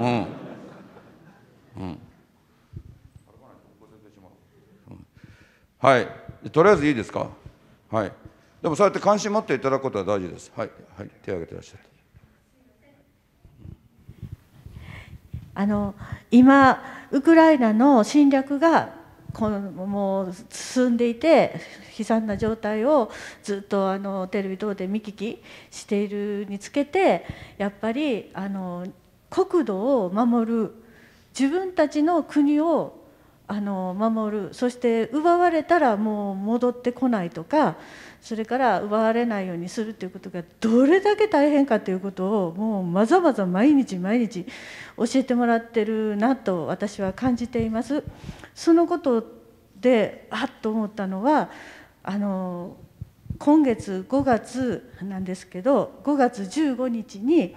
うんうんはいとりあえずいいですかはいでもそうやって関心持っていただくことは大事です。はい、はい、手を挙げてらっしゃる。あの今ウクライナの侵略がこのもう進んでいて悲惨な状態をずっとあのテレビ等で見聞きしているにつけてやっぱりあの国土を守る自分たちの国をあの守るそして奪われたらもう戻ってこないとかそれから奪われないようにするということがどれだけ大変かということをもうまざまざ毎日毎日教えてもらってるなと私は感じています。そのことであっと思ったのはあの今月5月なんですけど5月15日に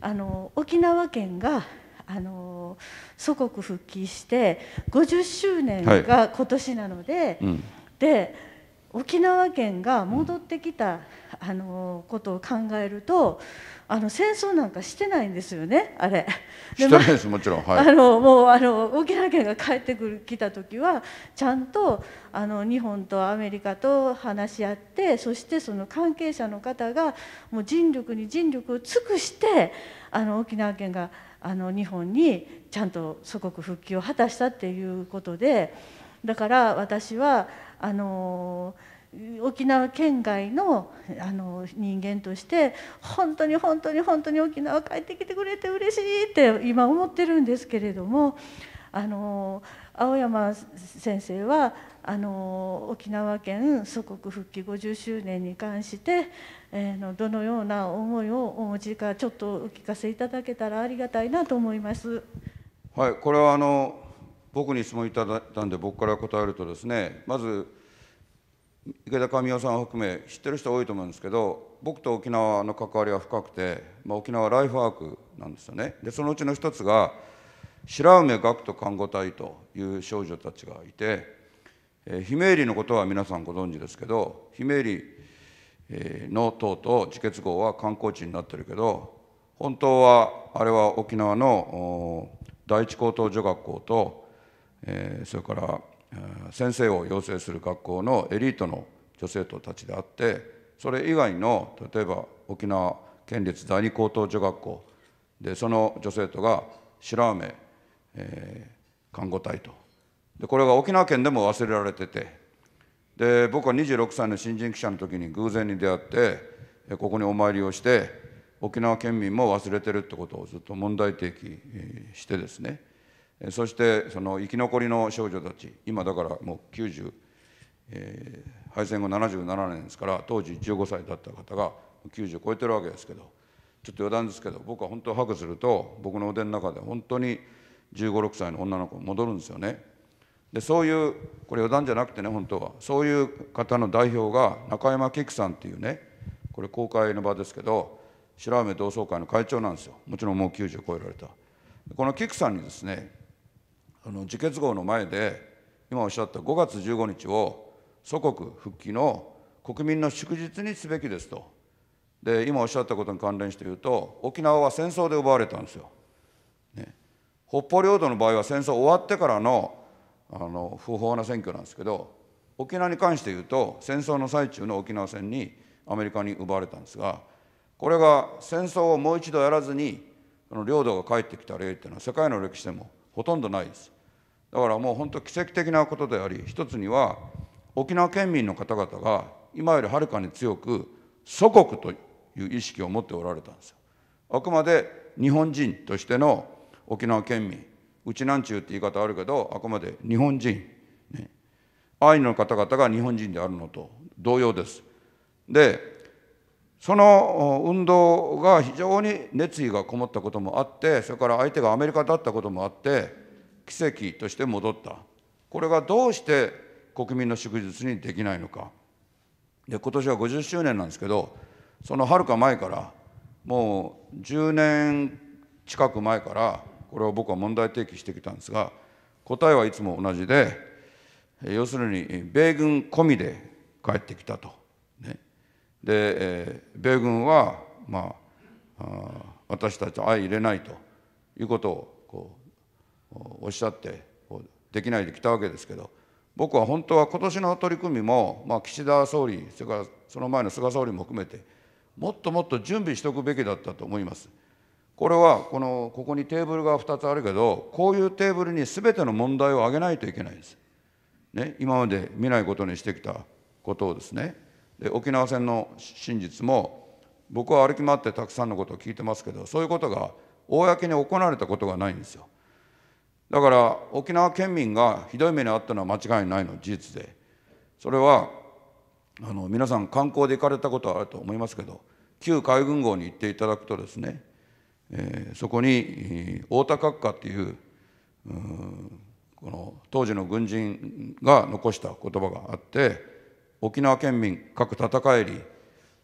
あの沖縄県があの祖国復帰して50周年が今年なので、はいうん、で。沖縄県が戻ってきた、あのことを考えるとあの戦争なんかしてないんですよねあれ。してないですもちろん、はい、あのもうあの沖縄県が帰ってくる来た時はちゃんとあの日本とアメリカと話し合ってそしてその関係者の方がもう尽力に尽力を尽くしてあの沖縄県があの日本にちゃんと祖国復帰を果たしたっていうことでだから私はあの沖縄県外のあの人間として本当に本当に本当に沖縄帰ってきてくれて嬉しいって今思ってるんですけれどもあの青山先生はあの沖縄県祖国復帰50周年に関して、えー、のどのような思いをお持ちかちょっとお聞かせいただけたらありがたいなと思います。はい、これはあの僕に質問いただいたんで、僕から答えるとですね、まず、池田神代さんを含め、知ってる人多いと思うんですけど、僕と沖縄の関わりは深くて、まあ、沖縄ライフワークなんですよね。で、そのうちの一つが、白梅学徒看護隊という少女たちがいて、えー、姫りのことは皆さんご存知ですけど、ひめり、えー、の塔と自決号は観光地になってるけど、本当はあれは沖縄の第一高等女学校とえそれから先生を養成する学校のエリートの女生徒たちであってそれ以外の例えば沖縄県立第二高等女学校でその女生徒が白雨、えー、看護隊とでこれが沖縄県でも忘れられててで僕は26歳の新人記者の時に偶然に出会ってここにお参りをして沖縄県民も忘れてるってことをずっと問題提起してですねそしてその生き残りの少女たち今だからもう90、えー、敗戦後77年ですから当時15歳だった方が90超えてるわけですけどちょっと余談ですけど僕は本当ハグすると僕の腕の中で本当に1 5 6歳の女の子戻るんですよね。でそういうこれ余談じゃなくてね本当はそういう方の代表が中山喜久さんっていうねこれ公開の場ですけど白梅同窓会の会長なんですよもちろんもう90超えられたこの菊さんにですねあの自決号の前で今おっしゃった5月15日を祖国復帰の国民の祝日にすべきですとで今おっしゃったことに関連して言うと沖縄は戦争で奪われたんですよ、ね、北方領土の場合は戦争終わってからのあの不法な選挙なんですけど沖縄に関して言うと戦争の最中の沖縄戦にアメリカに奪われたんですがこれが戦争をもう一度やらずに領土が帰ってきた例っていうのは世界の歴史でもほとんどないです。だからもう本当奇跡的なことであり一つには沖縄県民の方々が今よりはるかに強く祖国という意識を持っておられたんですよ。あくまで日本人としての沖縄県民うちなんちゅうって言い方あるけどあくまで日本人、ね、アイヌの方々が日本人であるのと同様です。でその運動が非常に熱意がこもったこともあってそれから相手がアメリカだったこともあって奇跡として戻ったこれがどうして国民の祝日にできないのかで今年は50周年なんですけどそのはるか前からもう10年近く前からこれを僕は問題提起してきたんですが答えはいつも同じで要するに米軍込みで帰ってきたと、ね、で米軍はまあ私たちと相入れないということをこうおっしゃってできないで来たわけですけど僕は本当は今年の取り組みも、まあ、岸田総理それからその前の菅総理も含めてもっともっと準備しておくべきだったと思います。これはこのここにテーブルが2つあるけどこういうテーブルにすべての問題を挙げないといけないんです。ね、今まで見ないことにしてきたことをですねで沖縄戦の真実も僕は歩き回ってたくさんのことを聞いてますけどそういうことが公に行われたことがないんですよ。だから沖縄県民がひどい目に遭ったのは間違いないの事実でそれはあの皆さん観光で行かれたことはあると思いますけど旧海軍号に行っていただくとですね、えー、そこに太田閣下っていうこの当時の軍人が残した言葉があって沖縄県民各戦えり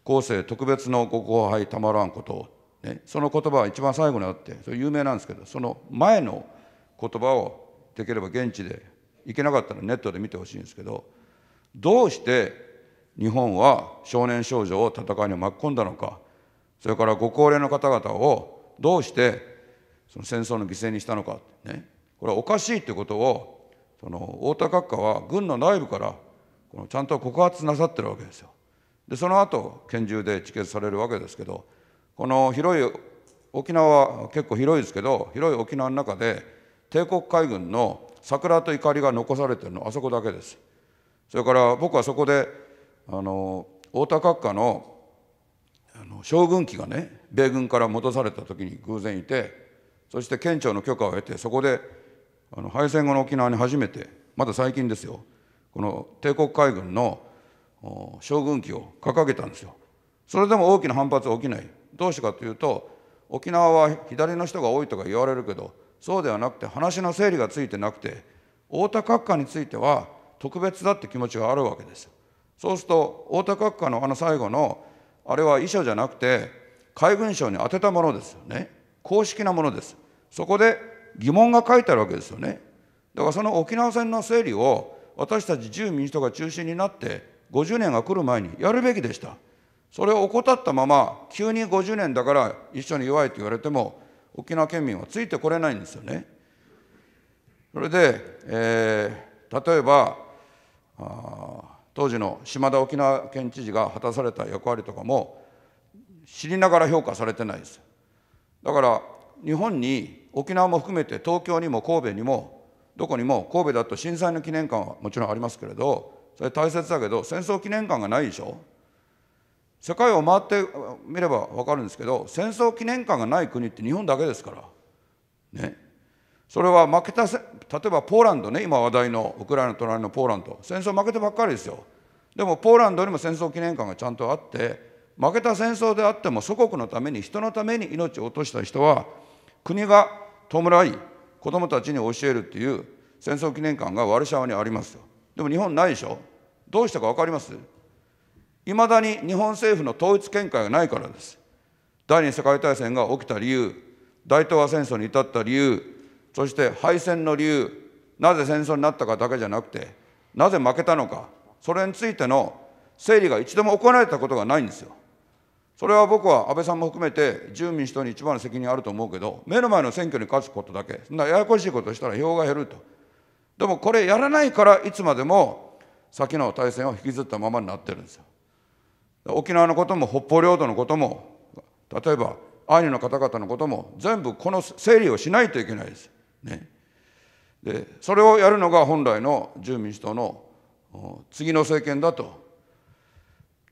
後世特別のご後輩たまらんことを、ね、その言葉は一番最後にあってそれ有名なんですけどその前の「言葉をできれば現地で行けなかったらネットで見てほしいんですけどどうして日本は少年少女を戦いに巻き込んだのかそれからご高齢の方々をどうしてその戦争の犠牲にしたのか、ね、これはおかしいということをその太田閣下は軍の内部からこのちゃんと告発なさってるわけですよ。でその後拳銃で自決されるわけですけどこの広い沖縄は結構広いですけど広い沖縄の中で帝国海軍の桜と怒りが残されてるのあそこだけですそれから僕はそこであの太田閣下のあの将軍機がね米軍から戻された時に偶然いてそして県庁の許可を得てそこであの敗戦後の沖縄に初めてまだ最近ですよこの帝国海軍の将軍機を掲げたんですよそれでも大きな反発は起きないどうしてかというと沖縄は左の人が多いとか言われるけどそうではなくて話の整理がついてなくて太田閣下については特別だって気持ちがあるわけですそうすると太田閣下のあの最後のあれは遺書じゃなくて海軍省に宛てたものですよね公式なものですそこで疑問が書いてあるわけですよねだからその沖縄戦の整理を私たち自由民主党が中心になって50年が来る前にやるべきでしたそれを怠ったまま急に50年だから一緒に弱いと言われても沖縄県民はついてこれないんですよね。それで、えー、例えば当時の島田沖縄県知事が果たされた役割とかも知りながら評価されてないですだから日本に沖縄も含めて東京にも神戸にもどこにも神戸だと震災の記念館はもちろんありますけれどそれ大切だけど戦争記念館がないでしょ世界を回ってみれば分かるんですけど戦争記念館がない国って日本だけですからねそれは負けた例えばポーランドね今話題のウクライナ隣のポーランド戦争負けてばっかりですよでもポーランドにも戦争記念館がちゃんとあって負けた戦争であっても祖国のために人のために命を落とした人は国が弔い子どもたちに教えるっていう戦争記念館がワルシャワにありますよでも日本ないでしょどうしたか分かりますいまだに日本政府の統一見解がないからです。第二次世界大戦が起きた理由、大東亜戦争に至った理由、そして敗戦の理由、なぜ戦争になったかだけじゃなくて、なぜ負けたのか、それについての整理が一度も行われたことがないんですよ。それは僕は安倍さんも含めて、自由民主党に一番の責任あると思うけど、目の前の選挙に勝つことだけ、そんなややこしいことしたら票が減ると。でもこれやらないから、いつまでも先の大戦を引きずったままになってるんですよ。沖縄のことも北方領土のことも例えばアイヌの方々のことも全部この整理をしないといけないです。ね、でそれをやるのが本来の自由民主党の次の政権だと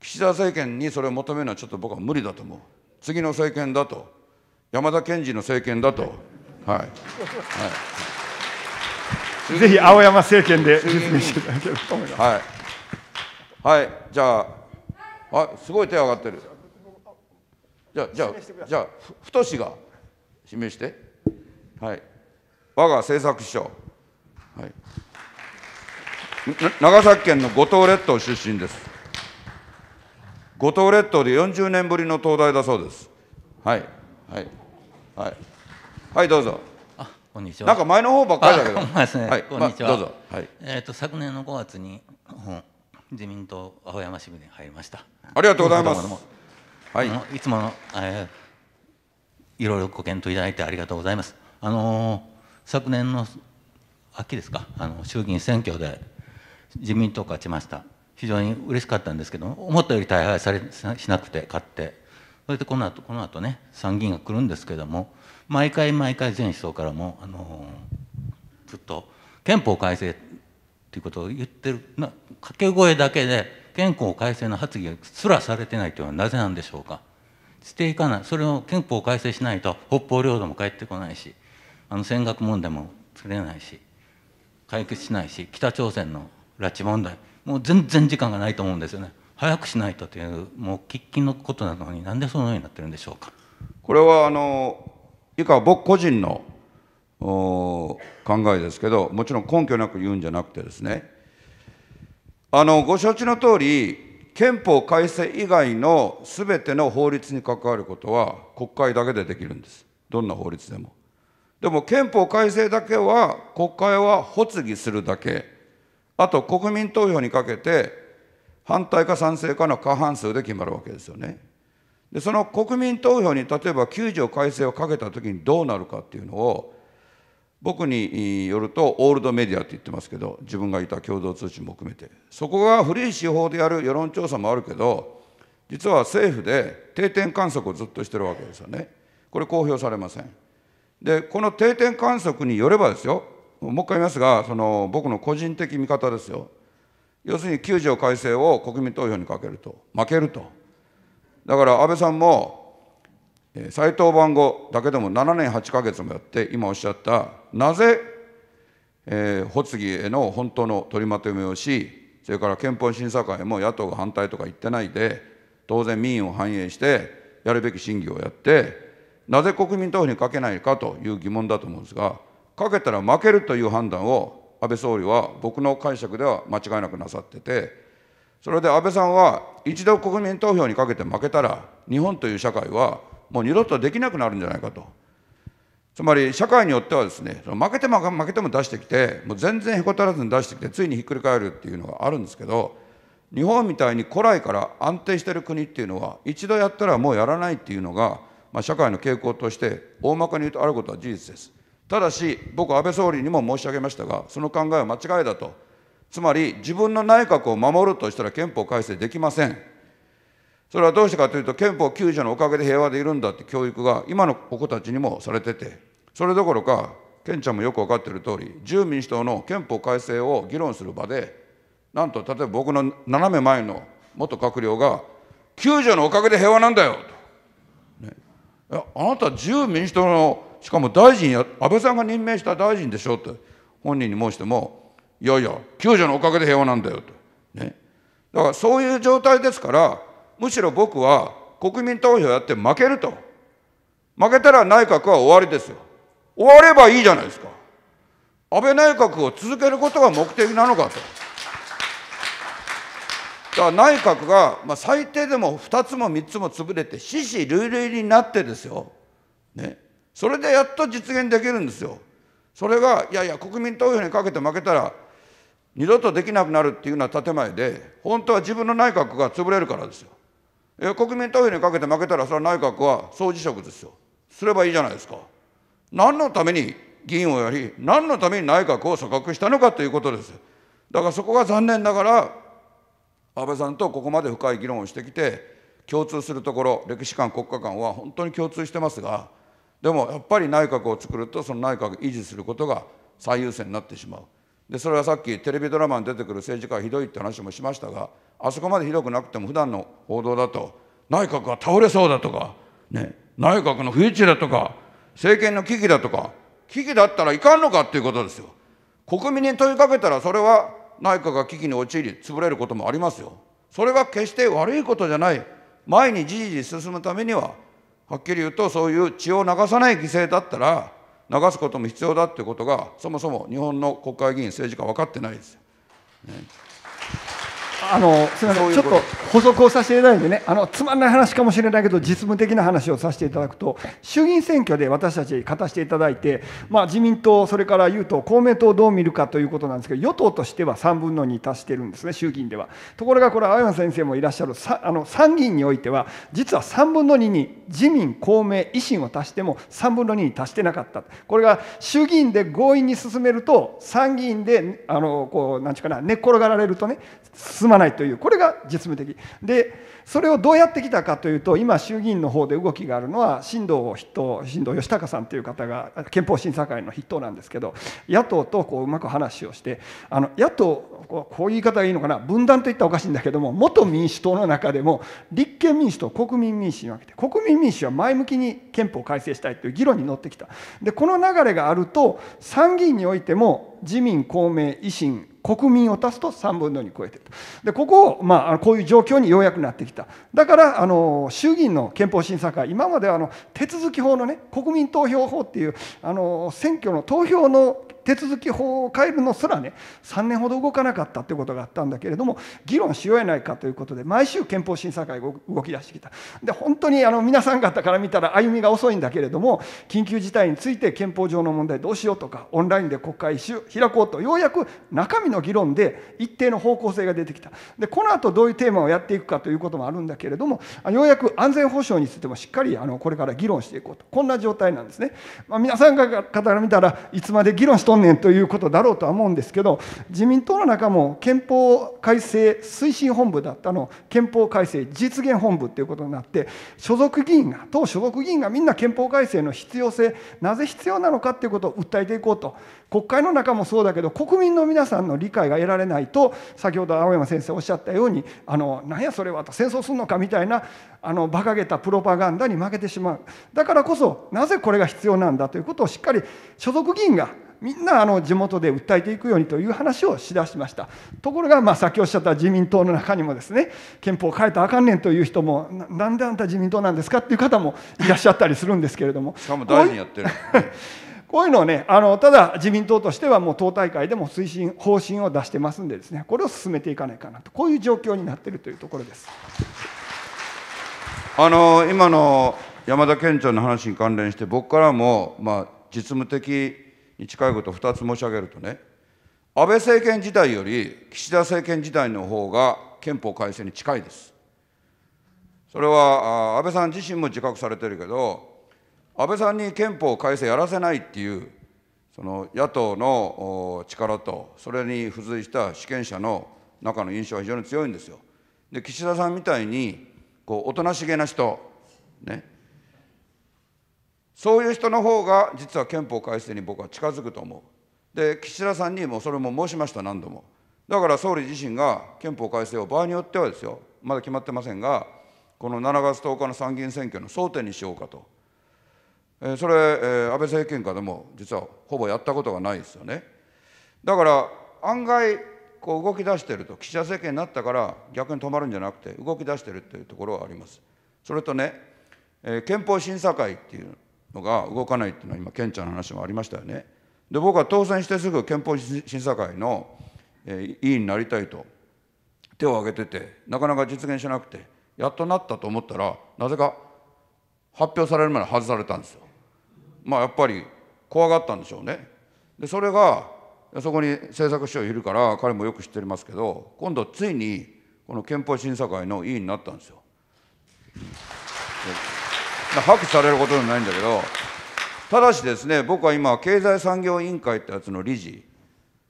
岸田政権にそれを求めるのはちょっと僕は無理だと思う次の政権だと山田賢治の政権だとはい、はい、ぜひ青山政権で説明していただければと思います。はい、はい、じゃああすごい手上がってるじゃあじゃあじゃあ太氏が示してはい我が政策秘書、はい、長崎県の五島列島出身です五島列島で40年ぶりの東大だそうですはいはいはいはいどうぞあこんにちはなんか前の方ばっかりだけど、ね、はい、こんにちは、まどうぞ、はい、えっ、ー、と昨年の5月に本自民党青山支部に入りましたありがとうございます。はい、いつも、えー、いろいろご検討いただいてありがとうございます。あのー、昨年の秋ですか、あの衆議院選挙で自民党勝ちました。非常に嬉しかったんですけど、思ったより大敗されしなくて勝って、それでこの後この後ね参議院が来るんですけども、毎回毎回前首相からもあのー、ずっと憲法改正ということを言ってるな掛け声だけで。憲法改正の発議すらされてないというのはなぜなんでしょうか。していかない、それを憲法改正しないと北方領土も返ってこないし、あの尖閣問題も作れないし、解決しないし、北朝鮮の拉致問題、もう全然時間がないと思うんですよね。早くしないとという、もう喫緊のことなのに、なんでそのようになってるんでしょうか。これはあの以下僕個人の考えですけど、もちろん根拠なく言うんじゃなくてですね、あのご承知の通り、憲法改正以外のすべての法律に関わることは国会だけでできるんです。どんな法律でも。でも憲法改正だけは国会は発議するだけ。あと国民投票にかけて反対か賛成かの過半数で決まるわけですよね。で、その国民投票に例えば9条改正をかけたときにどうなるかっていうのを僕によるとオールドメディアって言ってますけど自分がいた共同通信も含めてそこが古い手法でやる世論調査もあるけど実は政府で定点観測をずっとしてるわけですよねこれ公表されませんでこの定点観測によればですよもう一回言いますがその僕の個人的見方ですよ要するに9条改正を国民投票にかけると負けるとだから安倍さんも再登板後だけでも7年8か月もやって今おっしゃったなぜ、えー、発議への本当の取りまとめをし、それから憲法審査会も野党が反対とか言ってないで、当然民意を反映して、やるべき審議をやって、なぜ国民投票にかけないかという疑問だと思うんですが、かけたら負けるという判断を安倍総理は僕の解釈では間違いなくなさってて、それで安倍さんは、一度国民投票にかけて負けたら、日本という社会はもう二度とできなくなるんじゃないかと。つまり社会によってはですね負けても負けても出してきてもう全然へこたらずに出してきてついにひっくり返るっていうのがあるんですけど日本みたいに古来から安定してる国っていうのは一度やったらもうやらないっていうのが、まあ、社会の傾向として大まかに言うとあることは事実です。ただし僕安倍総理にも申し上げましたがその考えは間違いだとつまり自分の内閣を守るとしたら憲法改正できませんそれはどうしてかというと憲法9条のおかげで平和でいるんだって教育が今の子たちにもされててそれどころかンちゃんもよく分かっている通り自由民主党の憲法改正を議論する場でなんと例えば僕の斜め前の元閣僚が「救助のおかげで平和なんだよ」と、ねいや「あなた自由民主党のしかも大臣や安倍さんが任命した大臣でしょ」って本人に申しても「いやいや救助のおかげで平和なんだよ」と、ね、だからそういう状態ですからむしろ僕は国民投票やって負けると負けたら内閣は終わりですよ終わればいいじゃないですか。安倍内閣を続けることが目的なのかと。だから内閣が、まあ、最低でも2つも3つも潰れて、死死類々になってですよ。ね。それでやっと実現できるんですよ。それが、いやいや、国民投票にかけて負けたら、二度とできなくなるっていうのは建前で、本当は自分の内閣が潰れるからですよ。いや、国民投票にかけて負けたら、それは内閣は総辞職ですよ。すればいいじゃないですか。何のために議員をやり、何のために内閣を組閣したのかということです。だからそこが残念ながら、安倍さんとここまで深い議論をしてきて、共通するところ、歴史観、国家観は本当に共通してますが、でもやっぱり内閣を作ると、その内閣を維持することが最優先になってしまう。でそれはさっきテレビドラマに出てくる政治家はひどいって話もしましたがあそこまでひどくなくても普段の報道だと内閣が倒れそうだとか、ね、内閣の不一致だとか政権の危機だとか、危機だったらいかんのかということですよ。国民に問いかけたら、それは内閣が危機に陥り、潰れることもありますよ。それは決して悪いことじゃない。前にじじ進むためには、はっきり言うと、そういう血を流さない犠牲だったら、流すことも必要だってことが、そもそも日本の国会議員、政治家分かってないですよ。ねあのすみませんちょっと補足をさせていただいてねあのつまんない話かもしれないけど実務的な話をさせていただくと衆議院選挙で私たち勝たせていただいて、まあ、自民党それから言うと公明党をどう見るかということなんですけど与党としては3分の2に達してるんですね衆議院ではところがこれ青山先生もいらっしゃるさあの参議院においては実は3分の2に自民公明維新を足しても3分の2に達してなかったこれが衆議院で強引に進めると参議院であのこうなんちゅうかな寝っ転がられるとね進まないないというこれが実務的でそれをどうやってきたかというと今衆議院の方で動きがあるのは新藤筆頭新藤義孝さんという方が憲法審査会の筆頭なんですけど野党とこううまく話をしてあの野党こういう言い方がいいのかな分断といったらおかしいんだけども元民主党の中でも立憲民主党、国民民主に分けて国民民主は前向きに憲法改正したいという議論に乗ってきたでこの流れがあると参議院においても自民公明維新国民を足すと3分の2超えてるとでここを、まあ、こういう状況にようやくなってききただからあの衆議院の憲法審査会今まではあの手続き法のね国民投票法っていうあの選挙の投票の手続き法を変えるのすらね3年ほど動かなかったってことがあったんだけれども議論しようやないかということで毎週憲法審査会が動き出してきたで本当にあの皆さん方から見たら歩みが遅いんだけれども緊急事態について憲法上の問題どうしようとかオンラインで国会開こうとようやく中身の議論で一定の方向性が出てきたでこの後どういうテーマをやっていくかということもあるんだけれどもようやく安全保障についてもしっかりあのこれから議論していこうとこんな状態なんですね、まあ、皆さん方から見たらいつまで議論しとんということだろうとは思うんですけど自民党の中も憲法改正推進本部だったの憲法改正実現本部っていうことになって所属議員が党所属議員がみんな憲法改正の必要性なぜ必要なのかっていうことを訴えていこうと国会の中もそうだけど国民の皆さんの理解が得られないと先ほど青山先生おっしゃったようにあのなんやそれはと戦争するのかみたいなあの馬鹿げたプロパガンダに負けてしまうだからこそなぜこれが必要なんだということをしっかり所属議員がみんなあの地元で訴えていくようにという話をしだしましたところがまあ先おっしゃった自民党の中にもですね憲法を変えたらあかんねんという人もなんであんた自民党なんですかっていう方もいらっしゃったりするんですけれどもしかも大臣やってる こういうのをね、あのただ自民党としてはもう党大会でも推進、方針を出してますんでですね、これを進めていかないかなと、こういう状況になっているというところです。あの今の山田県庁の話に関連して、僕からも、まあ、実務的に近いことを2つ申し上げるとね、安倍政権時代より岸田政権時代の方が憲法改正に近いです。それは安倍さん自身も自覚されてるけど、安倍さんに憲法改正やらせないっていう、その野党の力と、それに付随した主権者の中の印象は非常に強いんですよ。で、岸田さんみたいに、こう、おとなしげな人、ね、そういう人の方が実は憲法改正に僕は近づくと思うで岸田さんにもそれも申しました何度もだから総理自身が憲法改正を場合によってはですよまだ決まってませんがこの7月10日の参議院選挙の争点にしようかと、えー、それ、えー、安倍政権下でも実はほぼやったことがないですよねだから案外こう動き出してると岸田政権になったから逆に止まるんじゃなくて動き出してるっていうところはありますそれとね、えー、憲法審査会っていうのが動かないっていうのは今ケちゃんの話もありましたよね。で僕は当選してすぐ憲法審査会の、え委員になりたいと手を挙げててなかなか実現しなくてやっとなったと思ったらなぜか発表されるまで外されたんですよ。まあやっぱり怖がったんでしょうね。でそれがそこに政策秘書いるから彼もよく知ってますけど今度ついにこの憲法審査会の委員になったんですよ。破棄されることでもないんだけどただしですね僕は今経済産業委員会ってやつの理事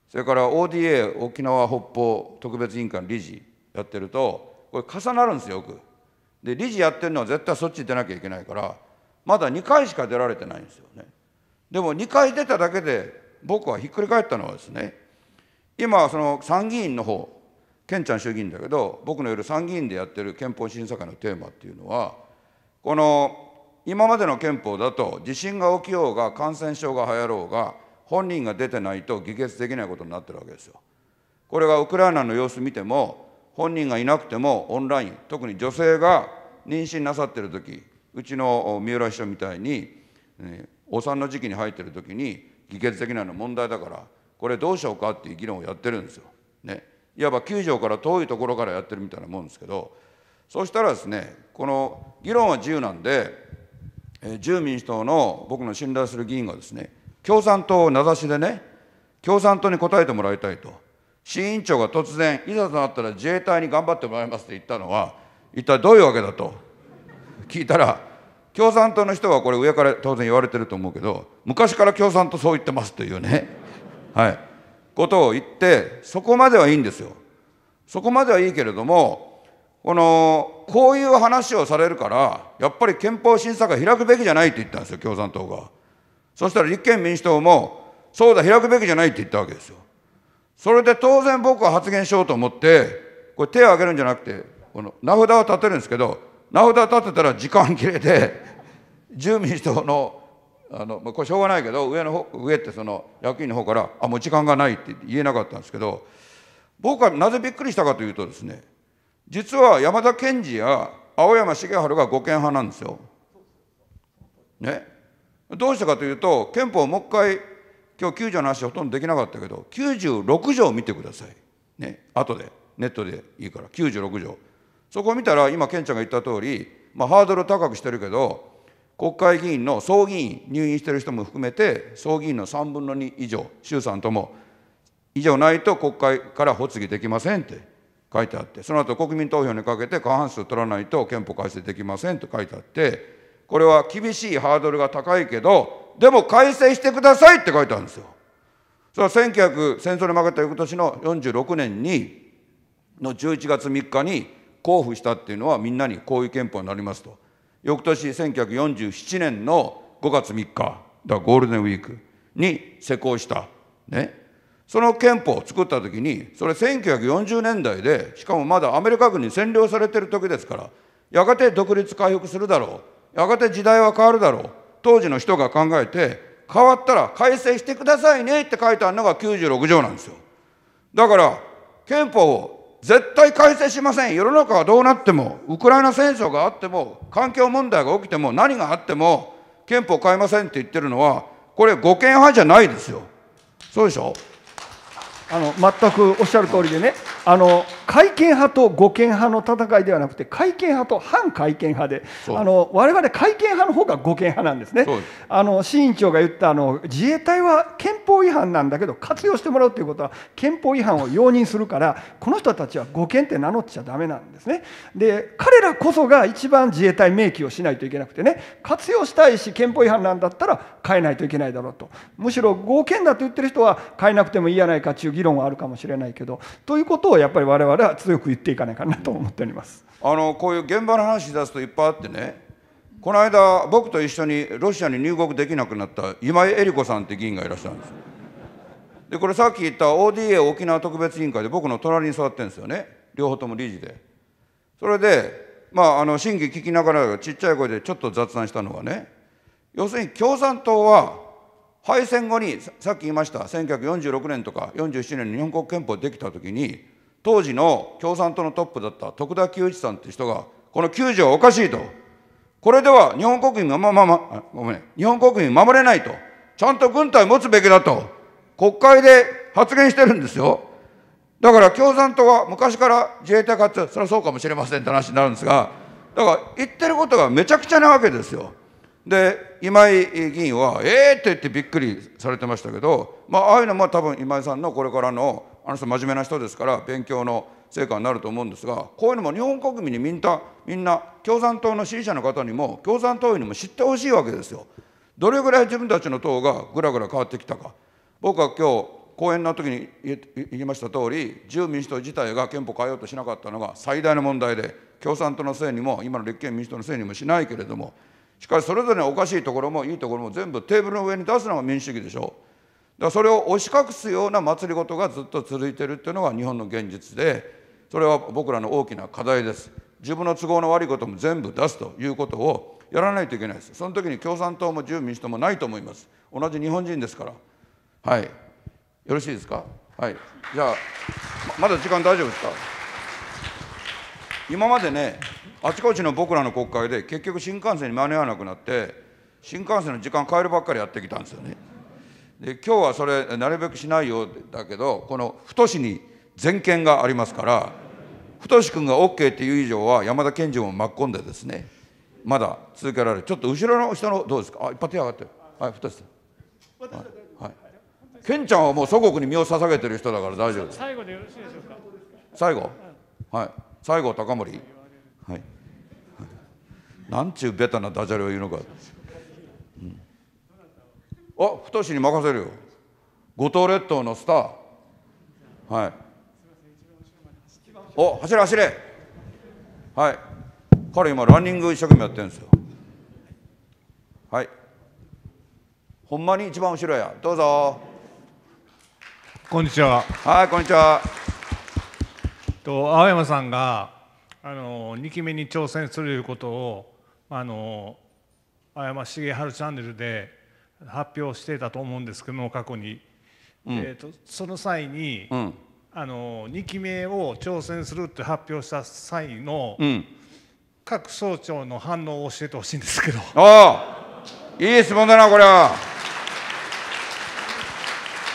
それから ODA 沖縄北方特別委員会の理事やってるとこれ重なるんですよよく。で理事やってるのは絶対そっち出なきゃいけないからまだ2回しか出られてないんですよね。でも2回出ただけで僕はひっくり返ったのはですね今その参議院の方ンちゃん衆議院だけど僕のいる参議院でやってる憲法審査会のテーマっていうのはこの今までの憲法だと地震が起きようが感染症が流行ろうが本人が出てないと議決できないことになってるわけですよ。これがウクライナの様子見ても本人がいなくてもオンライン特に女性が妊娠なさってる時うちの三浦秘書みたいに、えお産の時期に入ってる時に議決できないの問題だからこれどうしようかっていう議論をやってるんですよ。ね、いわば9条から遠いところからやってるみたいなもんですけどそしたらですねこの議論は自由なんで自由民主党の僕の信頼する議員がですね、共産党を名指しでね、共産党に答えてもらいたいと、新委員長が突然、いざとなったら自衛隊に頑張ってもらいますと言ったのは、一体どういうわけだと聞いたら、共産党の人はこれ、上から当然言われてると思うけど、昔から共産党そう言ってますというね、はい、ことを言って、そこまではいいんですよ。そこまではいいけれども、このこういう話をされるからやっぱり憲法審査会開くべきじゃないって言ったんですよ共産党がそしたら立憲民主党もそうだ開くべきじゃないって言ったわけですよそれで当然僕は発言しようと思ってこれ手を挙げるんじゃなくてこの名札を立てるんですけど名札を立てたら時間切れ自住民主党のあのこれしょうがないけど上の方上ってその役員の方から「あもう時間がない」って言えなかったんですけど僕はなぜびっくりしたかというとですね実は山田賢治や青山重治が護憲派なんですよ。ね。どうしてかというと、憲法をもう一回、今日9条の話ほとんどできなかったけど、96条を見てください。ね。後で、ネットでいいから、96条。そこを見たら、今、健ちゃんが言った通り、まあ、ハードル高くしてるけど、国会議員の総議員、入院してる人も含めて、総議員の3分の2以上、衆参とも、以上ないと国会から発議できませんって書いてあってその後国民投票にかけて過半数取らないと憲法改正できませんと書いてあってこれは厳しいハードルが高いけどでも改正してくださいって書いてあるんですよ。それは1900戦争に負けた翌年の46年にの11月3日に交付したっていうのはみんなにこういう憲法になりますと翌年1947年の5月3日だゴールデンウィークに施行した、ね、その憲法を作った時にそれ1940年代でしかもまだアメリカ軍に占領されてる時ですからやがて独立回復するだろうやがて時代は変わるだろう当時の人が考えて変わったら改正してくださいねって書いてあるのが96条なんですよだから憲法を絶対改正しません世の中はどうなってもウクライナ戦争があっても環境問題が起きても何があっても憲法変えませんって言ってるのはこれ護憲派じゃないですよそうでしょあの全くおっしゃる通りでねあの改憲派と護憲派の戦いではなくて改憲派と反改憲派であの我々改憲派の方が護憲派なんですねあの新員長が言ったあの自衛隊は憲法違反なんだけど活用してもらうということは憲法違反を容認するからこの人たちは護憲って名乗っちゃだめなんですねで彼らこそが一番自衛隊明記をしないといけなくてね活用したいし憲法違反なんだったら変えないといけないだろうとむしろ合憲だと言ってる人は変えなくてもいいやないかという議論はあるかもしれないけどということをやっぱりわれでは強く言っていかないかなと思っておりますあのこういう現場の話出すといっぱいあってねこの間僕と一緒にロシアに入国できなくなった今井絵理子さんって議員がいらっしゃるんですでこれさっき言った ODA 沖縄特別委員会で僕の隣に座ってるんですよね両方とも理事でそれでまああの審議聞きながらちっちゃい声でちょっと雑談したのはね要するに共産党は敗戦後にさっき言いました1946年とか47年に日本国憲法できたときに当時の共産党のトップだった徳田久一さんという人が、この助条おかしいと。これでは日本国民がまあまあまごめん、日本国民守れないと。ちゃんと軍隊持つべきだと。国会で発言してるんですよ。だから共産党は昔から自衛隊活っそれはそうかもしれませんって話になるんですが、だから言ってることがめちゃくちゃなわけですよ。で、今井議員は、ええー、って言ってびっくりされてましたけど、まあ、ああいうのも多分今井さんのこれからのあの人真面目な人ですから勉強の成果になると思うんですがこういうのも日本国民にみんなみんな共産党の支持者の方にも共産党員にも知ってほしいわけですよ。どれぐらい自分たちの党がぐらぐら変わってきたか僕は今日講演の時に言いました通り自由民主党自体が憲法変えようとしなかったのが最大の問題で共産党のせいにも今の立憲民主党のせいにもしないけれどもしかしそれぞれおかしいところもいいところも全部テーブルの上に出すのが民主主義でしょう。らそれを押し隠すような祭りごとがずっと続いているっていうのが日本の現実でそれは僕らの大きな課題です自分の都合の悪いことも全部出すということをやらないといけないですその時に共産党も自由民主党もないと思います同じ日本人ですからはいよろしいですかはいじゃあまだ時間大丈夫ですか今までねあちこちの僕らの国会で結局新幹線に間に合わなくなって新幹線の時間変えるばっかりやってきたんですよねで今日はそれなるべくしないようだけどこの太に全権がありますから太君が OK っていう以上は山田賢治も巻き込んでですねまだ続けられるちょっと後ろの人のどうですかあいっぱい手上がってるはい太さん、はいはい、健ちゃんはもう祖国に身を捧げてる人だから大丈夫です最後でよろしいでしょうか最後はい最後高森はい、はい、なんちゅうベタなダジャレを言うのかあ太に任せるよ五島列島のスターはいお走れ走れはい彼今ランニング一生懸命やってるんですよはいほんまに一番後ろやどうぞこんにちははいこんにちはと青山さんがあの2期目に挑戦するいうことをあの青山茂春チャンネルで発表してたと思うんですけども過去に、うん、えーと、その際に、うん、あの2期目を挑戦するって発表した際の、うん、各省庁の反応を教えてほしいんですけどああいい質問だなこれは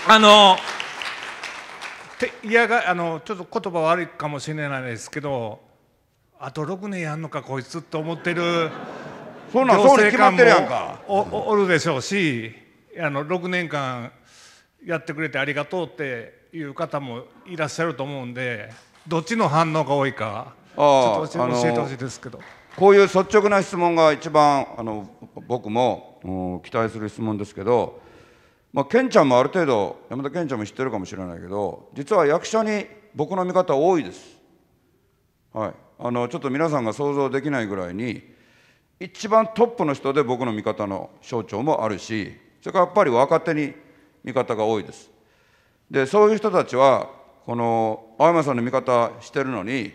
あのていやがあのちょっと言葉悪いかもしれないですけどあと6年やんのかこいつって思ってるそんな総理決まってるやんかおおるでしょうしあの6年間やってくれてありがとうっていう方もいらっしゃると思うんでどっちの反応が多いかちょっと教えてほしいですけどこういう率直な質問が一番あの僕も期待する質問ですけど、まあ、健ちゃんもある程度山田ンちゃんも知ってるかもしれないけど実は役者に僕の見方多いです。はい、あのちょっと皆さんが想像できないぐらいに一番トップの人で僕の味方の省庁もあるしそれからやっぱり若手に味方が多いですでそういう人たちはこの青山さんの味方してるのに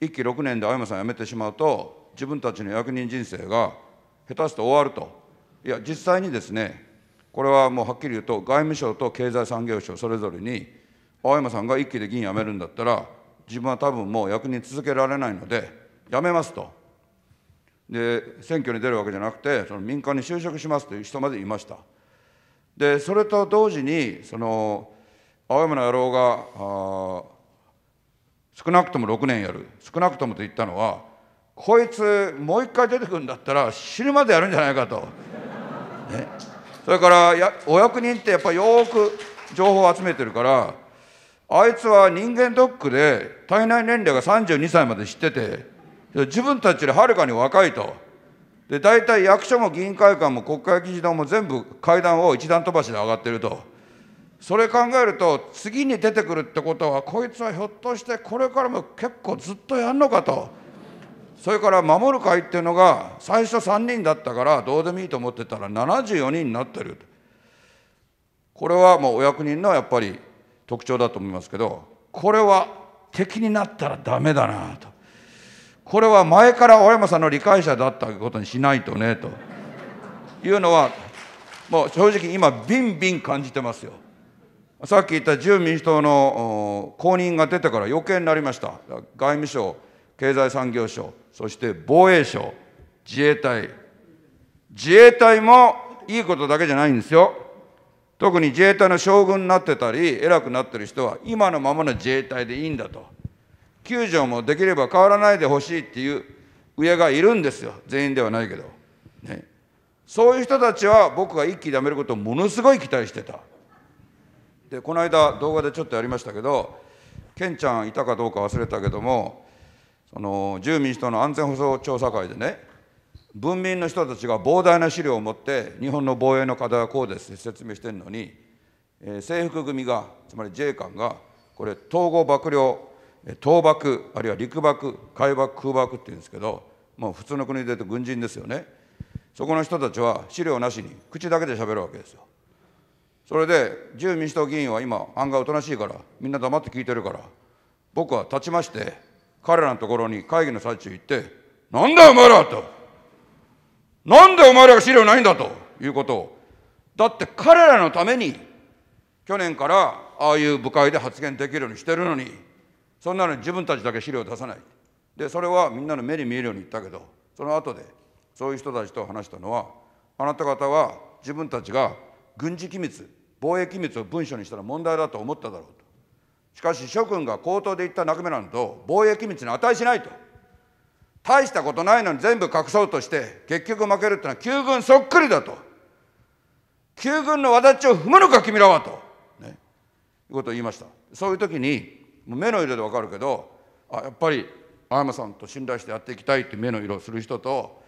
1期6年で青山さん辞めてしまうと自分たちの役人人生が下手すと終わるといや実際にですねこれはもうはっきり言うと外務省と経済産業省それぞれに青山さんが1期で議員辞めるんだったら自分は多分もう役人続けられないので辞めますとで選挙に出るわけじゃなくてその民間に就職しますという人までいましたでそれと同時にその青山の野郎が少なくとも6年やる少なくともと言ったのはこいつもう一回出てくるんだったら死ぬまでやるんじゃないかと、ね、それからやお役人ってやっぱよく情報を集めてるからあいつは人間ドックで体内年齢が32歳まで知ってて自分たちよりはるかに若いと。で大体役所も議員会館も国会議事堂も全部階段を一段飛ばしで上がってると。それ考えると次に出てくるってことはこいつはひょっとしてこれからも結構ずっとやんのかとそれから守る会っていうのが最初3人だったからどうでもいいと思ってたら74人になってるこれはもうお役人のやっぱり特徴だと思いますけどこれは敵になったらダメだなとこれは前から青山さんの理解者だったことにしないとねというのはもう正直今ビンビン感じてますよさっき言った自由民主党の公認が出てから余計になりました外務省経済産業省そして防衛省自衛隊自衛隊もいいことだけじゃないんですよ特に自衛隊の将軍になってたり偉くなってる人は今のままの自衛隊でいいんだと9条もできれば変わらないでほしいっていう上がいるんですよ全員ではないけど、ね、そういう人たちは僕が一気に辞めることをものすごい期待してたでこの間動画でちょっとやりましたけどケンちゃんいたかどうか忘れたけどもその住民主党の安全保障調査会でね文民の人たちが膨大な資料を持って日本の防衛の課題はこうですって説明してるのに、えー、制服組がつまり自衛官がこれ統合幕僚倒幕あるいは陸幕海幕空幕っていうんですけど、まあ、普通の国で言うと軍人ですよねそこの人たちは資料なしに口だけで喋るわけですよそれで自由民主党議員は今案外おとなしいからみんな黙って聞いてるから僕は立ちまして彼らのところに会議の最中行って「なんだお前ら!」と「なんでお前らが資料ないんだ!」ということをだって彼らのために去年からああいう部会で発言できるようにしてるのにそんなのに自分たちだけ資料を出さないでそれはみんなの目に見えるように言ったけどその後でそういう人たちと話したのはあなた方は自分たちが軍事機密防衛機密を文書にしたら問題だと思っただろうとしかし諸君が口頭で言った中身などと防衛機密に値しないと大したことないのに全部隠そうとして結局負けるってのは旧軍そっくりだと旧軍の轍を踏むのか君らはと、ね、いうことを言いましたそういう時に目の色で分かるけどあやっぱり青山さんと信頼してやっていきたいって目の色をする人と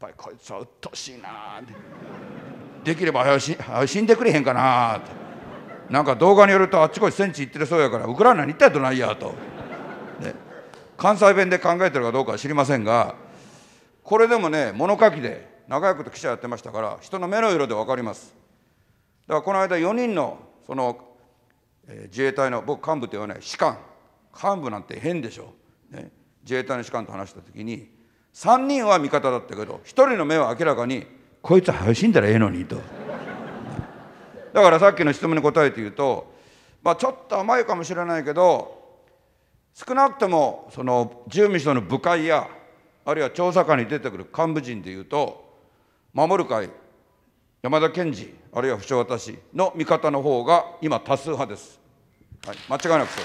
やっぱりこいつは鬱陶しいなってできれば早し死んでくれへんかなってなんか動画によるとあっちこっち戦地行ってるそうやからウクライナに行ったらどないやと、関西弁で考えてるかどうかは知りませんがこれでもね物書きで長いこと記者やってましたから人の目の色で分かりますだからこの間4人のそのえ自衛隊の僕幹部と言わない士官幹部なんて変でしょ、ね、自衛隊の士官と話した時に3人は味方だったけど1人の目は明らかにこいつ早死んだらええのにとだからさっきの質問に答えて言うと、まあ、ちょっと甘いかもしれないけど少なくともその住民省の部会やあるいは調査官に出てくる幹部陣で言うと守る会山田賢治あるいは不詳私の見方の方が今多数派です、はい、間違いなくそう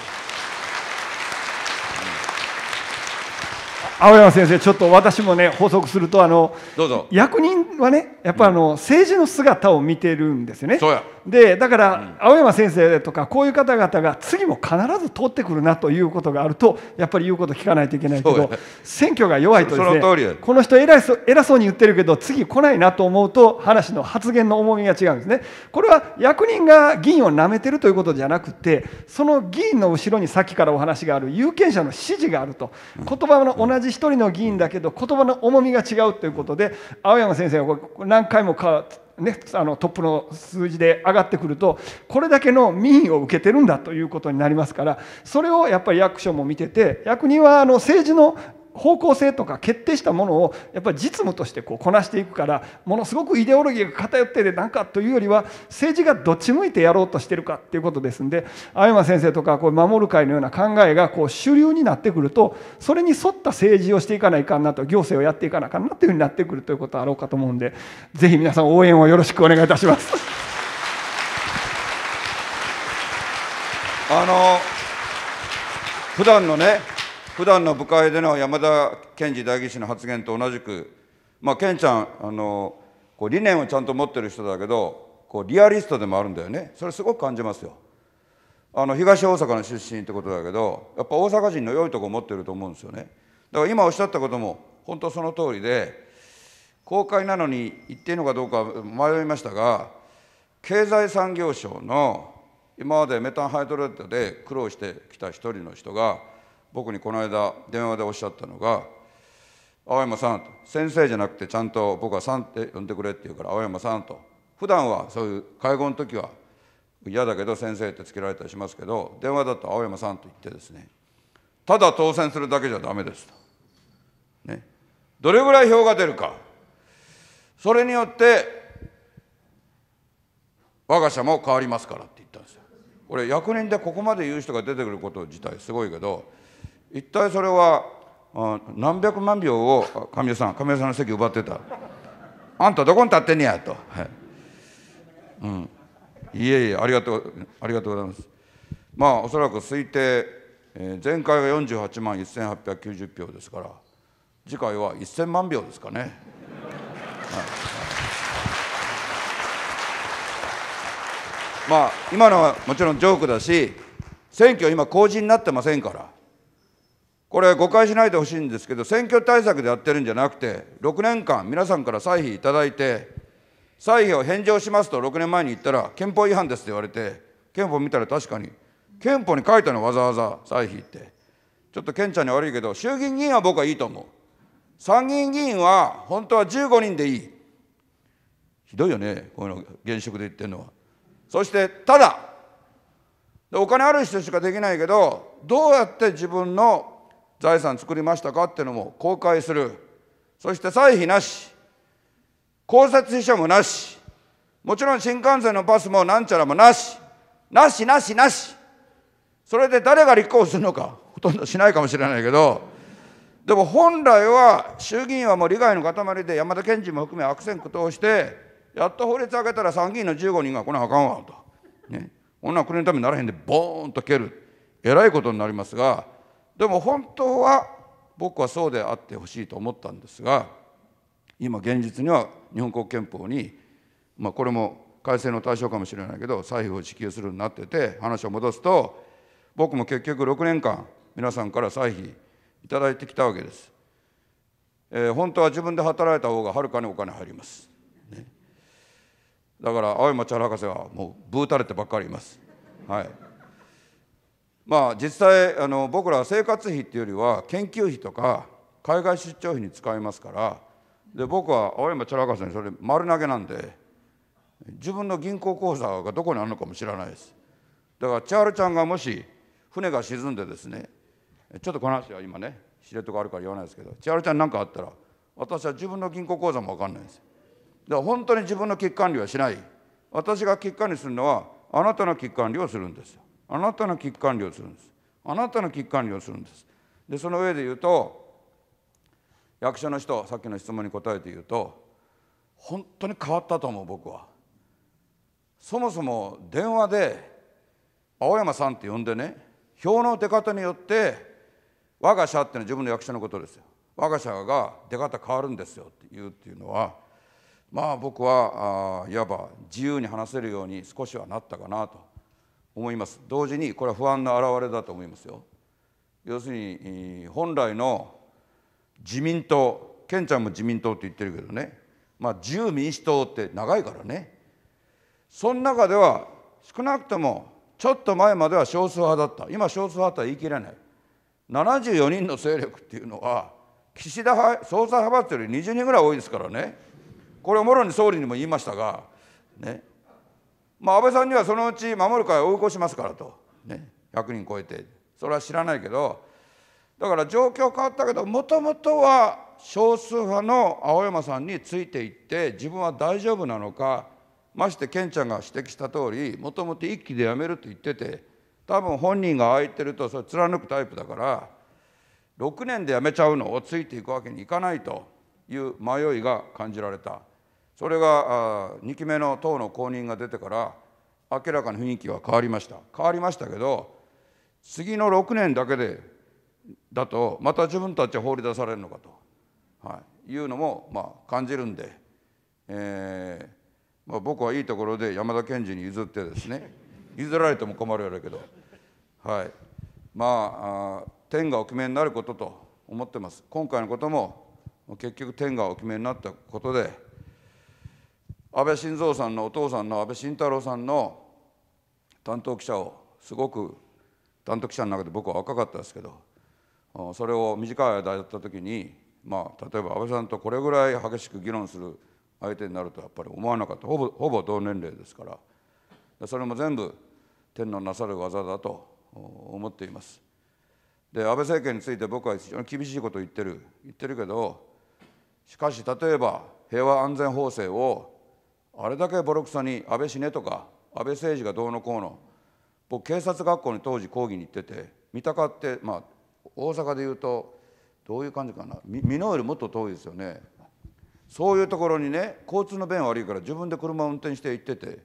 です、青山先生ちょっと私もね補足するとあのどうぞ役人はねやっぱあの、政治の姿を見てるんですよねそうやでだから青山先生とかこういう方々が次も必ず通ってくるなということがあるとやっぱり言うこと聞かないといけないけど選挙が弱いとですねこの人偉い偉そうに言ってるけど次来ないなと思うと話の発言の重みが違うんですね。これは役人が議員をなめてるということじゃなくてその議員の後ろにさっきからお話がある有権者の支持があると言葉の同じ1人の議員だけど言葉の重みが違うということで青山先生が何回もかね、あのトップの数字で上がってくるとこれだけの民意を受けてるんだということになりますからそれをやっぱり役所も見てて役人はあの政治の方向性とか決定したものをやっぱり実務としてこうこなしていくからものすごくイデオロギーが偏っててなんかというよりは政治がどっち向いてやろうとしてるかっていうことですんで青山先生とかこう守る会のような考えがこう主流になってくるとそれに沿った政治をしていかないかなと行政をやっていかなかなというふうになってくるということはあろうかと思うんでぜひ皆さん応援をよろしくお願いいたします。あの普段のね普段の部会での山田賢治代議士の発言と同じく、まあ、賢ちゃんあのこう理念をちゃんと持ってる人だけどこうリアリストでもあるんだよねそれすごく感じますよあの東大阪の出身ってことだけどやっぱ大阪人の良いとこ持ってると思うんですよねだから今おっしゃったことも本当その通りで公開なのに言っていいのかどうか迷いましたが経済産業省の今までメタンハイドレードで苦労してきた一人の人が僕にこの間電話でおっしゃったのが「青山さん」と「先生じゃなくてちゃんと僕は「さん」って呼んでくれって言うから「青山さん」と普段はそういう介護の時は嫌だけど「先生」ってつけられたりしますけど電話だと「青山さん」と言ってですねただ当選するだけじゃダメですと。ね、どれぐらい票が出るかそれによって我が社も変わりますからって言ったんですよ。これ役人でここまで言う人が出てくること自体すごいけど一体それは何百万票を神谷さん神谷さんの席奪ってたあんたどこに立ってんねやと、はいうん、いえいえありがとうありがとうございますまあおそらく推定、えー、前回が48万1890票ですから次回は1000万票ですかね、はい、まあ今のはもちろんジョークだし選挙今公示になってませんからこれ誤解しないでほしいんですけど選挙対策でやってるんじゃなくて6年間皆さんから歳費いただいて歳費を返上しますと6年前に言ったら憲法違反ですって言われて憲法見たら確かに憲法に書いたのわざわざ歳費ってちょっとケンちゃんに悪いけど衆議院議員は僕はいいと思う参議院議員は本当は15人でいいひどいよねこういうの現職で言ってるのはそしてただお金ある人しかできないけどどうやって自分の財産作りましたかっていうのも公開するそして歳費なし公設秘書もなしもちろん新幹線のパスもなんちゃらもなしなしなしなしそれで誰が立候補するのかほとんどしないかもしれないけどでも本来は衆議院はもう利害の塊で山田賢治も含め悪戦苦闘してやっと法律上げたら参議院の15人がこのあかんわと、ね、こんな国のためにならへんでボーンと蹴るえらいことになりますがでも本当は僕はそうであってほしいと思ったんですが今現実には日本国憲法に、まあ、これも改正の対象かもしれないけど歳費を支給するようになってて話を戻すと僕も結局6年間皆さんから歳費頂いてきたわけです、えー、本当は自分で働いた方がはるかにお金入ります、ね、だから青山茶博士はもうぶうたれてばっかりいますはいまあ実際あの僕らは生活費っていうよりは研究費とか海外出張費に使いますからで僕は青山チャラカさんにそれ丸投げなんで自分の銀行口座がどこにあるのかも知らないですだからチャールちゃんがもし船が沈んでですねちょっとこの話は今ね知床あるから言わないですけど千ルちゃん何かあったら私は自分の銀行口座も分かんないですだから本当に自分の機管理はしない私が機管理するのはあなたの機管理をするんですあなたの危機管理をするんですあなたの危機管理をするんですでその上で言うと役者の人さっきの質問に答えて言うと本当に変わったと思う僕はそもそも電話で青山さんって呼んでね票の出方によって我が社っていうのは自分の役者のことですよ我が社が出方変わるんですよって言うっていうのはまあ僕はいわば自由に話せるように少しはなったかなと思います同時にこれは不安の表れだと思いますよ要するに本来の自民党ケンちゃんも自民党って言ってるけどねまあ自由民主党って長いからねその中では少なくともちょっと前までは少数派だった今少数派とは言い切れない74人の勢力っていうのは岸田派総裁派閥より20人ぐらい多いですからねこれをもろに総理にも言いましたがねまあ、安倍さんにはそのうち守る会を追い越しますからと、ね、100人超えてそれは知らないけどだから状況変わったけどもともとは少数派の青山さんについていって自分は大丈夫なのかましてケンちゃんが指摘した通りもともと1期で辞めると言ってて多分本人が空いてるとそれ貫くタイプだから6年で辞めちゃうのをついていくわけにいかないという迷いが感じられた。それが2期目の党の公認が出てから明らかに雰囲気は変わりました変わりましたけど次の6年だけでだとまた自分たちは放り出されるのかと、はい、いうのもまあ感じるんで、えーまあ、僕はいいところで山田賢治に譲ってですね譲られても困るやろうけど、はい、まあ天がお決めになることと思ってます今回のことも結局天がお決めになったことで安倍晋三さんのお父さんの安倍晋太郎さんの担当記者をすごく担当記者の中で僕は若かったですけどそれを短い間やった時にまあ例えば安倍さんとこれぐらい激しく議論する相手になるとやっぱり思わなかったほぼほぼ同年齢ですからそれも全部天のなさる技だと思っています。で安倍政権について僕は非常に厳しいことを言ってる言ってるけどしかし例えば平和安全法制をあれだけボロクソに安倍死ねとか安倍政治がどうのこうの僕警察学校に当時講義に行ってて三鷹ってまあ大阪でいうとどういう感じかな美濃よりもっと遠いですよねそういうところにね交通の便悪いから自分で車を運転して行ってて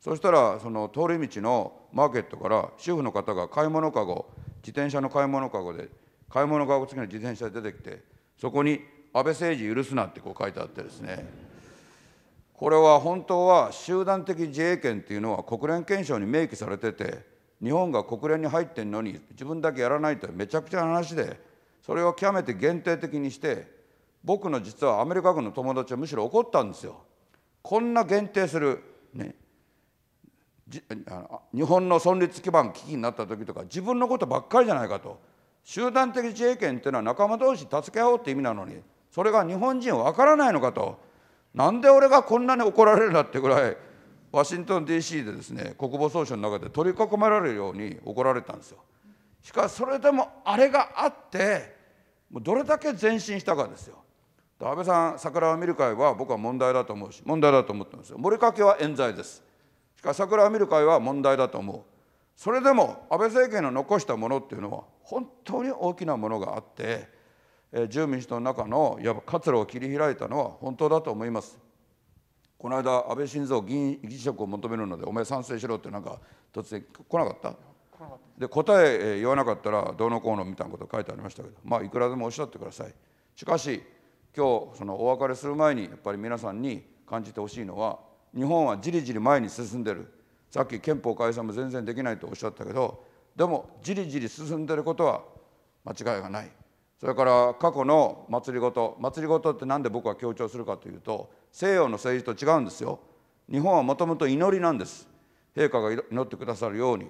そしたらその通り道のマーケットから主婦の方が買い物かご自転車の買い物かごで買い物かご付きの自転車で出てきてそこに「安倍政治許すな」ってこう書いてあってですねこれは本当は集団的自衛権っていうのは国連憲章に明記されてて日本が国連に入ってんのに自分だけやらないってめちゃくちゃな話でそれを極めて限定的にして僕の実はアメリカ軍の友達はむしろ怒ったんですよ。こんな限定する、ね、日本の存立基盤危機になった時とか自分のことばっかりじゃないかと集団的自衛権っていうのは仲間同士助け合おうって意味なのにそれが日本人分からないのかとなんで俺がこんなに怒られるなってぐらいワシントン DC でですね国防総省の中で取り囲まれるように怒られたんですよしかしそれでもあれがあってもうどれだけ前進したかですよ安倍さん桜を見る会は僕は問題だと思うし問題だと思ってますよ森かけは冤罪ですしかし桜を見る会は問題だと思うそれでも安倍政権の残したものっていうのは本当に大きなものがあって住民主党の中のいわば活路を切り開いたのは本当だと思います。この間、安倍晋三議員議職を求めるので、お前賛成しろってなんか突然来なかったで答え言わなかったらどうのこうのみたいなこと書いてありましたけど、まあ、いくらでもおっしゃってください。しかし今日そのお別れする前にやっぱり皆さんに感じてほしいのは日本はじりじり前に進んでるさっき憲法改正も全然できないとおっしゃったけどでもじりじり進んでることは間違いがない。それから過去の祭りごと祭りごとってなんで僕は強調するかというと西洋の政治と違うんですよ日本はもともと祈りなんです陛下が祈ってくださるように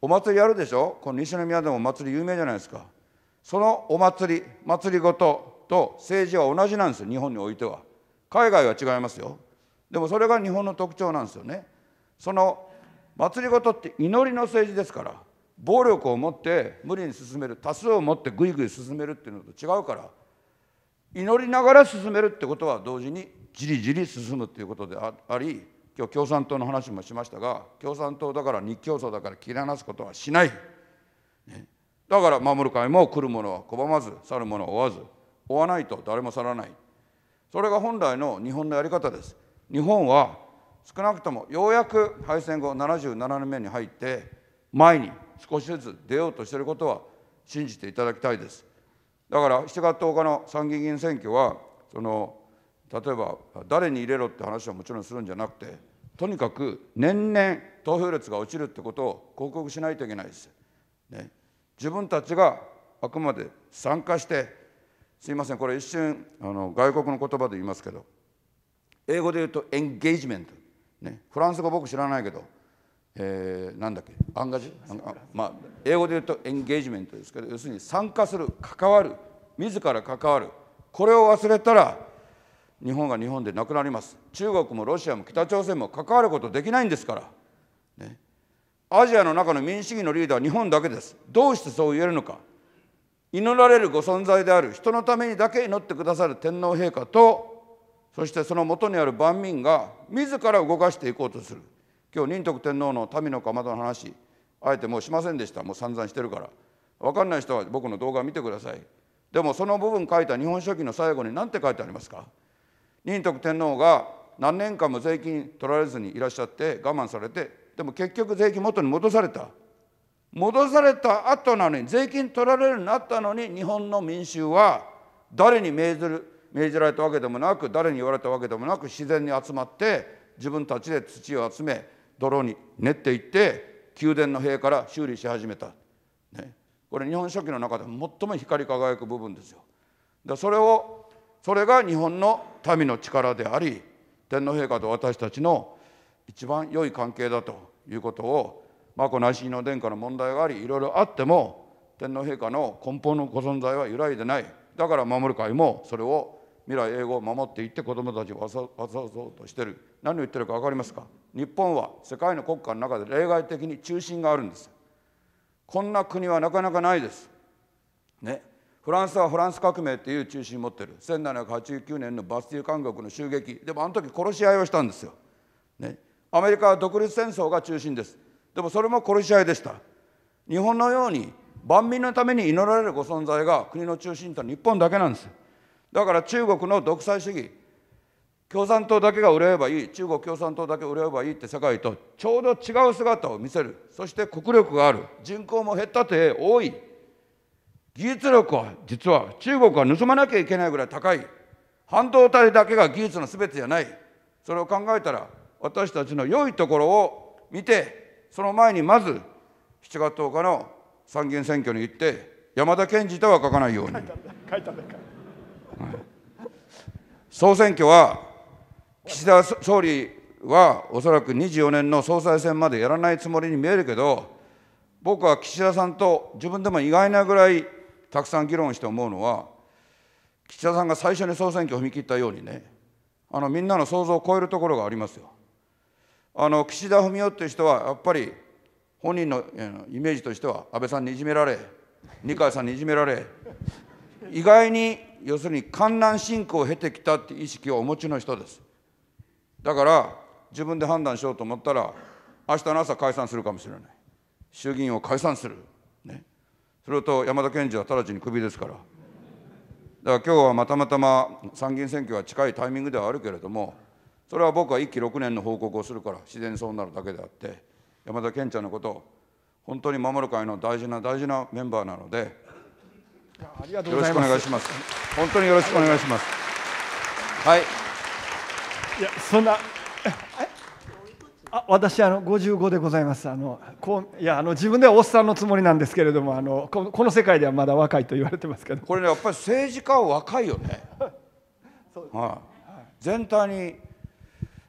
お祭りやるでしょこの西宮でも祭り有名じゃないですかそのお祭り祭りごとと政治は同じなんですよ日本においては海外は違いますよでもそれが日本の特徴なんですよねその祭りごとって祈りの政治ですから暴力を持って無理に進める多数を持ってぐいぐい進めるっていうのと違うから祈りながら進めるってことは同時にじりじり進むっていうことであり今日共産党の話もしましたが共産党だから日教組だから切り離すことはしない、ね、だから守る会も来る者は拒まず去る者は追わず追わないと誰も去らないそれが本来の日本のやり方です日本は少なくともようやく敗戦後77年目に入って前に少しずつ出ようとしていることは信じていただきたいです。だから7月10日の参議院選挙はその例えば誰に入れろって話はもちろんするんじゃなくてとにかく年々投票率が落ちるってことを広告しないといけないです。ね、自分たちがあくまで参加してすいませんこれ一瞬あの外国の言葉で言いますけど英語で言うとエンゲージメント、ね、フランス語僕知らないけどえー、なんだっけアンガジまあ、英語で言うとエンゲージメントですけど要するに参加する関わる自ら関わるこれを忘れたら日本が日本でなくなります中国もロシアも北朝鮮も関わることできないんですから、ね、アジアの中の民主主義のリーダーは日本だけですどうしてそう言えるのか祈られるご存在である人のためにだけ祈ってくださる天皇陛下とそしてそのもとにある万民が自ら動かしていこうとする今日仁徳天皇の民のかまどの話あえてもうしませんでしたもう散々してるから分かんない人は僕の動画見てくださいでもその部分書いた「日本書紀」の最後に何て書いてありますか仁徳天皇が何年間も税金取られずにいらっしゃって我慢されてでも結局税金元に戻された戻された後なのに税金取られるようになったのに日本の民衆は誰に命じる命じられたわけでもなく誰に言われたわけでもなく自然に集まって自分たちで土を集め泥に練っていって宮殿の塀から修理し始めた、ね、これ日本書紀の中で最も光り輝く部分ですよでそれをそれが日本の民の力であり天皇陛下と私たちの一番良い関係だということを眞子内親王殿下の問題がありいろいろあっても天皇陛下の根本のご存在は揺らいでないだから守る会もそれを未来永劫を守っていって子どもたちを渡そうとしてる何を言ってるか分かりますか日本は世界の国家の中で例外的に中心があるんですこんな国はなかなかないですねフランスはフランス革命っていう中心を持ってる1789年のバスティー監獄の襲撃でもあの時殺し合いをしたんですよ、ね、アメリカは独立戦争が中心ですでもそれも殺し合いでした日本のように万民のために祈られるご存在が国の中心とは日本だけなんですよだから中国の独裁主義共産党だけが売れればいい中国共産党だけ売れればいいって世界とちょうど違う姿を見せるそして国力がある人口も減ったて多い技術力は実は中国は盗まなきゃいけないぐらい高い半導体だけが技術の全てじゃないそれを考えたら私たちの良いところを見てその前にまず7月10日の参議院選挙に行って山田賢治とは書かないように。総選挙は、岸田総理はおそらく24年の総裁選までやらないつもりに見えるけど、僕は岸田さんと自分でも意外なぐらいたくさん議論して思うのは、岸田さんが最初に総選挙を踏み切ったようにね、あのみんなの想像を超えるところがありますよ。あの岸田文雄っていう人は、やっぱり本人のイメージとしては、安倍さんにいじめられ、二階さんにいじめられ、意外に要するに観覧信仰を経てきたって意識をお持ちの人ですだから自分で判断しようと思ったら明日の朝解散するかもしれない衆議院を解散する、ね、それと山田賢治は直ちにクビですからだから今日はまたまたま参議院選挙は近いタイミングではあるけれどもそれは僕は1期6年の報告をするから自然にそうなるだけであって山田賢ちゃんのことを本当に守る会の大事な大事なメンバーなのでよろしくお願いします。本当によろしくお願いします。はい。いや、そんな。あ私あの55でございますあのこういやあの自分ではおっさんのつもりなんですけれどもあのこの世界ではまだ若いと言われてますけどこれねやっぱり政治家は若いよねそうです、はい、全体に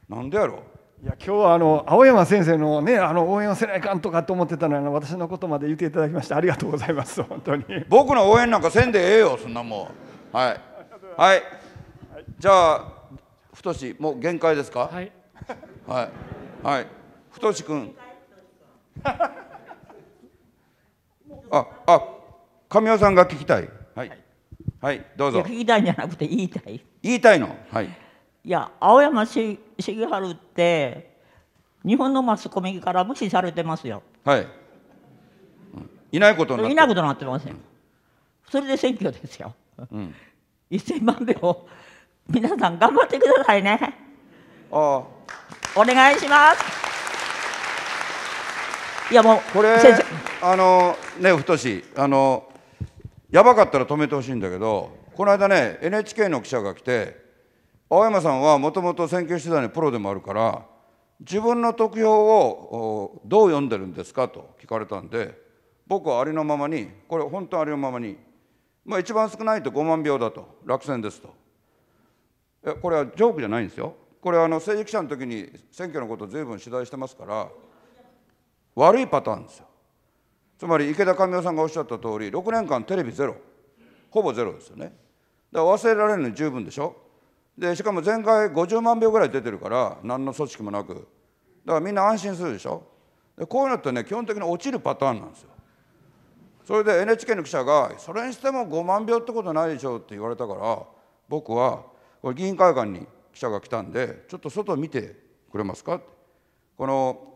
なんでやろういや今日はあの青山先生の,、ね、あの応援をせないかんとかと思ってたのに私のことまで言っていただきましてありがとうございます本当に僕の応援なんかせんでええよそんなもんはい、はい、じゃあ太もう限界ですかはいはいはい太君ああ神尾さんが聞きたいはい、はい、どうぞ聞きたいんじゃなくて言いたい言いたいのはいいや青山茂治って日本のマスコミから無視されてますよはいうん、いないことになっていないことなってません、うん、それで選挙ですよ、うん、1000万票皆さん頑張ってくださいねあお願いしますいやもうこれあのね太しあのやばかったら止めてほしいんだけどこの間ね NHK の記者が来て青山さんはもともと選挙取材のプロでもあるから自分の得票をどう読んでるんですかと聞かれたんで僕はありのままにこれ本当ありのままに、まあ、一番少ないと5万票だと落選ですとえこれはジョークじゃないんですよこれはあの政治記者の時に選挙のことを随分取材してますから悪いパターンですよつまり池田神夫さんがおっしゃった通り6年間テレビゼロほぼゼロですよねだから忘れられるのに十分でしょでしかも前回50万票ぐらい出てるから何の組織もなくだからみんな安心するでしょでこういうのってね基本的に落ちるパターンなんですよそれで NHK の記者が「それにしても5万票ってことないでしょ」って言われたから僕はこれ議員会館に記者が来たんで「ちょっと外見てくれますか?」って、この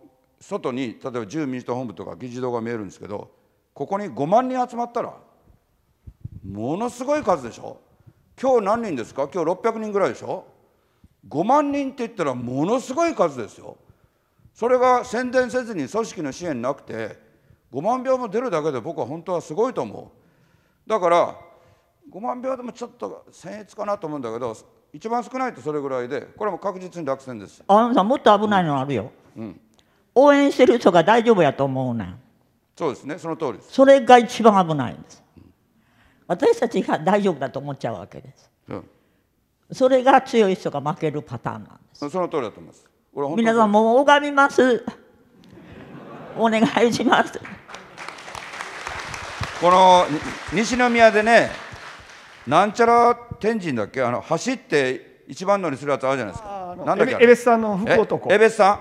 外に例えば自由民主党本部とか議事堂が見えるんですけどここに5万人集まったらものすごい数でしょ今日何人ですか今日600人ぐらいでしょ5万人って言ったらものすごい数ですよそれが宣伝せずに組織の支援なくて5万票も出るだけで僕は本当はすごいと思うだから5万票でもちょっと僭越かなと思うんだけど一番少ないとそれぐらいでこれも確実に落選です青山さんもっと危ないのあるよ、うん、うん、応援してる人が大丈夫やと思うねんそうですねその通りですそれが一番危ないんです私たちが大丈夫だと思っちゃうわけです、うそれが強い人が負けるパターンなんですその通りだと思います皆さんもう拝みますお願いしますこの西宮でねなんちゃら天神だっけあの走って一番乗りするやつあるじゃないですかなんだっけエベスさんの福男エベスさん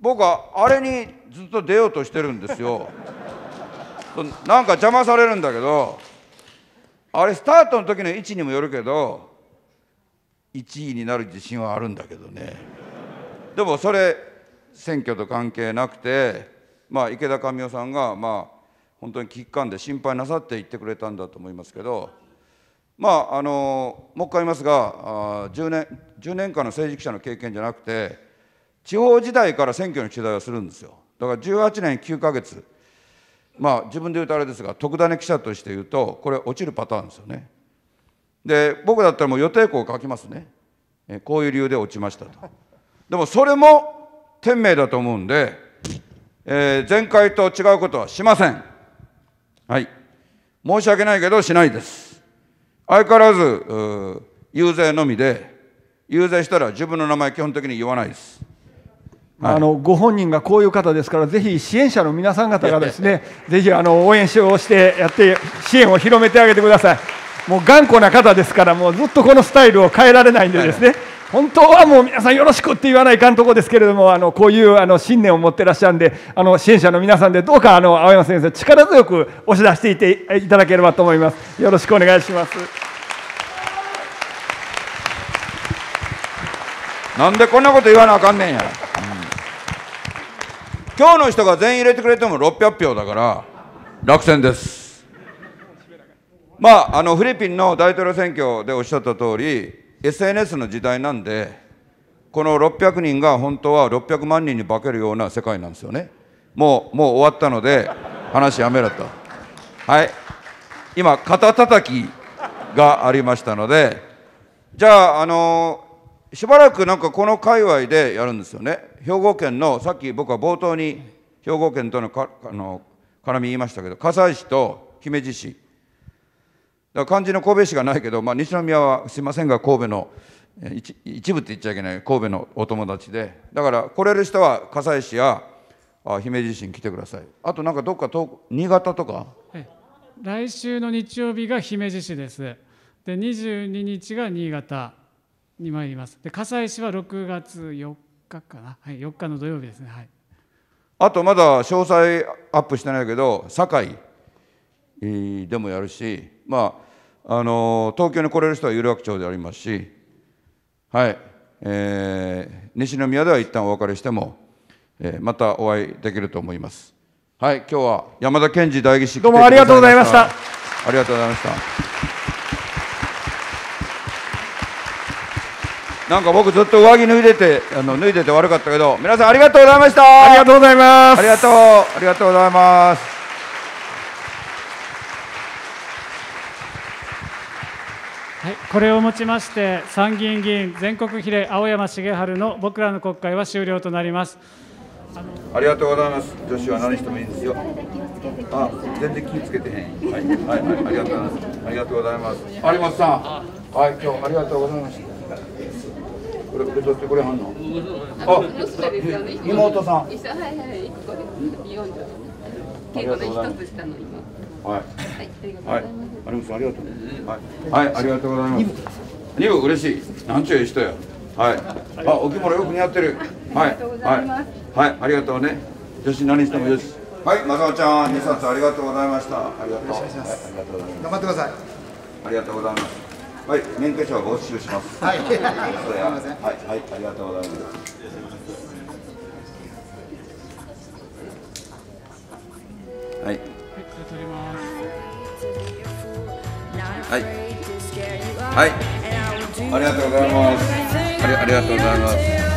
僕はあれにずっと出ようとしてるんですよ なんか邪魔されるんだけどあれスタートの時の位置にもよるけど1位になる自信はあるんだけどねでもそれ選挙と関係なくて、まあ、池田神代さんがまあ本当に危機感で心配なさって言ってくれたんだと思いますけどまああのもう一回言いますが10年10年間の政治記者の経験じゃなくて地方時代から選挙の取材をするんですよだから18年9ヶ月まあ自分で言うとあれですが特ダ記者として言うとこれ落ちるパターンですよねで僕だったらもう予定校を書きますねえこういう理由で落ちましたとでもそれも天命だと思うんで、えー、前回と違うことはしませんはい申し訳ないけどしないです相変わらず遊説のみで遊説したら自分の名前基本的に言わないですあのご本人がこういう方ですからぜひ支援者の皆さん方がですねぜひあの応援をしてやって支援を広めてあげてくださいもう頑固な方ですからもうずっとこのスタイルを変えられないんでですね、はい本当はもう皆さんよろしくって言わないかんとこですけれども、あのこういうあの信念を持ってらっしゃるんで、あの支援者の皆さんでどうかあの青山先生、力強く押し出していていただければと思います。よろしくお願いします。なんでこんなこと言わなあかんねんや。今日の人が全員入れてくれても600票だから落選ですまああのフィリピンの大統領選挙でおっしゃった通り SNS の時代なんでこの600人が本当は600万人に化けるような世界なんですよねもうもう終わったので話やめろとはい今肩たたきがありましたのでじゃああのしばらくなんかこの界隈でやるんですよね兵庫県のさっき僕は冒頭に兵庫県とのかあの絡み言いましたけど加西市と姫路市だから漢字の神戸市がないけど、まあ、西宮はすみませんが神戸の一一部って言っちゃいけない神戸のお友達でだから来れる人は加西市やあ姫路市に来てくださいあとなんかどっか東新潟とか、はい、来週の日曜日が姫路市ですで22日が新潟に参りますで加西市は6月4日日かな、はい、4日の土曜日ですね、はい、あとまだ詳細アップしてないけど堺でもやるし、まあ、あの東京に来れる人は有楽町でありますし、はいえー、西宮では一旦お別れしても、えー、またお会いできると思います。はい、今日は山田健治代議士どうもありがとうございました。ありがとうございました。なんか僕ずっと上着脱いでてあの脱いでて悪かったけど皆さんありがとうございましたありがとうございますありがとうありがとうございますはい、これをもちまして参議院議員全国比例青山茂春の僕らの国会は終了となりますありがとうございます女子は何してもいいんですよあ、全然気をつけてへんはい、はい、はい、ありがとうございますありがとうございます有本さんはい、今日ありがとうございましたこれ受け取ってくれはんの。あ、妹さん。はいはい、ここで、四女。稽古の一つ下の今。はい。はい、ありがとうございます。ありありがとう。はい、はい、ありがとうございます。二部嬉しい。なんちゅう人や。はい。あ、お着物よく似合ってる。はい。はい。はい、ありがとうね。女子何してもよし。はい、正雄ちゃん、二冊ありがとうございました。ありがとう。ありがとうございます。頑張ってください。ありがとうございます。はい、免許証を没収します。はい、はい、はい、ありがとうございます。はい。はい。はい。ありがとうございます。ありありがとうございます。